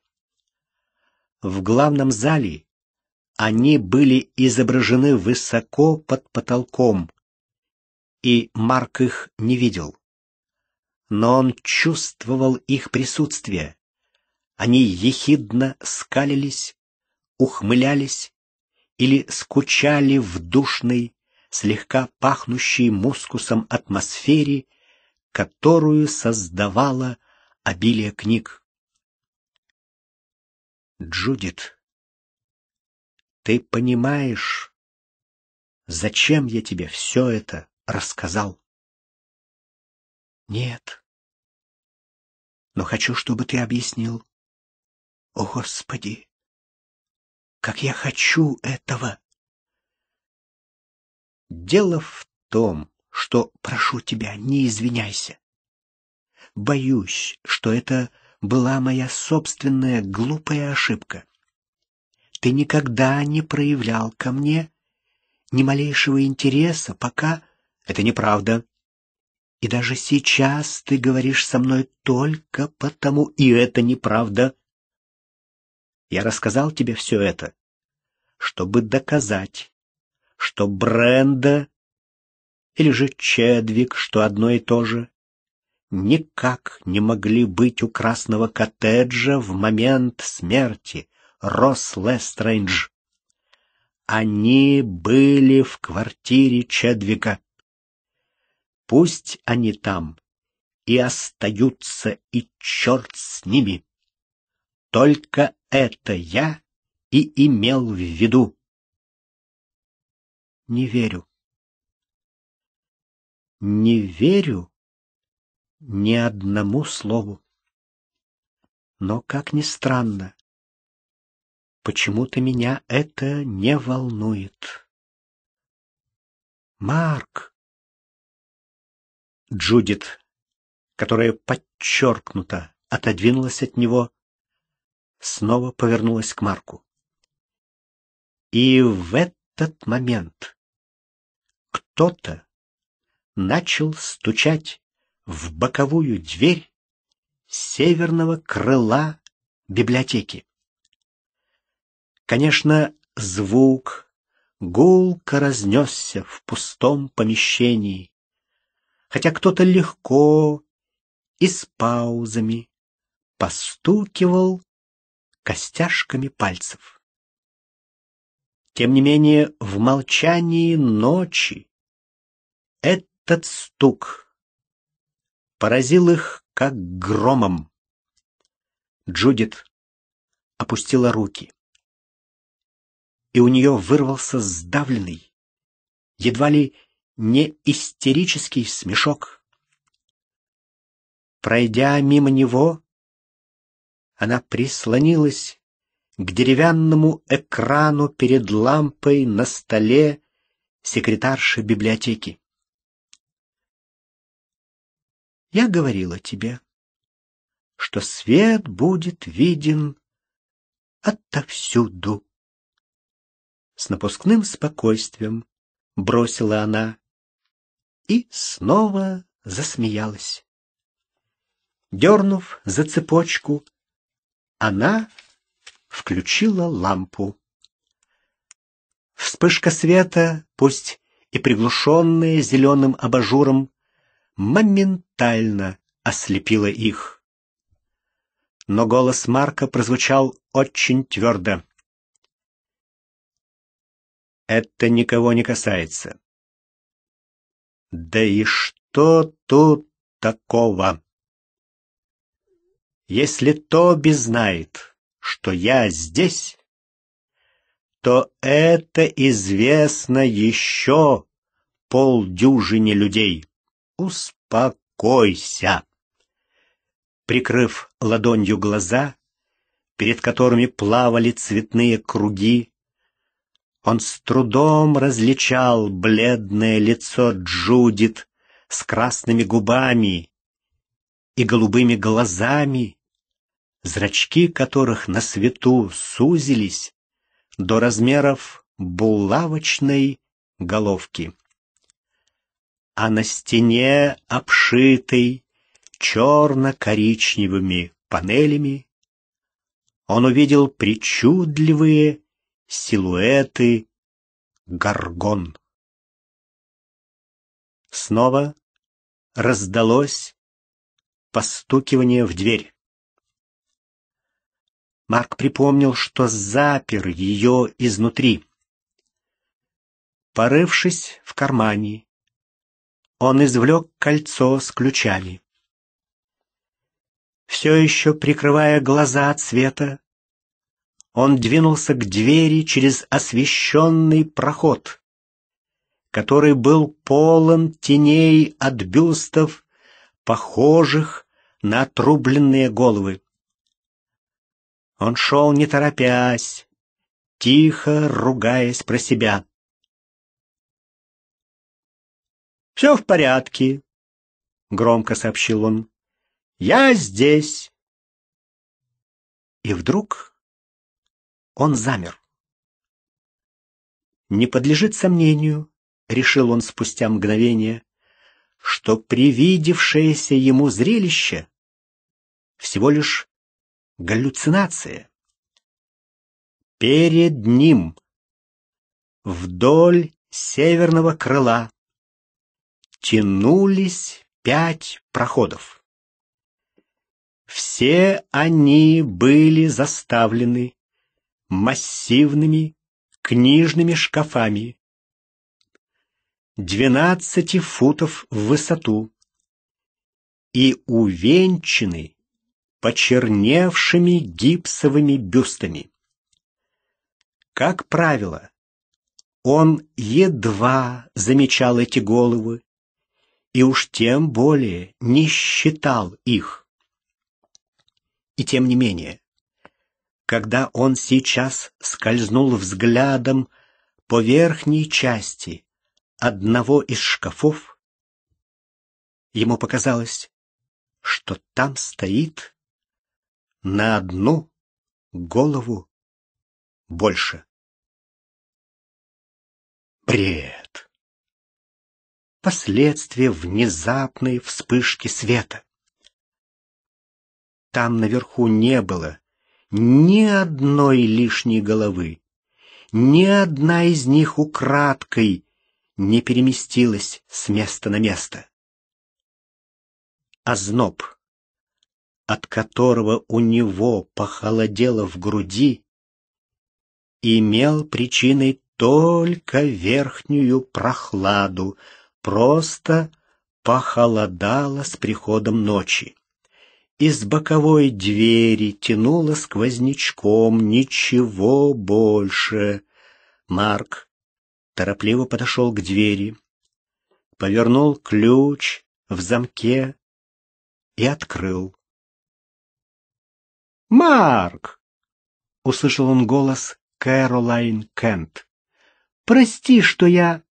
В главном зале они были изображены высоко под потолком, и Марк их не видел. Но он чувствовал их присутствие. Они ехидно скалились, ухмылялись или скучали в душной, слегка пахнущей мускусом атмосфере, которую создавало обилие книг. Джудит ты понимаешь, зачем я тебе все это рассказал? Нет. Но хочу, чтобы ты объяснил. О, Господи! Как я хочу этого! Дело в том, что, прошу тебя, не извиняйся. Боюсь, что это была моя собственная глупая ошибка ты никогда не проявлял ко мне ни малейшего интереса, пока это неправда. И даже сейчас ты говоришь со мной только потому, и это неправда. Я рассказал тебе все это, чтобы доказать, что Бренда или же Чедвик, что одно и то же, никак не могли быть у красного коттеджа в момент смерти Росс Лестрейдж. Они были в квартире Чедвика. Пусть они там и остаются, и черт с ними. Только это я и имел в виду. Не верю. Не верю ни одному слову. Но, как ни странно, Почему-то меня это не волнует. Марк. Джудит, которая подчеркнуто отодвинулась от него, снова повернулась к Марку. И в этот момент кто-то начал стучать в боковую дверь северного крыла библиотеки. Конечно, звук гулко разнесся в пустом помещении, хотя кто-то легко и с паузами постукивал костяшками пальцев. Тем не менее, в молчании ночи этот стук поразил их как громом. Джудит опустила руки и у нее вырвался сдавленный, едва ли не истерический смешок. Пройдя мимо него, она прислонилась к деревянному экрану перед лампой на столе секретарши библиотеки. Я говорила тебе, что свет будет виден отовсюду с напускным спокойствием бросила она и снова засмеялась. Дернув за цепочку, она включила лампу. Вспышка света, пусть и приглушенная зеленым абажуром, моментально ослепила их. Но голос Марка прозвучал очень твердо. Это никого не касается. Да и что тут такого? Если Тоби знает, что я здесь, то это известно еще полдюжине людей. Успокойся. Прикрыв ладонью глаза, перед которыми плавали цветные круги, он с трудом различал бледное лицо Джудит с красными губами и голубыми глазами, зрачки которых на свету сузились до размеров булавочной головки. А на стене, обшитой черно-коричневыми панелями, он увидел причудливые силуэты, горгон. Снова раздалось постукивание в дверь. Марк припомнил, что запер ее изнутри. Порывшись в кармане, он извлек кольцо с ключами. Все еще прикрывая глаза от света, он двинулся к двери через освещенный проход, который был полон теней от бюстов, похожих на отрубленные головы. Он шел не торопясь, тихо ругаясь про себя. «Все в порядке», — громко сообщил он. «Я здесь». И вдруг он замер. Не подлежит сомнению, решил он спустя мгновение, что привидевшееся ему зрелище всего лишь галлюцинация. Перед ним, вдоль северного крыла, тянулись пять проходов. Все они были заставлены массивными книжными шкафами, двенадцати футов в высоту и увенчаны почерневшими гипсовыми бюстами. Как правило, он едва замечал эти головы и уж тем более не считал их. И тем не менее, когда он сейчас скользнул взглядом по верхней части одного из шкафов, ему показалось, что там стоит на одну голову больше. Бред. Последствия внезапной вспышки света. Там наверху не было ни одной лишней головы. Ни одна из них украдкой не переместилась с места на место. Озноб, от которого у него похолодело в груди, имел причиной только верхнюю прохладу, просто похолодало с приходом ночи. Из боковой двери тянуло сквознячком, ничего больше. Марк торопливо подошел к двери, повернул ключ в замке и открыл. «Марк!» — услышал он голос Кэролайн Кент. «Прости, что я...»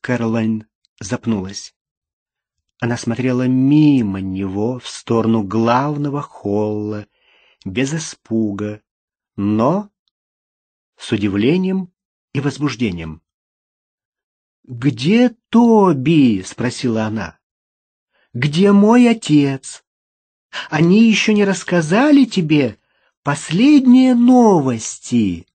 Кэролайн запнулась. Она смотрела мимо него в сторону главного холла, без испуга, но с удивлением и возбуждением. «Где Тоби?» — спросила она. «Где мой отец? Они еще не рассказали тебе последние новости?»